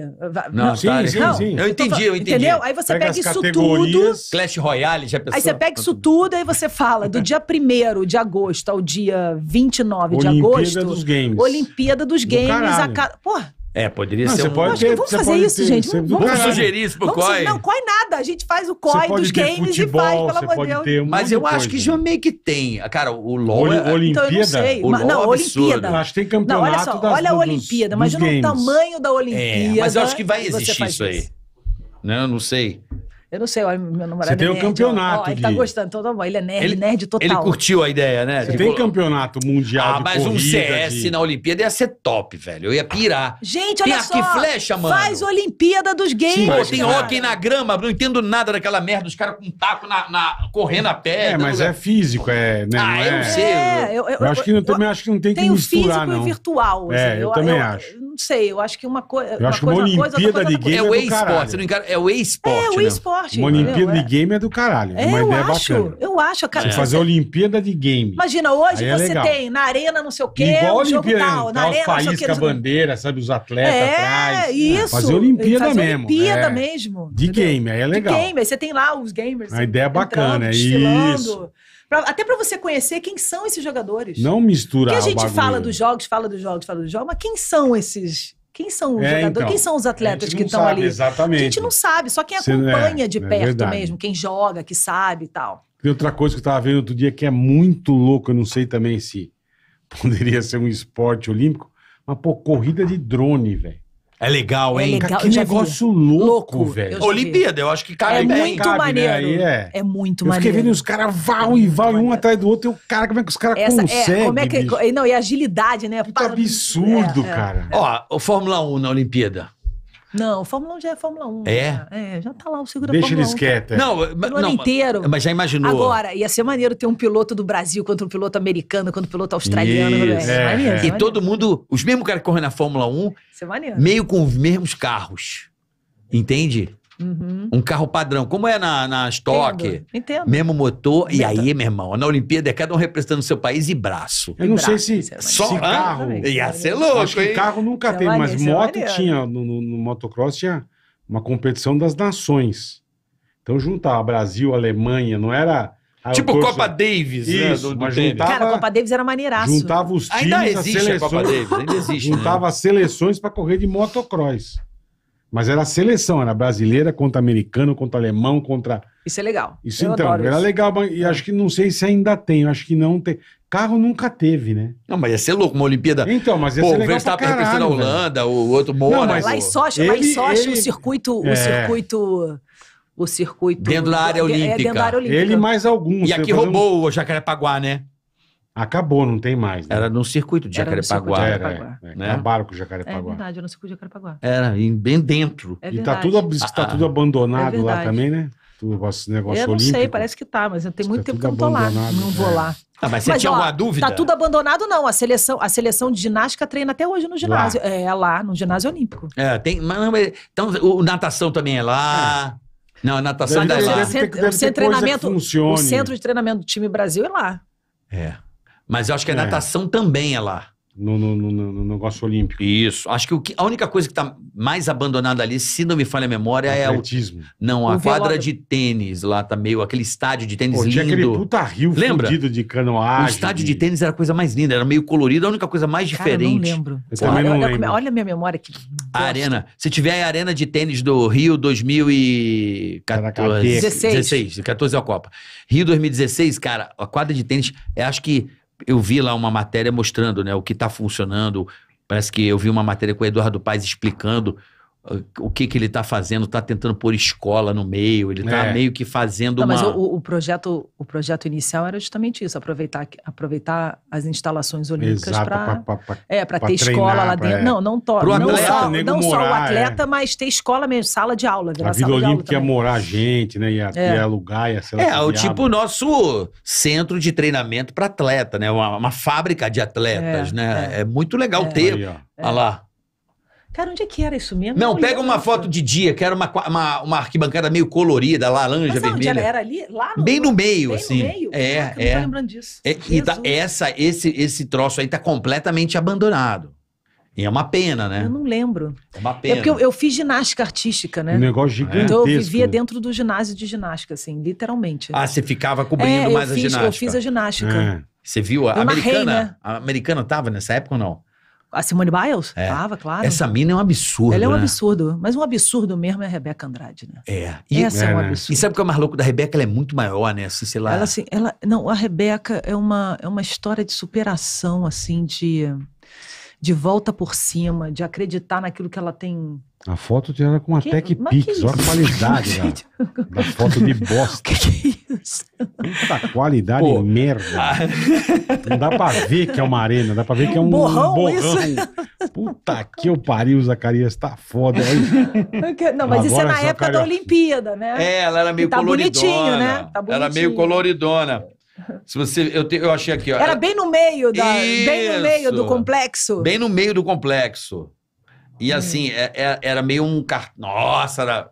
Não, sim, Atari. Sim, não, sim, Eu entendi, eu entendi. Entendeu? Aí você pega, pega isso tudo. Clash Royale, já pensou? Aí você pega isso tudo e você fala do dia 1 de agosto ao dia 29 Olimpíada de agosto. Olimpíada dos Games. Olimpíada dos Games. Do a Porra, é, poderia não, ser você um... Pode ter, vamos fazer isso, ter, gente. Vamos, vamos, sugerir isso pro COI. Não, COI é nada. A gente faz o COI dos games futebol, e faz, pelo amor de Deus. Um Mas eu acho que já meio que tem. Ah, cara, o LOL... O, é... Olimpíada? Então, eu não sei. O é não, é Olimpíada. Acho que tem campeonato não, olha só, das, olha a Olimpíada. Dos, imagina o tamanho da Olimpíada. É, mas eu acho que vai existir isso aí. Não, né, não sei. Eu não sei, olha, meu namorado. Você é tem é nerd, o campeonato. Ó, ó, ele tá gostando, então tá bom. Ele é nerd, ele, é nerd total. Ele curtiu a ideia, né? Você tem campeonato mundial. Ah, mas corrida, um CS de... na Olimpíada ia ser top, velho. Eu ia pirar. Gente, olha tem só. Tem aqui flecha, mano. Faz Olimpíada dos games. Sim, Pô, tem hockey é. na grama, não entendo nada daquela merda. Os caras com um taco na, na, correndo a pé. É, mas é físico, é. Né? Ah, é... eu não sei. É, eu, eu, eu, acho que eu, também acho que não tem, tem que misturar, não. Tem o físico e virtual. É, assim, eu, também acho. Não sei, eu acho que uma coisa. Eu acho que uma Olimpíada de games. É o e-sport. É o né? e-sport. É o e-sport esporte. Uma Olimpíada é. de game é do caralho. É, uma eu ideia acho, bacana. Eu acho, cara. Você fazer Olimpíada de game. Imagina, hoje Aí é você é tem na arena não sei o quê, Igual um Olimpíada, tal, né? na arena, país não sei o com a bandeira, sabe, os atletas é, atrás. Né? Isso. Fazer Olimpíada fazer mesmo. Olimpíada é. mesmo. De entendeu? game, aí é legal. De game, aí você tem lá os gamers. Uma ideia bacana, entrando, isso. Pra, até para você conhecer quem são esses jogadores. Não misturar Porque a gente fala dos jogos, fala dos jogos, fala dos jogos, mas quem são esses quem são os é, jogadores? Então, quem são os atletas que estão ali? Exatamente. A gente não sabe, só quem é, acompanha é, de perto é mesmo, quem joga, que sabe e tal. Tem outra coisa que eu estava vendo outro dia que é muito louco, eu não sei também se poderia ser um esporte olímpico, mas, pô, corrida de drone, velho. É legal, é hein? É legal, que negócio vi. louco, velho. Olimpíada, eu acho que cara é bem. É muito cabe, né? maneiro. Né? é. é muito eu maneiro. Eu fiquei vendo os caras vão e vão, um atrás do outro. E o cara, como é que os caras conseguem? É, como é que, bicho? não, e agilidade, né? Que absurdo, é, é, cara. Ó, o Fórmula 1 na Olimpíada. Não, Fórmula 1 já é Fórmula 1. É? Já, é, já tá lá o seguro Deixa da Fórmula 1. Deixa eles é. Não, mas, não, é inteiro. Mas já imaginou. Agora, ia ser maneiro ter um piloto do Brasil contra um piloto americano, contra um piloto australiano. Isso, é, é, maneiro, é. E todo mundo, os mesmos caras que correm na Fórmula 1, é meio com os mesmos carros. Entende? Uhum. Um carro padrão, como é na, na stock Entendo. Mesmo motor. Entendo. E aí, meu irmão, na Olimpíada é cada um representando o seu país e braço. Eu não braço, sei se, é só se carro. Ia ser é louco, Acho hein? carro nunca é teve, mas moto tinha, no, no, no, motocross tinha uma competição das nações. Então juntava Brasil, Alemanha, não era. Tipo curso... Copa Davis, né, Isso, né? Do, do juntava, Cara, a Copa Davis era maneiraço. Juntava os times, ainda existe seleções, a Copa Davis, ainda existe. Né? Juntava né? seleções para correr de motocross. Mas era a seleção, era brasileira contra americano, contra alemão, contra. Isso é legal. Isso eu então, era isso. legal, e acho que não sei se ainda tem, acho que não tem. Carro nunca teve, né? Não, mas ia ser louco, uma Olimpíada. Então, mas ia Pô, ser legal. O Verstappen representando a Holanda, velho. o outro mora Não, mas, lá em Sochi, ele, lá em Sochi ele... o circuito. É. O circuito o circuito. Dentro da área olímpica. É, é, dentro da área olímpica. Ele mais alguns. E aqui roubou um... o Jacarepaguá, né? Acabou, não tem mais. Né? Era no né? é circuito de Jacarepaguá. Era, Jacarepaguá. É, é, né? Acabaram com o Jacarepaguá. É verdade, era no circuito de Jacarepaguá. Era, bem dentro. É e tá tudo, tá ah, ah. tudo abandonado é lá também, né? Tudo, esse negócio eu não olímpico. sei, parece que tá, mas tem muito tá tempo que eu não tô lá. Não né? vou lá. Ah, mas você mas, tinha ó, alguma dúvida? Tá tudo abandonado, não. A seleção, a seleção de ginástica treina até hoje no ginásio. Lá. É, lá, no ginásio olímpico. É, tem. Mas, então, o natação também é lá. É. Não, a natação deve, é deve, lá. ter, deve o, treinamento, o centro de treinamento do time Brasil é lá. É. Mas eu acho que a é. natação também é lá. No, no, no, no, negócio olímpico. Isso. Acho que, o que a única coisa que está mais abandonada ali, se não me falha a memória, é o. Não, a o quadra de tênis lá tá meio. Aquele estádio de tênis Pô, lindo. Tinha aquele puta rio Lembra? fudido de canoagem. O estádio de tênis era a coisa mais linda, era meio colorido, a única coisa mais Cara, diferente. Eu não lembro. Eu também olha, não olha, lembro. Olha a minha memória aqui. A arena. Se tiver a arena de tênis do Rio 2014. 16. 16, 14 é a Copa. Rio 2016, cara, a quadra de tênis, é, acho que eu vi lá uma matéria mostrando né, o que está funcionando. Parece que eu vi uma matéria com o Eduardo Paes explicando o que, que ele está fazendo, está tentando pôr escola no meio, ele está é. meio que fazendo Não, uma... Mas o, o, projeto, o projeto inicial era justamente isso, aproveitar, aproveitar as instalações olímpicas para é, para ter treinar, escola lá dentro. É. Não, não, to, não, atleta, só, né, não morar, só o atleta, é. mas ter escola mesmo, sala de aula. A Vila Olímpica ia é morar gente, né? Ia, é. ia alugar, ia ser... É, é, o tipo o nosso centro de treinamento para atleta, né? Uma, uma, fábrica de atletas, é, né? É, muito legal ter. Aí, Olha lá. Cara, onde é que era isso mesmo? Não, não pega uma foto de dia, que era uma, uma, uma arquibancada meio colorida, laranja, Mas vermelha. Onde era? ali? Lá no, bem no meio, bem assim. No meio? É, Caraca, é. Não tô é. lembrando disso. É, e tá, essa, esse, esse troço aí tá completamente abandonado. E é uma pena, né? Eu não lembro. É uma pena. É porque eu, eu fiz ginástica artística, né? Um negócio é. gigantesco. Então eu vivia dentro do ginásio de ginástica, assim, literalmente. Ah, você ficava cobrindo é, mais fiz, a ginástica. eu fiz a ginástica. É. Você viu? A eu americana, marrei, né? a americana tava nessa época ou não? A Simone Biles? É. Tava, claro. Essa mina é um absurdo. Ela é um né? absurdo. Mas um absurdo mesmo é a Rebeca Andrade, né? É. E, Essa é, é um né? absurdo. E sabe o que é mais louco da Rebeca? Ela é muito maior, né? Assim, sei lá. Ela, assim, ela, não, a Rebeca é uma, é uma história de superação, assim, de de volta por cima, de acreditar naquilo que ela tem. A foto tirada com uma que, Tech Pix, olha a qualidade da, da foto de bosta. que que é isso? Puta qualidade Pô. merda. Ah. Não dá pra ver que é uma arena, dá pra ver é que é um borrão. Um borrão. Puta que eu pariu, Zacarias, tá foda. Aí. Não, mas Agora, isso é na época Zacarias... da Olimpíada, né? É, ela era meio tá coloridona. Bonitinho, né? Tá bonitinho. Era meio coloridona. Se você, eu, te, eu achei aqui, ó. Era bem no meio da, Isso. bem no meio do complexo. Bem no meio do complexo. E hum. assim, é, é, era meio um cartão. Nossa, era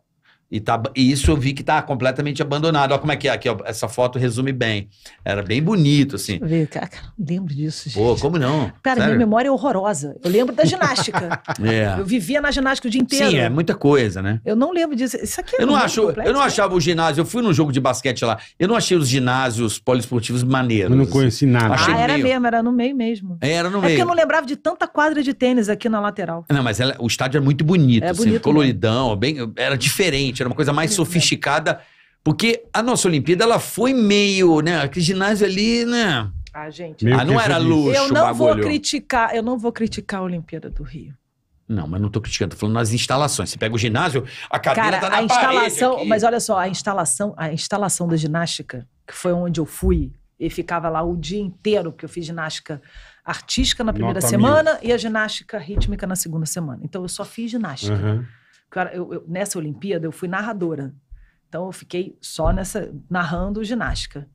e, tá, e isso eu vi que tá completamente abandonado. Olha como é que é. Aqui, ó, essa foto resume bem. Era bem bonito, assim. Ver, cara, não lembro disso, gente. Pô, como não? Cara, Sério? minha memória é horrorosa. Eu lembro da ginástica. é. Eu vivia na ginástica o dia inteiro. Sim, é muita coisa, né? Eu não lembro disso. Isso aqui é eu não acho, complexo, Eu não né? achava o ginásio. Eu fui num jogo de basquete lá. Eu não achei os ginásios poliesportivos maneiros. Eu não assim. conheci nada. Achei ah, era meio... mesmo. Era no meio mesmo. É, era no meio. É porque eu não lembrava de tanta quadra de tênis aqui na lateral. Não, mas ela, o estádio era é muito bonito. É assim, bonito coloridão. Bem, era diferente diferente, era uma coisa mais né? sofisticada, porque a nossa Olimpíada ela foi meio, né? Aquele ginásio ali, né? Ah, gente. ah, não era luxo, Eu não vou criticar, eu não vou criticar a Olimpíada do Rio. Não, mas não tô criticando, tô falando nas instalações. Você pega o ginásio, a cadeira Cara, tá na a instalação, mas olha só, a instalação, a instalação da ginástica, que foi onde eu fui e ficava lá o dia inteiro, porque eu fiz ginástica artística na primeira Nota semana mil. e a ginástica rítmica na segunda semana. Então eu só fiz ginástica. Uhum cara, eu, eu, nessa Olimpíada eu fui narradora. Então eu fiquei só nessa narrando ginástica.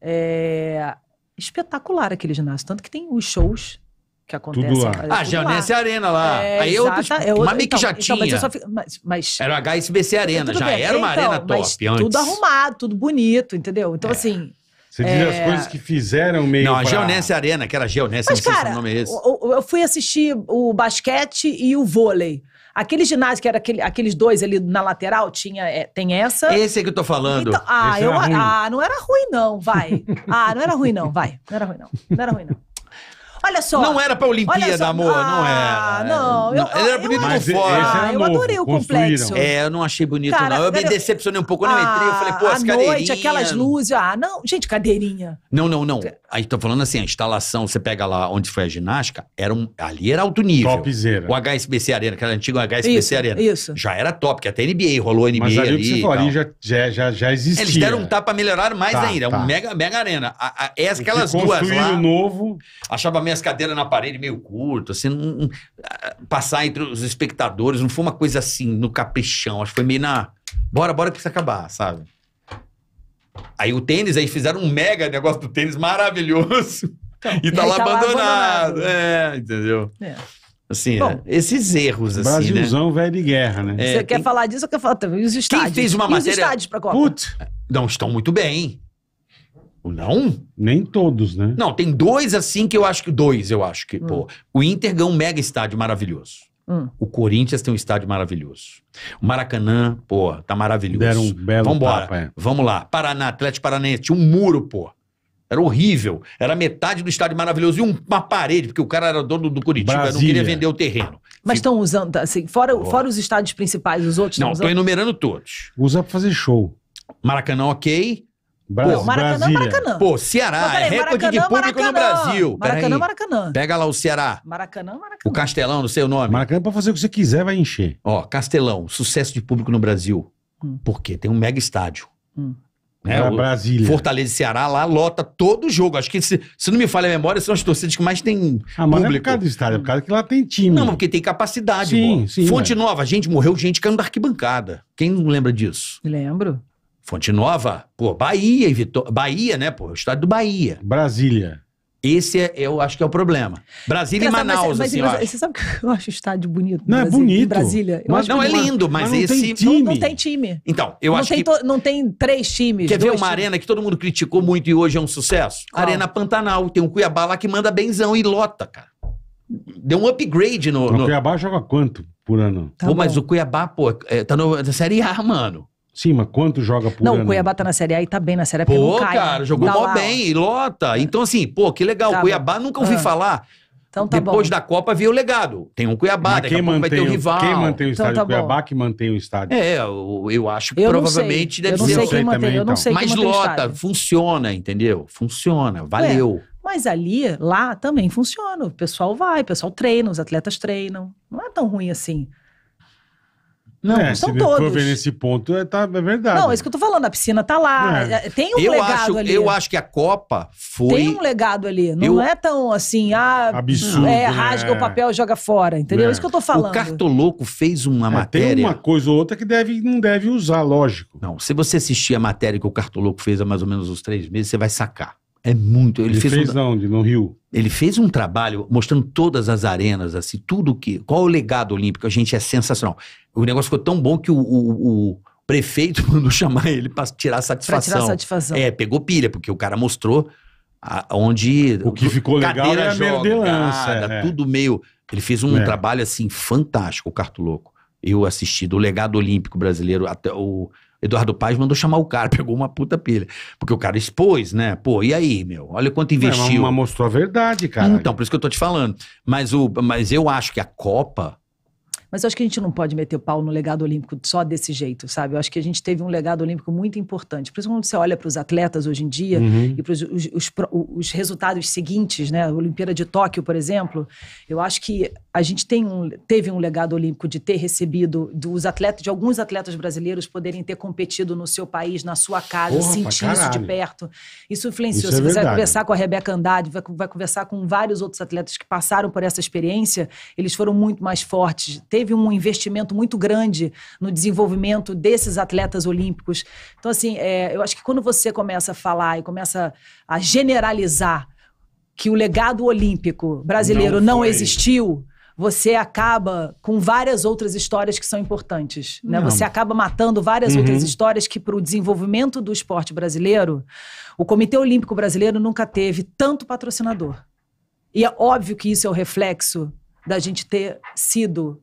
É espetacular aquele ginásio, tanto que tem os shows que acontecem. Tudo lá. É, ah, Janense é Arena lá. É, aí outros, é outro, tipo, é mas meio que então, já então, tinha. Mas, fico, mas, mas, era o HSBC Arena, já bem, era uma então, arena top antes. Tudo arrumado, tudo bonito, entendeu? Então é. assim, você diz é... as coisas que fizeram meio. Não, a pra... É arena, que era Geonense, Mas, não sei cara, se o nome é esse. eu fui assistir o basquete e o vôlei. Aquele ginásio que era aquele, aqueles dois ali na lateral, tinha, é, tem essa. Esse é que eu tô falando. Então, ah, eu, ah, não era ruim, não, vai. ah, não era ruim, não, vai. Não era ruim, não. Não era ruim, não. Olha só. Não era pra Olimpíada, amor. Ah, não era. Não, eu, ele era bonito por fora. eu adorei o complexo. É, eu não achei bonito, Cara, não. Eu me decepcionei um pouco. Quando eu entrei, eu falei, pô, ah, as cadeirinhas. noite, aquelas luzes. Ah, não. Gente, cadeirinha. Não, não, não. Aí tô falando assim, a instalação, você pega lá onde foi a ginástica, era um, ali era alto nível. Topzera. O HSBC Arena, aquela antiga HSBC isso, Arena. Isso. Já era top, que até NBA, rolou NBA Mas ali. ali você falou, ali já, já, já existia. Eles deram um tapa, melhorar mais tá, ainda. É tá. Um mega, mega arena. A, a, é aquelas duas lá. novo. Achava meio minhas cadeiras na parede meio curto, assim, não, passar entre os espectadores, não foi uma coisa assim, no caprichão, acho que foi meio na. Bora, bora que precisa acabar, sabe? Aí o tênis, aí fizeram um mega negócio do tênis maravilhoso. Então, e tá, e lá, tá abandonado. lá, abandonado. É, entendeu? É. Assim, Bom, é, esses erros, assim, né? Brasilzão né? velho de guerra, né? É, Você quer tem... falar disso ou quer falar também? E os estádios? Quem fez uma matéria... E os estádios pra Copa? Putz! Não, estão muito bem. Não? Nem todos, né? Não, tem dois assim que eu acho que. Dois, eu acho que. Hum. Pô, o Inter ganha um mega estádio maravilhoso. Hum. O Corinthians tem um estádio maravilhoso. O Maracanã, pô, tá maravilhoso. Deram um belo Vambora, tapa, é. vamos lá. Paraná, Atlético Paranaense, tinha um muro, pô. Era horrível. Era metade do estádio maravilhoso e uma parede, porque o cara era dono do Curitiba, Brasília. não queria vender o terreno. Mas estão Fico... usando, assim, fora, fora os estádios principais, os outros não. Não, tô enumerando todos. Usa pra fazer show. Maracanã, ok. Brasil, Pô, Maracanã, Brasília. Maracanã. Pô, Ceará, peraí, é recorde de público Maracanã, no Brasil. Maracanã, Maracanã. Pega lá o Ceará. Maracanã, Maracanã. O Castelão, não sei o nome. Maracanã é pra fazer o que você quiser, vai encher. Ó, Castelão, sucesso de público no Brasil. Hum. Por quê? Tem um mega estádio. Hum. Né? o Brasília. Fortaleza e Ceará lá lota todo jogo. Acho que, se, se não me falha a memória, são as torcidas que mais tem ah, mas público. Não é por causa do estádio, é por causa que lá tem time. Não, porque tem capacidade. Sim, sim, Fonte mas... Nova, gente, morreu gente caindo da arquibancada. Quem não lembra disso? Lembro. Fonte Nova, pô, Bahia e Vitória. Bahia, né, pô? O estado do Bahia. Brasília. Esse é, eu acho que é o problema. Brasília Engraçado, e Manaus, mas, assim, mas, Você sabe que eu acho o estádio bonito. Não, é Brasil, é bonito. Brasília. Mas, não, é lindo, mas, mas não esse... Tem time. Não, não, tem time. Então, eu não acho que... To... Não tem três times. Quer ver uma times. arena que todo mundo criticou muito e hoje é um sucesso? Arena Pantanal. Tem um Cuiabá lá que manda benzão e lota, cara. Deu um upgrade no... O no... Cuiabá joga quanto por ano? Tá pô, mas o Cuiabá, pô, é, tá no, na é Série A, mano. Sim, mas quanto joga por não, ano? Não, o Cuiabá tá na Série A e tá bem na Série A, pô, não cai. cara, né? jogou tá mó lá, bem e lota. É. Então, assim, pô, que legal. Tá Cuiabá nunca ouvi ah. falar. Então tá Depois bom. da Copa veio o legado. Tem um Cuiabá, que daqui a pouco vai ter o um rival. Quem mantém o então estádio? Então tá Cuiabá que mantém o estádio. É, eu, eu acho que eu provavelmente deve ser. Eu não sei, eu não então. sei quem mantém, eu não sei Mas lota, funciona, entendeu? Funciona, valeu. Mas ali, lá também funciona. O pessoal vai, o pessoal treina, os atletas treinam. Não é tão ruim assim. Não, é, são se todos. Se for ver nesse ponto, é, tá, é verdade. Não, é isso que eu tô falando, a piscina tá lá, é. é. tem um eu legado acho, ali. Eu acho que a Copa foi... Tem um legado ali, não eu... é tão assim, ah, Absurdo, é, né? rasga né? o papel e joga fora, entendeu? É. isso que eu tô é. falando. O Cartoloco fez uma é, matéria... Tem uma coisa ou outra que deve, não deve usar, lógico. Não, se você assistir a matéria que o Cartoloco fez há mais ou menos uns três meses, você vai sacar. É muito. Ele, ele fez, fez um, onde? No Rio. Ele fez um trabalho mostrando todas as arenas, assim, tudo que. Qual é o legado olímpico? A gente é sensacional. O negócio ficou tão bom que o, o, o prefeito mandou chamar ele para tirar satisfação. Pra tirar satisfação. É, pegou pilha, porque o cara mostrou a, onde. O que ficou legal é a jogada, é. tudo meio. Ele fez um é. trabalho, assim, fantástico, o Carto Louco. Eu assisti do legado olímpico brasileiro até o Eduardo Paes mandou chamar o cara, pegou uma puta pilha. Porque o cara expôs, né? Pô, e aí, meu? Olha quanto investiu. Mas, mostrou a verdade, cara. Então, por isso que eu tô te falando. Mas, o, mas eu acho que a Copa mas eu acho que a gente não pode meter o pau no legado olímpico só desse jeito, sabe? Eu acho que a gente teve um legado olímpico muito importante. Por isso, quando você olha para os atletas hoje em dia uhum. e para os, os, os resultados seguintes, né? A Olimpíada de Tóquio, por exemplo, eu acho que a gente tem um, teve um legado olímpico de ter recebido dos atletas, de alguns atletas brasileiros poderem ter competido no seu país, na sua casa, Porra, sentir isso de perto. Isso influenciou. Isso é você vai conversar com a Rebeca Andrade, vai, vai, conversar com vários outros atletas que passaram por essa experiência, eles foram muito mais fortes. Teve teve um investimento muito grande no desenvolvimento desses atletas olímpicos. Então, assim, é, eu acho que quando você começa a falar e começa a generalizar que o legado olímpico brasileiro não, não existiu, você acaba com várias outras histórias que são importantes. Né? Você acaba matando várias uhum. outras histórias que, para o desenvolvimento do esporte brasileiro, o Comitê Olímpico Brasileiro nunca teve tanto patrocinador. E é óbvio que isso é o reflexo da gente ter sido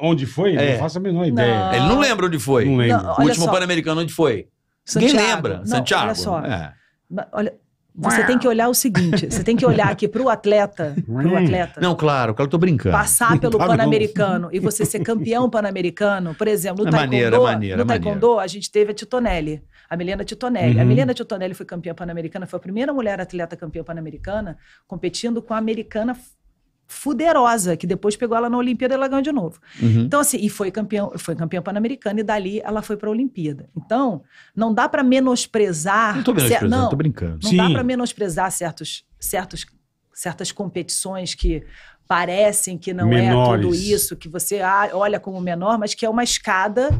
Onde foi? É. Não faço a menor ideia. Não. Ele não lembra onde foi. Não lembro. Não, o último Pan-Americano onde foi? Santiago. Ninguém lembra. Não, Santiago. Olha só. É. Olha, você tem que olhar o seguinte, você tem que olhar aqui pro atleta, pro hum. atleta. Não, claro, claro, eu tô brincando. Passar pelo tá Pan-Americano e você ser campeão pan-americano, por exemplo, no é Taekwondo, É maneira, no é taekwondo a gente teve a Titonelli, a Milena Titonelli. Uhum. A Milena Titonelli foi campeã pan-americana, foi a primeira mulher atleta campeã pan-americana, competindo com a americana fuderosa, que depois pegou ela na Olimpíada e ela ganhou de novo. Uhum. Então, assim, e foi campeão, foi campeã pan-americana, e dali ela foi para a Olimpíada. Então, não dá para menosprezar. Não tô menosprezando, não, tô brincando. Não Sim. dá para menosprezar certos, certos, certas competições que parecem que não é Menores. é tudo isso, que você ah, olha como menor, mas que é uma escada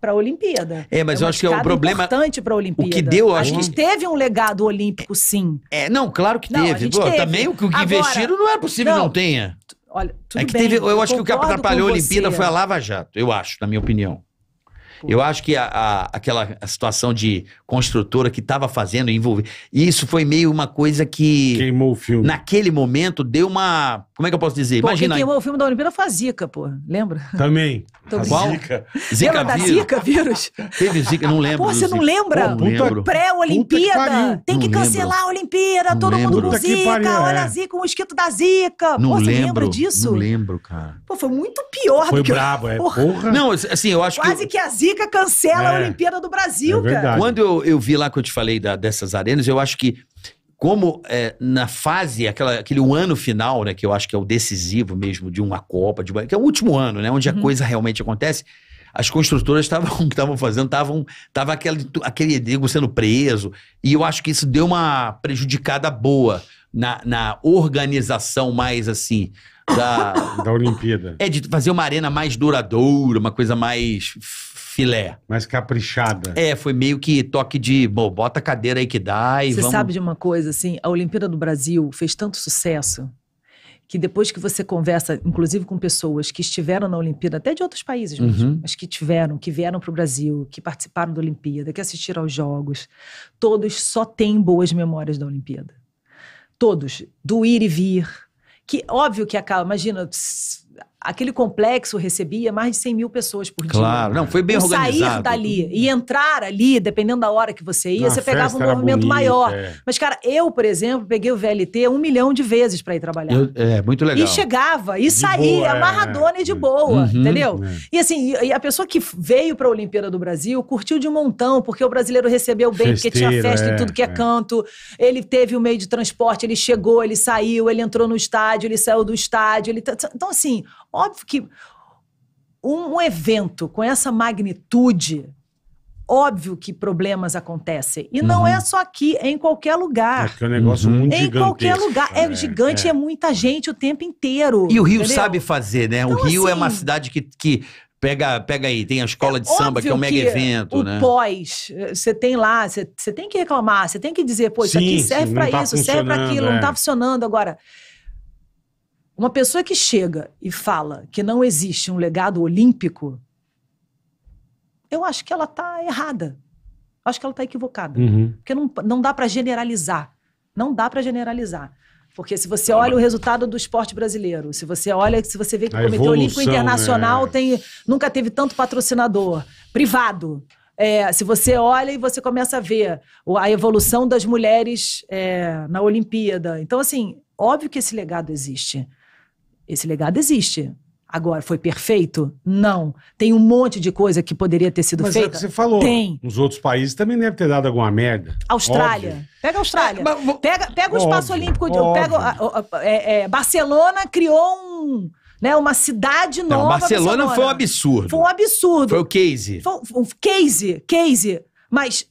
para a Olimpíada. É, mas é eu acho que é o problema importante para a Olimpíada. O que deu, acho a gente que... teve um legado olímpico, sim. É, não, claro que não, teve. Pô, teve. Também o que Agora, investiram não é possível não, não tenha. Olha, tudo é que bem, teve, eu, eu acho que o que atrapalhou a Olimpíada foi a Lava Jato, eu acho, na minha opinião. Eu acho que a, a aquela situação de construtora que estava fazendo envolver isso foi meio uma coisa que queimou o filme. Naquele momento deu uma como é que eu posso dizer? Pô, Imagina. Quem queimou o filme da Olimpíada foi a Zika, pô. Lembra? Também. Qual? Zika. Zika vírus. da Zika vírus? Teve Zika, não lembro. Pô, você não lembra? Pré-Olimpíada. Tem que cancelar a Olimpíada. Não todo lembro. mundo com Zika. Pariu, olha a é. Zika, o mosquito da Zika. Não pô, você lembro, lembra disso? Não lembro, cara. Pô, foi muito pior foi do que... Foi brabo, é. Porra. Não, assim, eu acho Quase que... que a Zika cancela é. a Olimpíada do Brasil, é cara. Quando eu, eu vi lá que eu te falei da, dessas arenas, eu acho que como é, na fase, aquela, aquele um ano final, né, que eu acho que é o decisivo mesmo de uma Copa, de uma, que é o último ano, né, onde a uhum. coisa realmente acontece, as construtoras estavam estavam fazendo, estavam tava aquele aquele Diego sendo preso, e eu acho que isso deu uma prejudicada boa na, na organização mais assim da da Olimpíada. É de fazer uma arena mais duradoura, uma coisa mais filé. Mais caprichada. É, foi meio que toque de, bom, bota a cadeira aí que dá e Você vamos... sabe de uma coisa, assim, a Olimpíada do Brasil fez tanto sucesso que depois que você conversa, inclusive com pessoas que estiveram na Olimpíada, até de outros países mesmo, uhum. mas que tiveram, que vieram para o Brasil, que participaram da Olimpíada, que assistiram aos Jogos, todos só têm boas memórias da Olimpíada. Todos. Do ir e vir. Que óbvio que acaba. Imagina, aquele complexo recebia mais de 100 mil pessoas por dia. Claro, não, foi bem e organizado. sair dali e hum. entrar ali, dependendo da hora que você ia, Na ah, você pegava um movimento bonita, maior. É. Mas, cara, eu, por exemplo, peguei o VLT um milhão de vezes para ir trabalhar. Eu, é, muito legal. E chegava, e de saía, boa, é. amarradona é. e de boa, uhum, entendeu? É. E assim, e a pessoa que veio para a Olimpíada do Brasil curtiu de um montão, porque o brasileiro recebeu bem, Festeiro, porque tinha festa em é, tudo que é, é, canto, ele teve o um meio de transporte, ele chegou, ele saiu, ele entrou no estádio, ele saiu do estádio. Ele... Então, assim Óbvio que um evento com essa magnitude, óbvio que problemas acontecem. E uhum. não é uhum. só aqui, é em qualquer lugar. É que é um negócio uhum. muito Em qualquer lugar. É, é gigante, é. é. muita gente o tempo inteiro. E o Rio entendeu? sabe fazer, né? Então, o Rio assim, é uma assim, cidade que. que... Pega, pega aí, tem a escola de é samba, que é um mega evento, o né? Pós, você tem lá, você tem que reclamar, você tem que dizer, pô, isso sim, aqui serve para tá isso, serve para aquilo, não é. tá funcionando agora. Uma pessoa que chega e fala que não existe um legado olímpico, eu acho que ela está errada. Acho que ela está equivocada. Uhum. Porque não, não dá para generalizar. Não dá para generalizar. Porque se você olha o resultado do esporte brasileiro, se você olha, se você vê que o Comitê Olímpico Internacional né? tem, nunca teve tanto patrocinador privado. É, se você olha e você começa a ver a evolução das mulheres é, na Olimpíada. Então, assim, óbvio que esse legado existe. Esse legado existe. Agora, foi perfeito? Não. Tem um monte de coisa que poderia ter sido Mas feita. É o que você falou. Tem. Nos outros países também deve ter dado alguma merda. Austrália. Óbvio. Pega a Austrália. É, mas, pega, pega o espaço olímpico. Óbvio. Pega, é, é, Barcelona criou um né? Uma cidade nova. Não, Barcelona, Barcelona, foi um absurdo. Foi um absurdo. Foi o case. Foi um case, case. Mas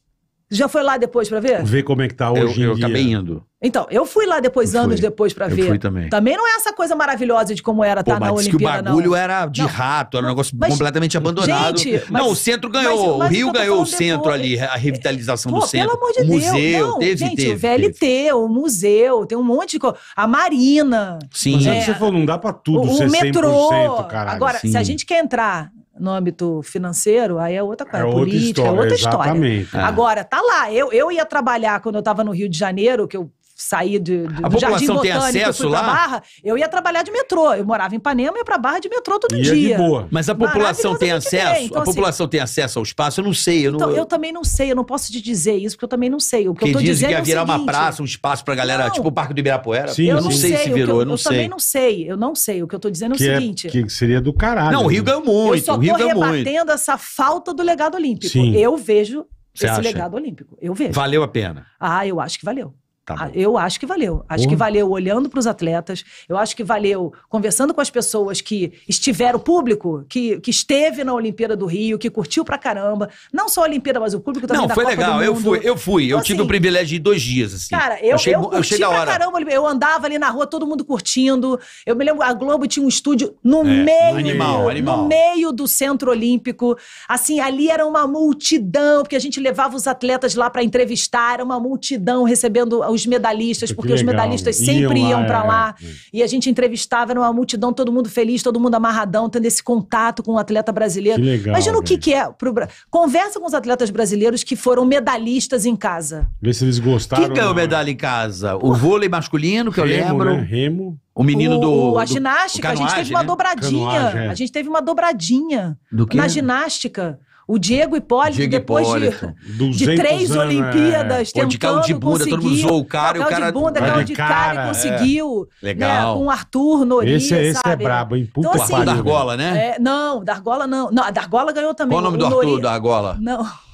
já foi lá depois para ver? Ver como é que tá hoje eu, eu acabei indo. Então, eu fui lá depois, eu anos fui. depois para ver. Eu fui também. Também não é essa coisa maravilhosa de como era, tá? na Olimpíada, que o bagulho não. era de não. rato, era um negócio mas, completamente abandonado. Gente, mas, não, o centro ganhou, mas, o Rio ganhou o centro depois. ali, a é, revitalização Pô, do centro. pelo amor de o museu, Deus. teve, gente, teve, o VLT, teve. o museu, tem um monte de coisa. A Marina. Sim. Mas é, você é. falou, não dá pra tudo o, ser o metrô. caralho. Agora, Sim. se a gente quer entrar no âmbito financeiro, aí é outra coisa. É outra política, é história, é outra exatamente. história. É. Agora, tá lá. Eu, eu ia trabalhar quando eu estava no Rio de Janeiro, que eu sair de, de, a do Jardim Botânico tem acesso lá? Barra, eu ia trabalhar de metrô. Eu morava em Panema e ia pra Barra de metrô todo ia dia. De boa. Mas a população tem acesso? Então, a assim, população assim, tem acesso ao espaço? Eu não sei. Eu, não, então, eu também não sei. Eu não posso te dizer isso, porque eu também não sei. O que, que eu tô dizendo que ia é virar é uma praça, um espaço pra galera, não. tipo o Parque do Ibirapuera. Sim, eu não, não sei, se virou, eu, eu não sei. Eu também não sei. Eu não sei. O que eu tô dizendo é o é- seguinte... É, que seria do caralho. Não, o Rio né? ganhou muito. Eu só tô rebatendo essa falta do legado olímpico. Eu vejo esse legado olímpico. Eu vejo. Valeu a pena. Ah, eu acho que valeu. Tá ah, eu acho que valeu. Acho Porra. que valeu olhando para os atletas, eu acho que valeu conversando com as pessoas que estiveram, o público que, que esteve na Olimpíada do Rio, que curtiu pra caramba. Não só a Olimpíada, mas o público também. Não, da foi Copa legal. Eu fui, eu fui. Então, eu tive o assim, privilégio de dois dias, assim. Cara, eu, eu, cheguei, eu curti eu pra hora. caramba. Eu andava ali na rua, todo mundo curtindo. Eu me lembro, a Globo tinha um estúdio no é, meio. Animal, no, animal. No meio do Centro Olímpico. Assim, ali era uma multidão, porque a gente levava os atletas lá para entrevistar, era uma multidão recebendo os os medalhistas, porque os medalhistas sempre iam, iam para lá. É, é, E a gente entrevistava, era uma multidão, todo mundo feliz, todo mundo amarradão, tendo esse contato com o um atleta brasileiro. Que legal, Imagina velho. o que, que é. Pro... Conversa com os atletas brasileiros que foram medalhistas em casa. Vê se eles gostaram. Quem ganhou medalha em casa? O vôlei masculino, que Remo, eu lembro. Né? Remo. O menino o, do. A ginástica, do a gente teve uma né? dobradinha. Canoagem, é. A gente teve uma dobradinha. Do quê? Na ginástica. O Diego Hipólito, Diego depois Hipólito. De, de três anos, né? Olimpíadas, é. tentando Pô, de de bunda, todo mundo zoou o cara. o cara de bunda, cara de cara, é. conseguiu. É. Legal. Né, com o Arthur Nori esse, esse é, é né? brabo, hein? Então, Puta então, assim, Dargola, né? É, não, Dargola não. Não, a Dargola ganhou também. Qual o nome o do Arthur Noriz. Dargola? Não.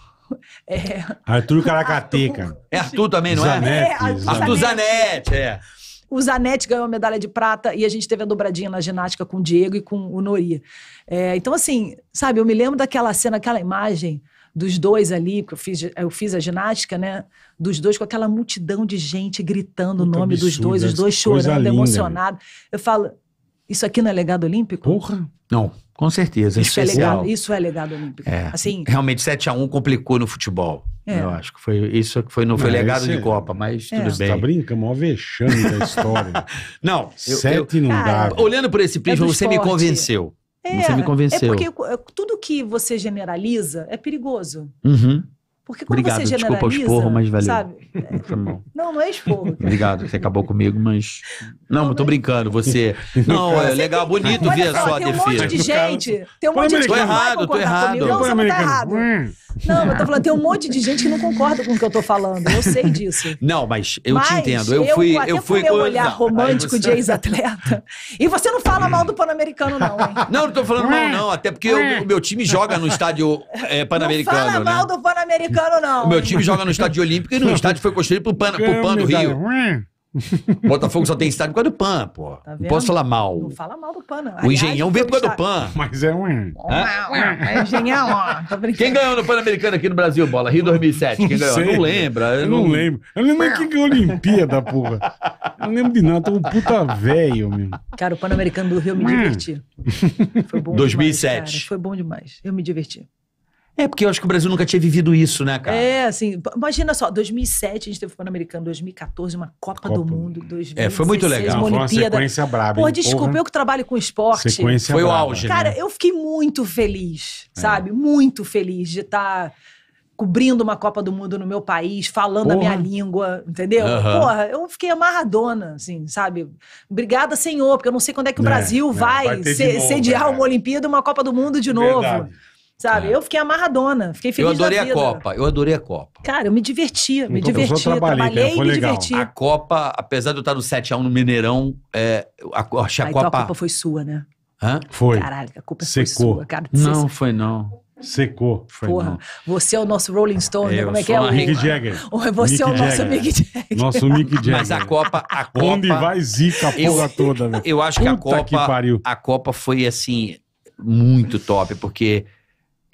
É... Arthur Caracateca. É Arthur também, não é? Zanetti, é, Arthur Zanetti, é. O Zanetti ganhou a medalha de prata e a gente teve a dobradinha na ginástica com o Diego e com o Nori. É, então, assim, sabe, eu me lembro daquela cena, aquela imagem dos dois ali, que eu fiz, eu fiz a ginástica, né? Dos dois, com aquela multidão de gente gritando o nome dos dois, os dois chorando, emocionados. Eu falo, isso aqui não é legado olímpico? Porra! Não. Com certeza. Isso, é, é legado, isso é legado olímpico. É. Assim, Realmente, 7x1 complicou no futebol. É. Eu acho que foi isso que foi, não foi não, legado de é- Copa, mas é. tudo bem. Você tá brincando, é maior vexame da história. não. Eu, Sete eu, não dá. Olhando por esse prisma, você me convenceu. você me convenceu. É porque tudo que você generaliza é perigoso. Uhum. Porque quando Obrigado, você generaliza, desculpa o esporro, mas valeu. Sabe? Não, não é esporro. Cara. Obrigado, você acabou comigo, mas... Não, não tô brincando, você... Não, é legal, bonito ver a sua defesa. Tem um monte de gente, tem um monte de gente que tô errado. comigo. Não, você não tá errado. Não, eu tô falando, tem um monte de gente que não concorda com o que eu tô falando. Eu sei disso. Não, mas eu mas te entendo. Eu, eu fui. eu fui meu olhar não, romântico você... de ex-atleta. E você não fala mal do Pan-Americano, não, hein? Não, não tô falando mal, não. Até porque o meu time joga no estádio é, Pan-Americano. Não fala né? mal do Pan-Americano, não. O meu time joga no estádio Olímpico e no estádio foi construído pro, Pan, pro Pan do Rio. Botafogo só tem estádio por causa do PAN, pô. Tá não posso falar mal. Não fala mal do PAN, não. o Engenhão veio por causa do PAN. Mas é um. É Engenhão, ó. Quem ganhou no Pan-Americano aqui no Brasil, bola? Rio 2007. quem ganhou? Sei, não lembra. Eu não, não lembro. Eu lembro é. quem ganhou a Olimpíada, porra. Eu não lembro de nada. Tô um puta velho, meu. Cara, o Pan-Americano do Rio eu me diverti. Foi bom 2007. Demais, foi bom demais. Eu me diverti. É, porque eu acho que o Brasil nunca tinha vivido isso, né, cara? É, assim, imagina só, 2007 a gente teve o Pan-Americano, 2014 uma Copa, Copa, do Mundo, 2016 É, foi muito legal, uma foi uma sequência braba. Pô, desculpa, porra. eu que trabalho com esporte. Sequência foi o auge, né? Cara, né? eu fiquei muito feliz, é. sabe? É. Muito feliz de estar... Tá cobrindo uma Copa do Mundo no meu país, falando Porra. a minha língua, entendeu? Porra, eu fiquei amarradona, assim, sabe? Obrigada, senhor, porque eu não sei quando é que o é, Brasil é, vai, vai sediar né? uma Olimpíada, uma Copa do Mundo de é novo. Verdade. Sabe? É. Eu fiquei amarradona, fiquei feliz. Eu adorei a Copa, eu adorei a Copa. Cara, eu me divertia, me então, divertia. Então, eu trabalhei, trabalhei então, foi e legal. divertia. A Copa, apesar de eu estar no 7x1 no Mineirão, é, a, achei a, a Copa. Então a Copa foi sua, né? Hã? Foi. Caralho, a Copa Secou. foi sua, cara. Não, foi não. Secou. Foi Porra, não. você é o nosso Rolling Stone, né? eu, como é que é, é? O Mick Jagger. Você Mick é o nosso Jagger. Mick Jagger. Nosso Mick Jagger. Mas a Copa, a Copa... Onde vai zica a porra toda, velho? Eu acho Puta que a Copa... Que a Copa foi, assim, muito top, porque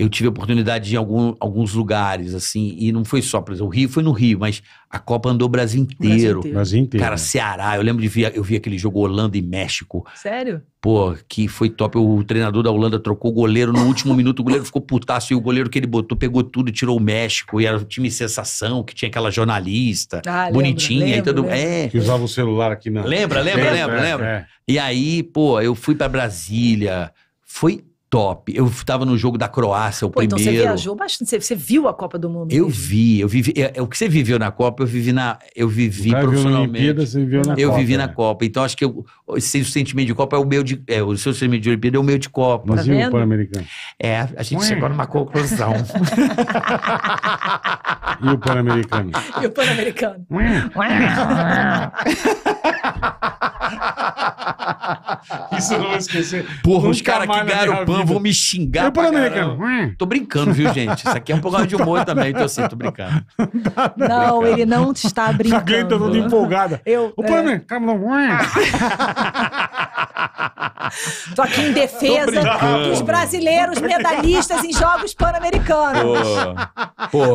eu tive a oportunidade de ir em algum, alguns lugares, assim, e não foi só, por exemplo, o Rio foi no Rio, mas a Copa andou o Brasil inteiro. Brasil inteiro. Cara, né? Ceará, eu lembro de ver, eu vi aquele jogo Holanda e México. Sério? Pô, que foi top. O treinador da Holanda trocou o goleiro no último minuto, o goleiro ficou putaço e o goleiro que ele botou pegou tudo e tirou o México. E era o time sensação, que tinha aquela jornalista, ah, bonitinha lembro, e tudo. Lembro. É. Que usava o celular aqui na. Lembra, lembra, lembra, lembra? lembra? É. é. E aí, pô, eu fui para Brasília. Foi top. Eu estava no jogo da Croácia, o Pô, primeiro. Então você viajou bastante, você, viu a Copa do Mundo. Eu mesmo. vi, eu vivi. Eu, é, eu, é, o que você viveu na Copa, eu vivi na, eu vivi profissionalmente. Viu Olimpíada, você viveu na eu Copa, vivi né? na Copa. Então acho que eu, esse, o sentimento de Copa é o meu de, é, o seu sentimento de Olimpíada é o meu de Copa. Mas tá e o Pan-Americano? É, a gente Ué. chegou numa conclusão. e o Pan-Americano? E o Pan-Americano? Isso eu não vou esquecer. Porra, Nunca os caras que Pan e vão me xingar. Eu pra cara. Hum. Tô brincando, viu, gente? Isso aqui é um programa de humor também, então assim, tô brincando. Não, ele não está brincando. Saguei, tá toda empolgada. Eu, o Panamê, Tô aqui em defesa dos brasileiros medalhistas em Jogos Pan-Americanos.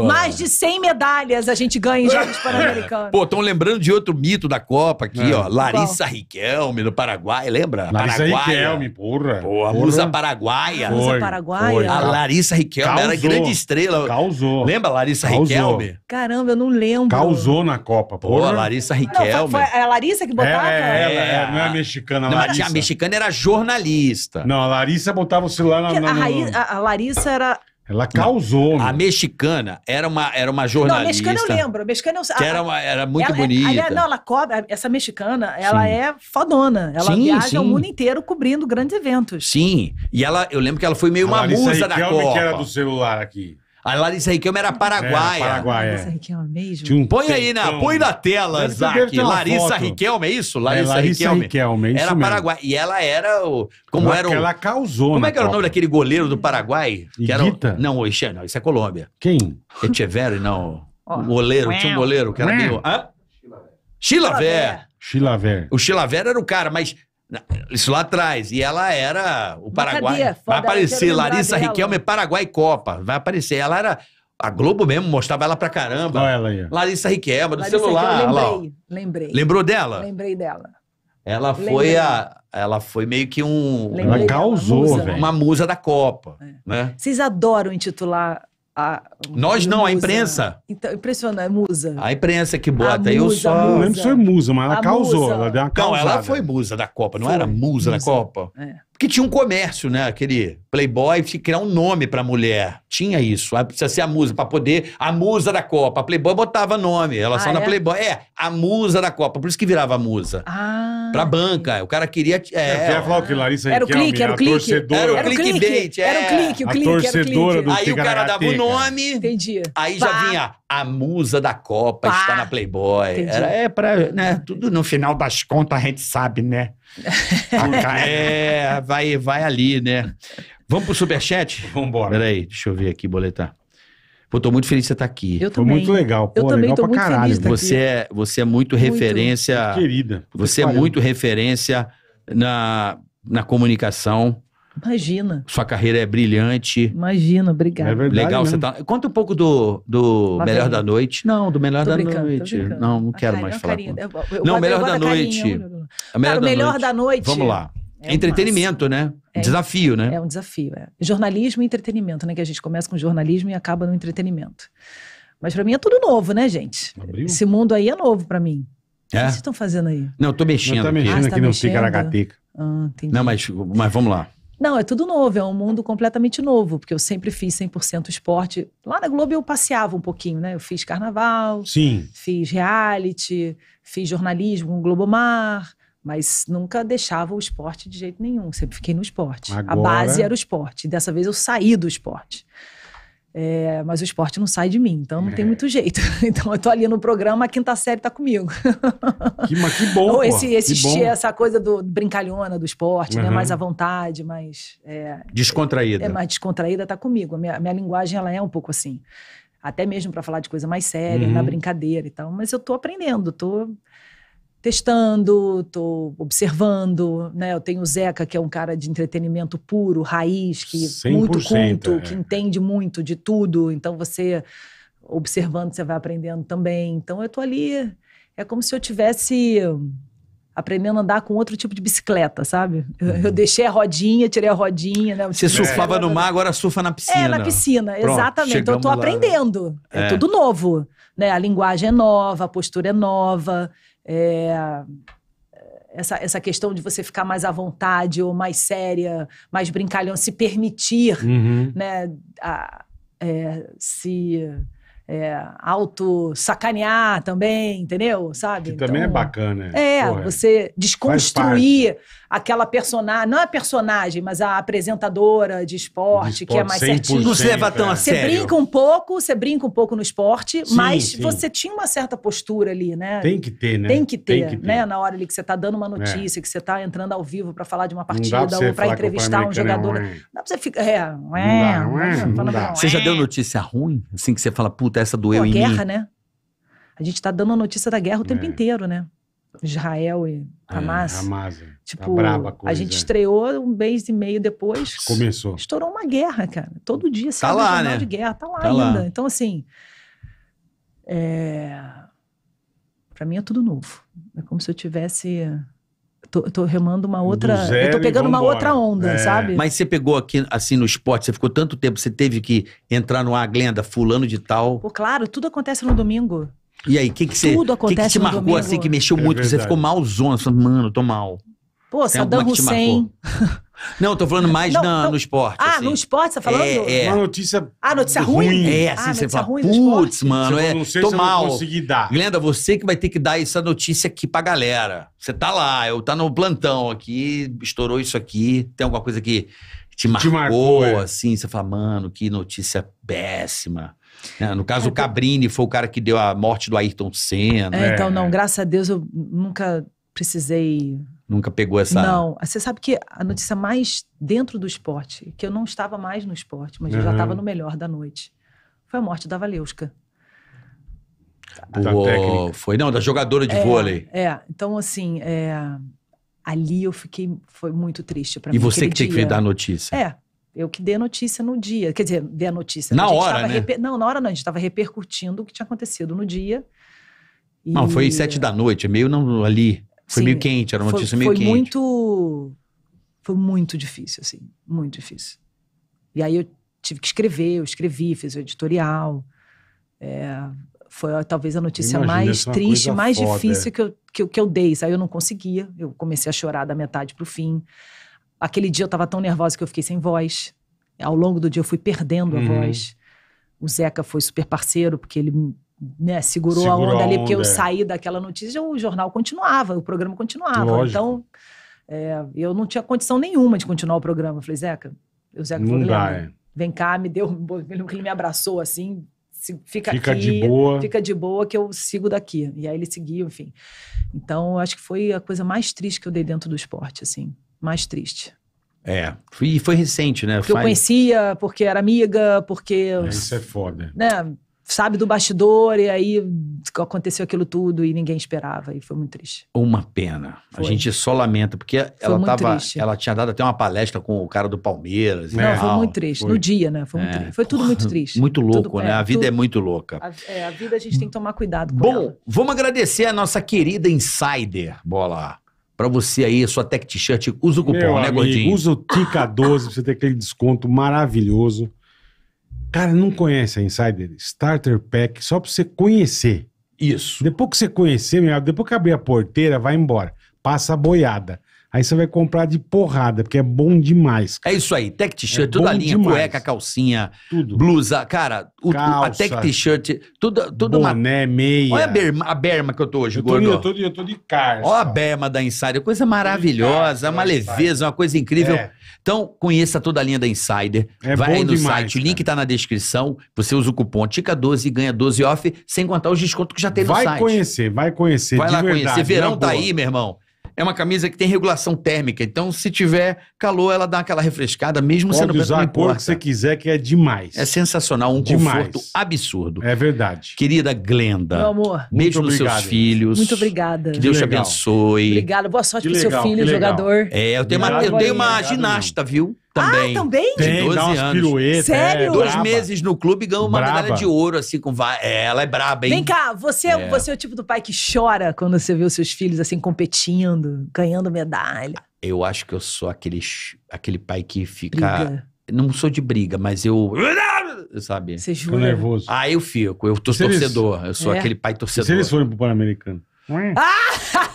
Mais de 100 medalhas a gente ganha em Jogos Pan-Americanos. Pô, estão lembrando de outro mito da Copa aqui, é. ó. Larissa Qual? Riquelme, do Paraguai, lembra? Larissa Paraguaia. Riquelme, porra. Pô, a musa paraguaia. musa paraguaia. a Larissa Riquelme Causou. era grande estrela. Causou. Lembra a Larissa Causou. Riquelme? Caramba, eu não lembro. Causou na Copa, porra. Pô, a Larissa Riquelme. Não, foi, foi a Larissa que botava? É, é, é, não é mexicana, a Larissa. Não, a mexicana era jornalista. Não, a Larissa botava o celular na. na a, no... a- a Larissa era Ela causou. A mexicana era uma, era uma Não, jornalista. mexicana eu lembro. Mexicana eu que era, uma- era muito ela, é, bonita. ela- não, ela cobre. Essa mexicana, ela Sim. é fodona. Ela Sim, viaja sim. o mundo inteiro cobrindo grandes eventos. Sim. E ela, eu lembro que ela foi meio A uma Larissa musa da Copa. que era do celular aqui. É A é. é. Larissa Riquelme era paraguaia. É, Paraguai, Larissa Riquelme mesmo? Tinha um Põe aí na, então, põe na tela, Zac. Larissa foto. Riquelme, é isso? Larissa, Riquelme. Riquelme, isso Era paraguaia. E ela era o. Como ela, era o. Ela causou Como é que era o nome daquele goleiro do Paraguai? Que era o- Não, o Ixê, não, isso é Colômbia. Quem? Echeverri, não. O goleiro, tinha um goleiro que era meio. Hã? Chilaver. Chilaver. O Chilaver era o cara, mas isso lá atrás. E ela era o Paraguai. Cadeia, vai aparecer Larissa Riquelme, Paraguai Copa. Vai aparecer. Ela era. A Globo mesmo mostrava ela pra caramba. Olha ela aí. Larissa Riquelme, do Larissa celular. Riquelme, lembrei, lá. lembrei. Lembrou dela? Lembrei dela. Ela lembrei. foi a. Ela foi meio que um. Lembrei ela causou, velho. Uma musa da Copa. É. Né? Vocês adoram intitular a, Nós não, musa. a imprensa. Então, impressionante, é musa. A imprensa que bota. A eu musa, só. lembro se foi musa, mas ela a causou. Musa. Ela deu uma Não, ela foi musa da Copa, não foi. era musa, musa. da Copa. É. Porque tinha um comércio, né? Aquele Playboy, tinha que criar um nome pra mulher. Tinha isso. Ah, precisa ser a musa, pra poder. A musa da Copa. A Playboy botava nome, ela ah, na é? Playboy. É, a musa da Copa. Por isso que virava musa. Ah. Pra banca. O cara queria. É, é ia falar o que Larissa Era o clique, era o clique. Era o clickbait, é. Era o clique, o clique. A torcedora do Aí o cara dava o nome. Entendi. Aí já vinha a musa da Copa, está na Playboy. Era, é pra. Né, tudo no final das contas a gente sabe, né? é, vai, vai ali, né? Vamos pro superchat? Vambora. Peraí, deixa eu ver aqui, boletar. Pô, tô muito feliz de você estar tá aqui. Eu Foi muito legal. Pô, eu também legal tô pra muito caralho. Feliz né? você, é, você é muito, muito referência. Querida. Você é muito referência na, na comunicação. Imagina. Sua carreira é brilhante. Imagina, obrigada. É verdade, Legal, você tá. Conta um pouco do, do tá Melhor da Noite. Não, do Melhor da Noite. Não, não quero carinha, mais falar. Carinha, eu, eu, não, Melhor da Noite. Carinha, melhor, Cara, da, melhor noite. da Noite. Vamos lá. É entretenimento, né? É, desafio, né? É um desafio, é. Jornalismo e entretenimento, né? Que a gente começa com jornalismo e acaba no entretenimento. Mas para mim é tudo novo, né, gente? Abriu. Esse mundo aí é novo para mim. É? O que é? vocês estão fazendo aí? Não, eu tô mexendo. Eu tô mexendo ah, tá aqui, ah, tá no mexendo? Ah, entendi. Não, mas, mas vamos lá. Não, é tudo novo, é um mundo completamente novo, porque eu sempre fiz 100% esporte. Lá na Globo eu passeava um pouquinho, né? Eu fiz carnaval, Sim. fiz reality, fiz jornalismo no Globomar, mas nunca deixava o esporte de jeito nenhum, sempre fiquei no esporte. Agora... A base era o esporte, dessa vez eu saí do esporte. É, mas o esporte não sai de mim, então não é. tem muito jeito. Então eu tô ali no programa, a quinta série tá comigo. Que, mas que bom, Ou esse, então, esse que bom. essa coisa do brincalhona do esporte, uhum. né? Mais à vontade, mais... É, descontraída. É, mais descontraída tá comigo. A minha, minha linguagem, ela é um pouco assim. Até mesmo para falar de coisa mais séria, uhum. na brincadeira e tal. Mas eu tô aprendendo, tô testando, estou observando, né? Eu tenho o Zeca, que é um cara de entretenimento puro, raiz, que muito culto, é. que entende muito de tudo. Então você observando, você vai aprendendo também. Então eu estou ali, é como se eu tivesse aprendendo a andar com outro tipo de bicicleta, sabe? Eu, eu uhum. deixei a rodinha, tirei a rodinha, né? Você surfava é. no mar, agora surfa na piscina. É, na piscina, Pronto, exatamente. Então eu tô lá. aprendendo. É, é, tudo novo, né? A linguagem é nova, a postura é nova. É, essa, essa questão de você ficar mais à vontade ou mais séria, mais brincalhão, se permitir, uhum. né? A, é, se é, auto-sacanear também, entendeu? Sabe? Que também é então, né? é bacana. É, você desconstruir aquela personagem, não a personagem, mas a apresentadora de esporte, de esporte que é mais certinha. Não leva tão é. a você sério. Você brinca um pouco, você brinca um pouco no esporte, sim, mas sim. você tinha uma certa postura ali, né? Tem que ter, né? Tem que ter, Tem que ter. né? Na hora ali que você tá dando uma é. notícia, é. que você tá entrando ao vivo para falar de uma partida ou para entrevistar um jogador. Não dá pra você ficar. É, ué, não dá, ué, não dá. Você já deu notícia ruim? Assim que você fala, puta essa doeu Pô, em guerra, mim. né? A gente tá dando a notícia da guerra o tempo é. inteiro, né? Israel e é, Hamas. É, Hamas. Tá tipo, tá a, gente estreou um mês e meio depois. Começou. Estourou uma guerra, cara. Todo dia tá lá, né? de guerra. Tá lá tá ainda. Lá. Então, assim. É... Pra mim é tudo novo. É como se eu tivesse tô, tô remando uma outra. Zero, eu tô pegando uma outra onda, é. sabe? Mas você pegou aqui, assim, no esporte, você ficou tanto tempo, você teve que entrar no aglenda, fulano de tal. Pô, claro, tudo acontece no domingo. E aí, o que, que você. Tudo acontece que, que te marcou assim, domingo. assim, que mexeu é muito, verdade. que você ficou malzona, falando, mano, tô mal. Pô, Saddam Hussein. Não, tô falando mais não, na, no esporte. Ah, assim. no esporte, você tá falando? É, é. Uma notícia. Ah, notícia ruim? ruim. É, ah, assim, ah, você fala, putz, mano, é, não sei tô se mal. Eu dar. Glenda, você que vai ter que dar essa notícia aqui pra galera. Você tá lá, eu tá no plantão aqui, estourou isso aqui, tem alguma coisa que te marcou, te marcou é. assim, você fala, mano, que notícia péssima. É, no caso, é, o Cabrini foi o cara que deu a morte do Ayrton Senna. É, então, é. não, graças a Deus eu nunca precisei Nunca pegou essa. Não, você sabe que a notícia mais dentro do esporte, que eu não estava mais no esporte, mas uhum. eu já estava uhum. no melhor da noite, foi a morte da Valeuska. Da o... Foi, não, da jogadora de é, vôlei. É, então assim, é... ali eu fiquei, foi muito triste para mim. E você que tinha que dar a notícia. É, eu que dei a notícia no dia, quer dizer, dei a notícia. Na a hora, né? Reper... Não, na hora não, a gente estava repercutindo o que tinha acontecido no dia. E... Não, foi sete da noite, meio não ali. Foi Sim, meio quente, era uma foi, notícia meio foi quente. Foi muito. Foi muito difícil, assim. Muito difícil. E aí eu tive que escrever, eu escrevi, fiz o editorial. É, foi talvez a notícia mais é triste, mais foda, difícil é. que, eu, que, que eu dei. Aí eu não conseguia. Eu comecei a chorar da metade pro fim. Aquele dia eu estava tão nervosa que eu fiquei sem voz. Ao longo do dia eu fui perdendo a uhum. voz. O Zeca foi super parceiro, porque ele né, segurou, segurou, a onda ali, porque onda, eu é. saí daquela notícia, o jornal continuava, o programa continuava. Lógico. Então, é, eu não tinha condição nenhuma de continuar o programa. Eu falei, Zeca, o Zeca não falou, dá, é. vem cá, me deu, ele me abraçou assim, fica, fica aqui, de boa. fica de boa que eu sigo daqui. E aí ele seguiu, enfim. Então, acho que foi a coisa mais triste que eu dei dentro do esporte, assim, mais triste. É, e foi recente, né? Porque eu conhecia, porque era amiga, porque... isso é foda. Né? sabe, do bastidor, e aí aconteceu aquilo tudo e ninguém esperava, e foi muito triste. Uma pena. Foi. A gente só lamenta, porque foi ela tava, triste. ela tinha dado até uma palestra com o cara do Palmeiras. Não, e foi muito triste. Foi. No dia, né? Foi, é. foi tudo muito triste. Muito louco, tudo, né? É, a vida tudo, é muito louca. A, é, a vida a gente tem que tomar cuidado com Bom, ela. vamos agradecer a nossa querida Insider, bola para você aí, sua Tech T-shirt, usa o cupom, Meu né, amigo, Gordinho? Usa o Tica12 pra você ter aquele desconto maravilhoso. Cara, não conhece a Insider Starter Pack só pra você conhecer. Isso. Depois que você conhecer, meu, depois que abrir a porteira, vai embora. Passa a boiada. Aí você vai comprar de porrada, porque é bom demais. Cara. É isso aí, tech é t-shirt, é toda a linha, demais. cueca, calcinha, tudo. blusa, cara, o, Calça, a tech t-shirt, toda, toda boné, uma... Boné, meia. Olha a berma, a berma que eu tô hoje, eu tô, gordo. Eu tô, eu tô de carça. Olha a berma da Insider, coisa maravilhosa, carça, uma leveza, uma coisa incrível. É. Então, conheça toda a linha da Insider, é vai no demais, site, cara. o link tá na descrição, você usa o cupom TICA12 e ganha 12 off, sem contar os descontos que já tem vai no site. Vai conhecer, vai conhecer, Vai lá verdade, conhecer, verão tá boa. aí, meu irmão é uma camisa que tem regulação térmica. Então, se tiver calor, ela dá aquela refrescada, mesmo Pode sendo usar a cor que você quiser, que é demais. É sensacional, um demais. conforto absurdo. É verdade. Querida Glenda. Meu amor. Beijo nos seus filhos. Muito obrigada. Que Deus que te abençoe. Obrigada. Boa sorte que pro legal, seu filho, jogador. É, eu tenho, uma, eu tenho uma, ginasta, viu? Também. Ah, também? Tem, de 12 dá anos. Pirueta, é, Sério? É, Dois braba. meses no clube e ganhou uma braba. medalha de ouro, assim, com. É, ela é braba, hein? Vem cá, você é. você é o tipo do pai que chora quando você vê os seus filhos, assim, competindo, ganhando medalha. Eu acho que eu sou aquele, aquele pai que fica. Briga. Não sou de briga, mas eu sabe? Você jura? Fico nervoso. Ah, eu fico. Eu tô se torcedor. Eles... Eu sou é. aquele pai torcedor. E se eles forem pro Pan-Americano? Ah!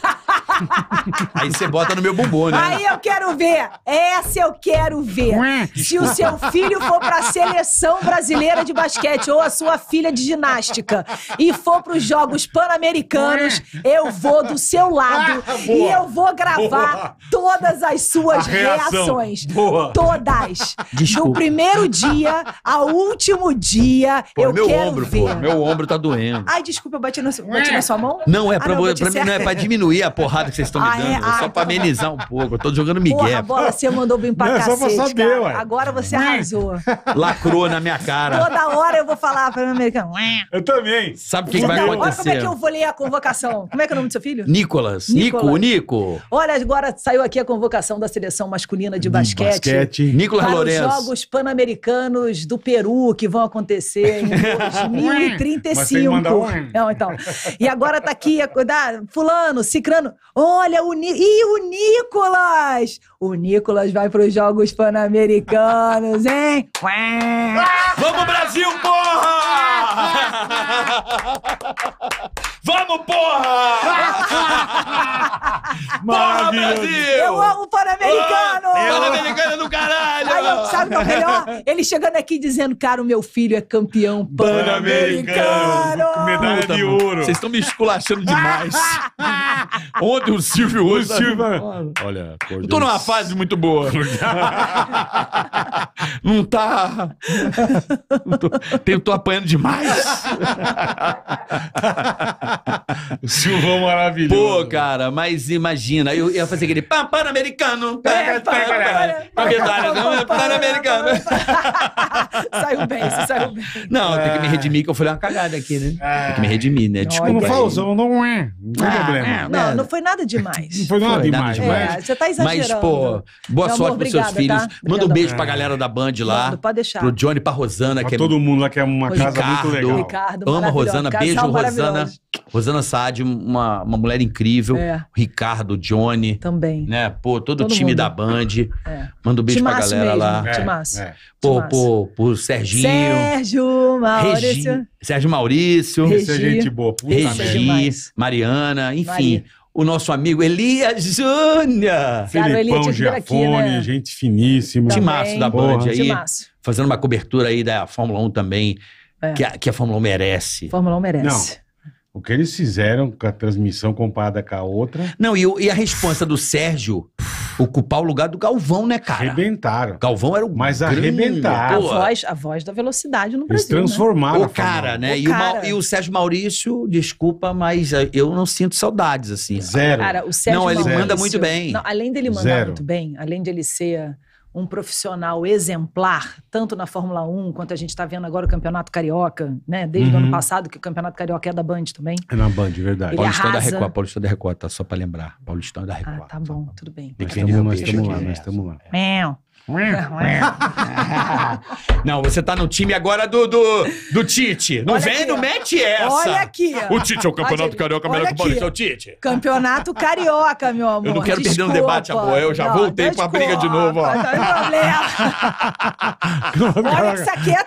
Aí você bota no meu bumbum, né? Aí eu quero ver. Essa eu quero ver. Se o seu filho for para a seleção brasileira de basquete ou a sua filha de ginástica e for para os Jogos Pan-Americanos, eu vou do seu lado ah, e eu vou gravar boa. todas as suas reações. Boa. Todas. Desculpa. Do primeiro dia ao último dia, pô, é eu meu quero ombro, ver. Pô, meu ombro tá doendo. Ai, desculpa, eu bati, no, bati na sua mão? Não, é ah, não, pra, pra mim, não é diminuir a porrada que vocês estão ah, me é? dando. Ah, é? só pra então tá. amenizar um pouco. Eu tô jogando migué. Porra, a bola você mandou bem pra Não, cacete, é só pra saber, cara. Ué. Agora você arrasou. Lacrou na minha cara. Toda hora eu vou falar pra meu americano. Eu também. Sabe o que, que, vai acontecer? Olha como é que eu vou ler a convocação. Como é que é o nome do seu filho? Nicolas. Nicolas. Nico, Nico. Olha, agora saiu aqui a convocação da seleção masculina de, basquete. basquete. Nicolas para Lourenço. os Jogos Pan-Americanos do Peru, que vão acontecer em 2035. Mas um. Não, então. E agora tá aqui, fulano, cicrano. Olha, o Ni... Ih, o Nicolas! O Nicolas vai para os Jogos Pan-Americanos, hein? Vamos, Brasil, porra! Vamos, porra! porra, Brasil! Eu amo o Pan-Americano! Ah, Pan-Americano do caralho! Aí, eu, sabe o que é melhor? Ele chegando aqui dizendo, cara, o meu filho é campeão pan-americano! Pan Medalha Puta, de ouro! Vocês estão me esculachando demais. Ontem o Silvio hoje. Tá- Silvio... Olha, eu tô numa fase muito boa. Não tá. Não tô... Tô apanhando demais o Silvão maravilhoso. Pô, cara, mas imagina, eu ia fazer aquele pam, pan-americano. Pan-americano. É saiu bem, você saiu bem. Não, tem que me é. redimir, que eu falei uma cagada aqui, né? É. Tem que me redimir, né? Desculpa. Não falsão, não é. Não tem ah, problema. Não, não foi nada demais. Não foi nada demais, mas. Você tá exagerando. Mas, pô, boa sorte pros seus tá? filhos. Manda um beijo pra galera da Band lá. Pode deixar. Pro Johnny, pra Rosana. Pra todo mundo lá que é uma casa muito legal. Ricardo, ama Rosana, beijo, Rosana. Rosana Saad, uma, uma mulher incrível. É. Ricardo, Johnny. Também. Né? Pô, todo, o time mundo. da Band. É. Manda um beijo Timaço pra galera mesmo. lá. É, é. Timaço. É. Pô, pô, pô, Serginho. Sérgio, Maurício. Regi, Sérgio Maurício. Regi, é gente boa. Puta Regi, é Mariana, enfim. Maria. O nosso amigo Elias Júnior. Felipão Giafone, né? gente finíssima. Também. Timaço da Band aí. Fazendo uma cobertura aí da Fórmula 1 também. É. Que, a, que, a, Fórmula 1 merece. Fórmula 1 merece. Não, o que eles fizeram com a transmissão comparada com a outra. Não, e, e a resposta do Sérgio ocupar o lugar do Galvão, né, cara? Arrebentaram. Galvão era o Mas grande- arrebentaram. A voz, a voz da velocidade no Brasil, né? transformaram. Né? o cara, né? O e, o e o Sérgio Maurício, desculpa, mas eh, eu não sinto saudades, assim. Zero. Cara, o Sérgio Não, ele manda muito bem. Não, além dele mandar Zero. muito bem, além de ele ser um profissional exemplar, tanto na Fórmula 1 quanto a gente está vendo agora o Campeonato Carioca, né? Desde uhum. o ano uhum. passado, que o Campeonato Carioca é da Band também. É na Band, verdade. Paulistão arrasa. da Record, Paulistão da Record, tá? Só para lembrar. Paulistão da ah, Record. Ah, tá bom, tá tudo bem. Tem nós estamos lá, nós estamos lá. É. Não, você tá no time agora do, do, do Tite. Não Olha vem, aqui, não ó. mete essa. Olha aqui. ó. O Tite é o campeonato Olha, carioca melhor que o Paulista. É o Tite. Campeonato carioca, meu amor. Eu não quero perder um debate, amor. Eu já voltei pra briga de novo, ó. Não tem problema. Olha que isso aqui é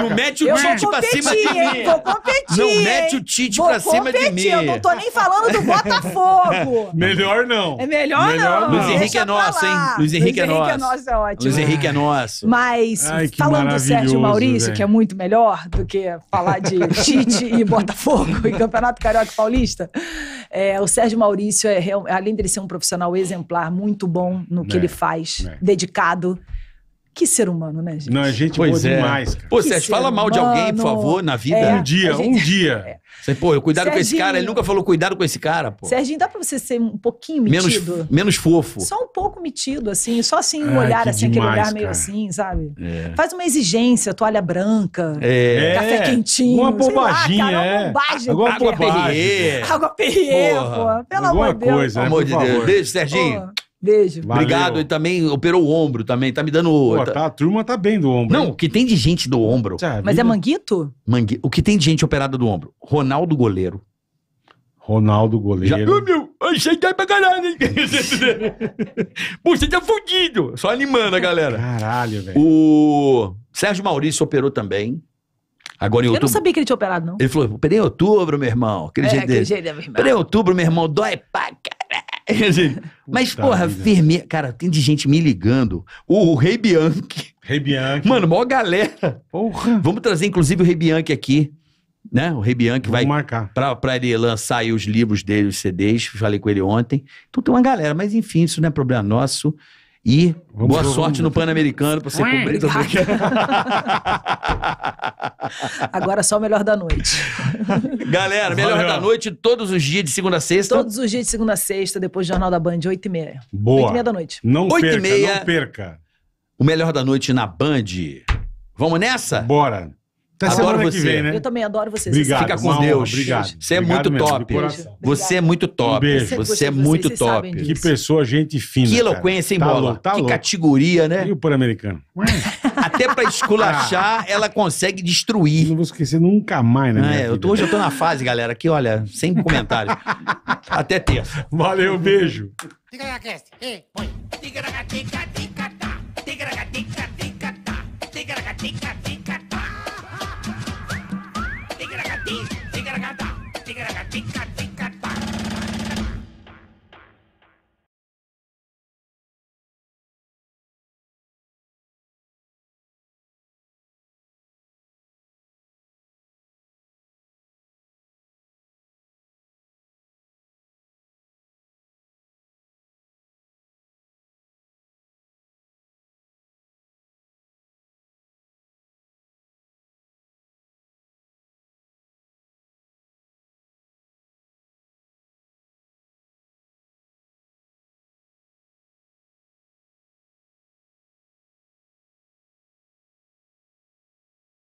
Não mete o Tite pra cima de Vou mim. competir. Não mete o Tite pra cima de mim. Eu não tô nem falando do Botafogo. Melhor não. É melhor, Melhor não. não. Luiz Henrique Deixa é nosso, hein? lá. Luiz Henrique é nosso ótimo. Luiz Henrique é nosso. Mas Ai, falando do Sérgio Maurício, véio. que é muito melhor do que falar de Tite e Botafogo e Campeonato Carioca Paulista, é, o Sérgio Maurício, é, além dele ser um profissional exemplar, muito bom no que é, ele faz, é. dedicado. Que ser humano, né, gente? Não, a gente pois boa é. demais, cara. Pô, Sérgio, fala mal humano, de alguém, por favor, na vida. É, um dia, gente... um dia. É. Pô, eu cuidado Serginho. com esse cara. Ele nunca falou cuidado com esse cara, pô. Serginho, dá pra você ser um pouquinho metido? Menos, menos fofo. Só um pouco metido, assim. Só assim, um Ai, ah, olhar, assim, demais, aquele olhar meio cara. assim, sabe? É. Faz uma exigência, toalha branca, é. café é, quentinho. Uma bobaginha, lá, cara, é. Bombagem, Água perrier. Água perrier, pô. Pelo amor de Deus. Coisa, né? Pelo amor de Deus. Beijo, Serginho. Beijo. Valeu. Obrigado. Ele também operou o ombro também. Tá me dando. Pô, tá... Tá, a turma tá bem do ombro. Não, hein? o que tem de gente do ombro. É Mas é vida? é manguito? Mangu. O que tem de gente operada do ombro? Ronaldo Goleiro. Ronaldo Goleiro. Já... Oh, meu, achei que pra caralho, hein? Você tá fudido. Só animando a galera. Caralho, velho. O Sérgio Maurício operou também. Agora em outubro. Eu não sabia que ele tinha operado, não. Ele falou: operei em outubro, meu irmão. Aquele é, jeito dele. Operei em outubro, meu irmão. Dói paca. É, mas, porra, firme. Cara, tem de gente me ligando. O, o Rei Bianchi. Rei Bianchi. Mano, maior galera. Porra. Vamos trazer, inclusive, o Rei Bianchi aqui. Né? O Rei Bianchi Vamos vai. marcar. Pra, pra ele lançar aí os livros dele, os CDs. Falei com ele ontem. Então tem uma galera. Mas, enfim, isso não é problema nosso. E vamos boa ver, sorte no Pan-Americano pra você cobrir. Agora só o melhor da noite. Galera, melhor Valeu. da noite todos os dias de segunda a sexta. Todos os dias de segunda a sexta, depois do Jornal da Band, 8h30. Boa. 8 h 30 da noite. Não 8 perca, 8 não perca. O melhor da noite na Band. Vamos nessa? Bora. Até adoro você. Vem, né? Eu também adoro vocês. Obrigado. Fica com Deus. Obrigado. Você é muito top. Você é muito top. Você é muito top. Que pessoa, gente fina. Que eloquência, hein, tá bola? Louco, tá que louco. categoria, né? E o Pan-Americano? Até pra esculachar, ah. ela consegue destruir. Não vou esquecer nunca mais, né? É, eu tô, hoje eu tô na fase, galera, que olha, sem comentários. Até terça. Valeu, beijo. Fica na Ei, na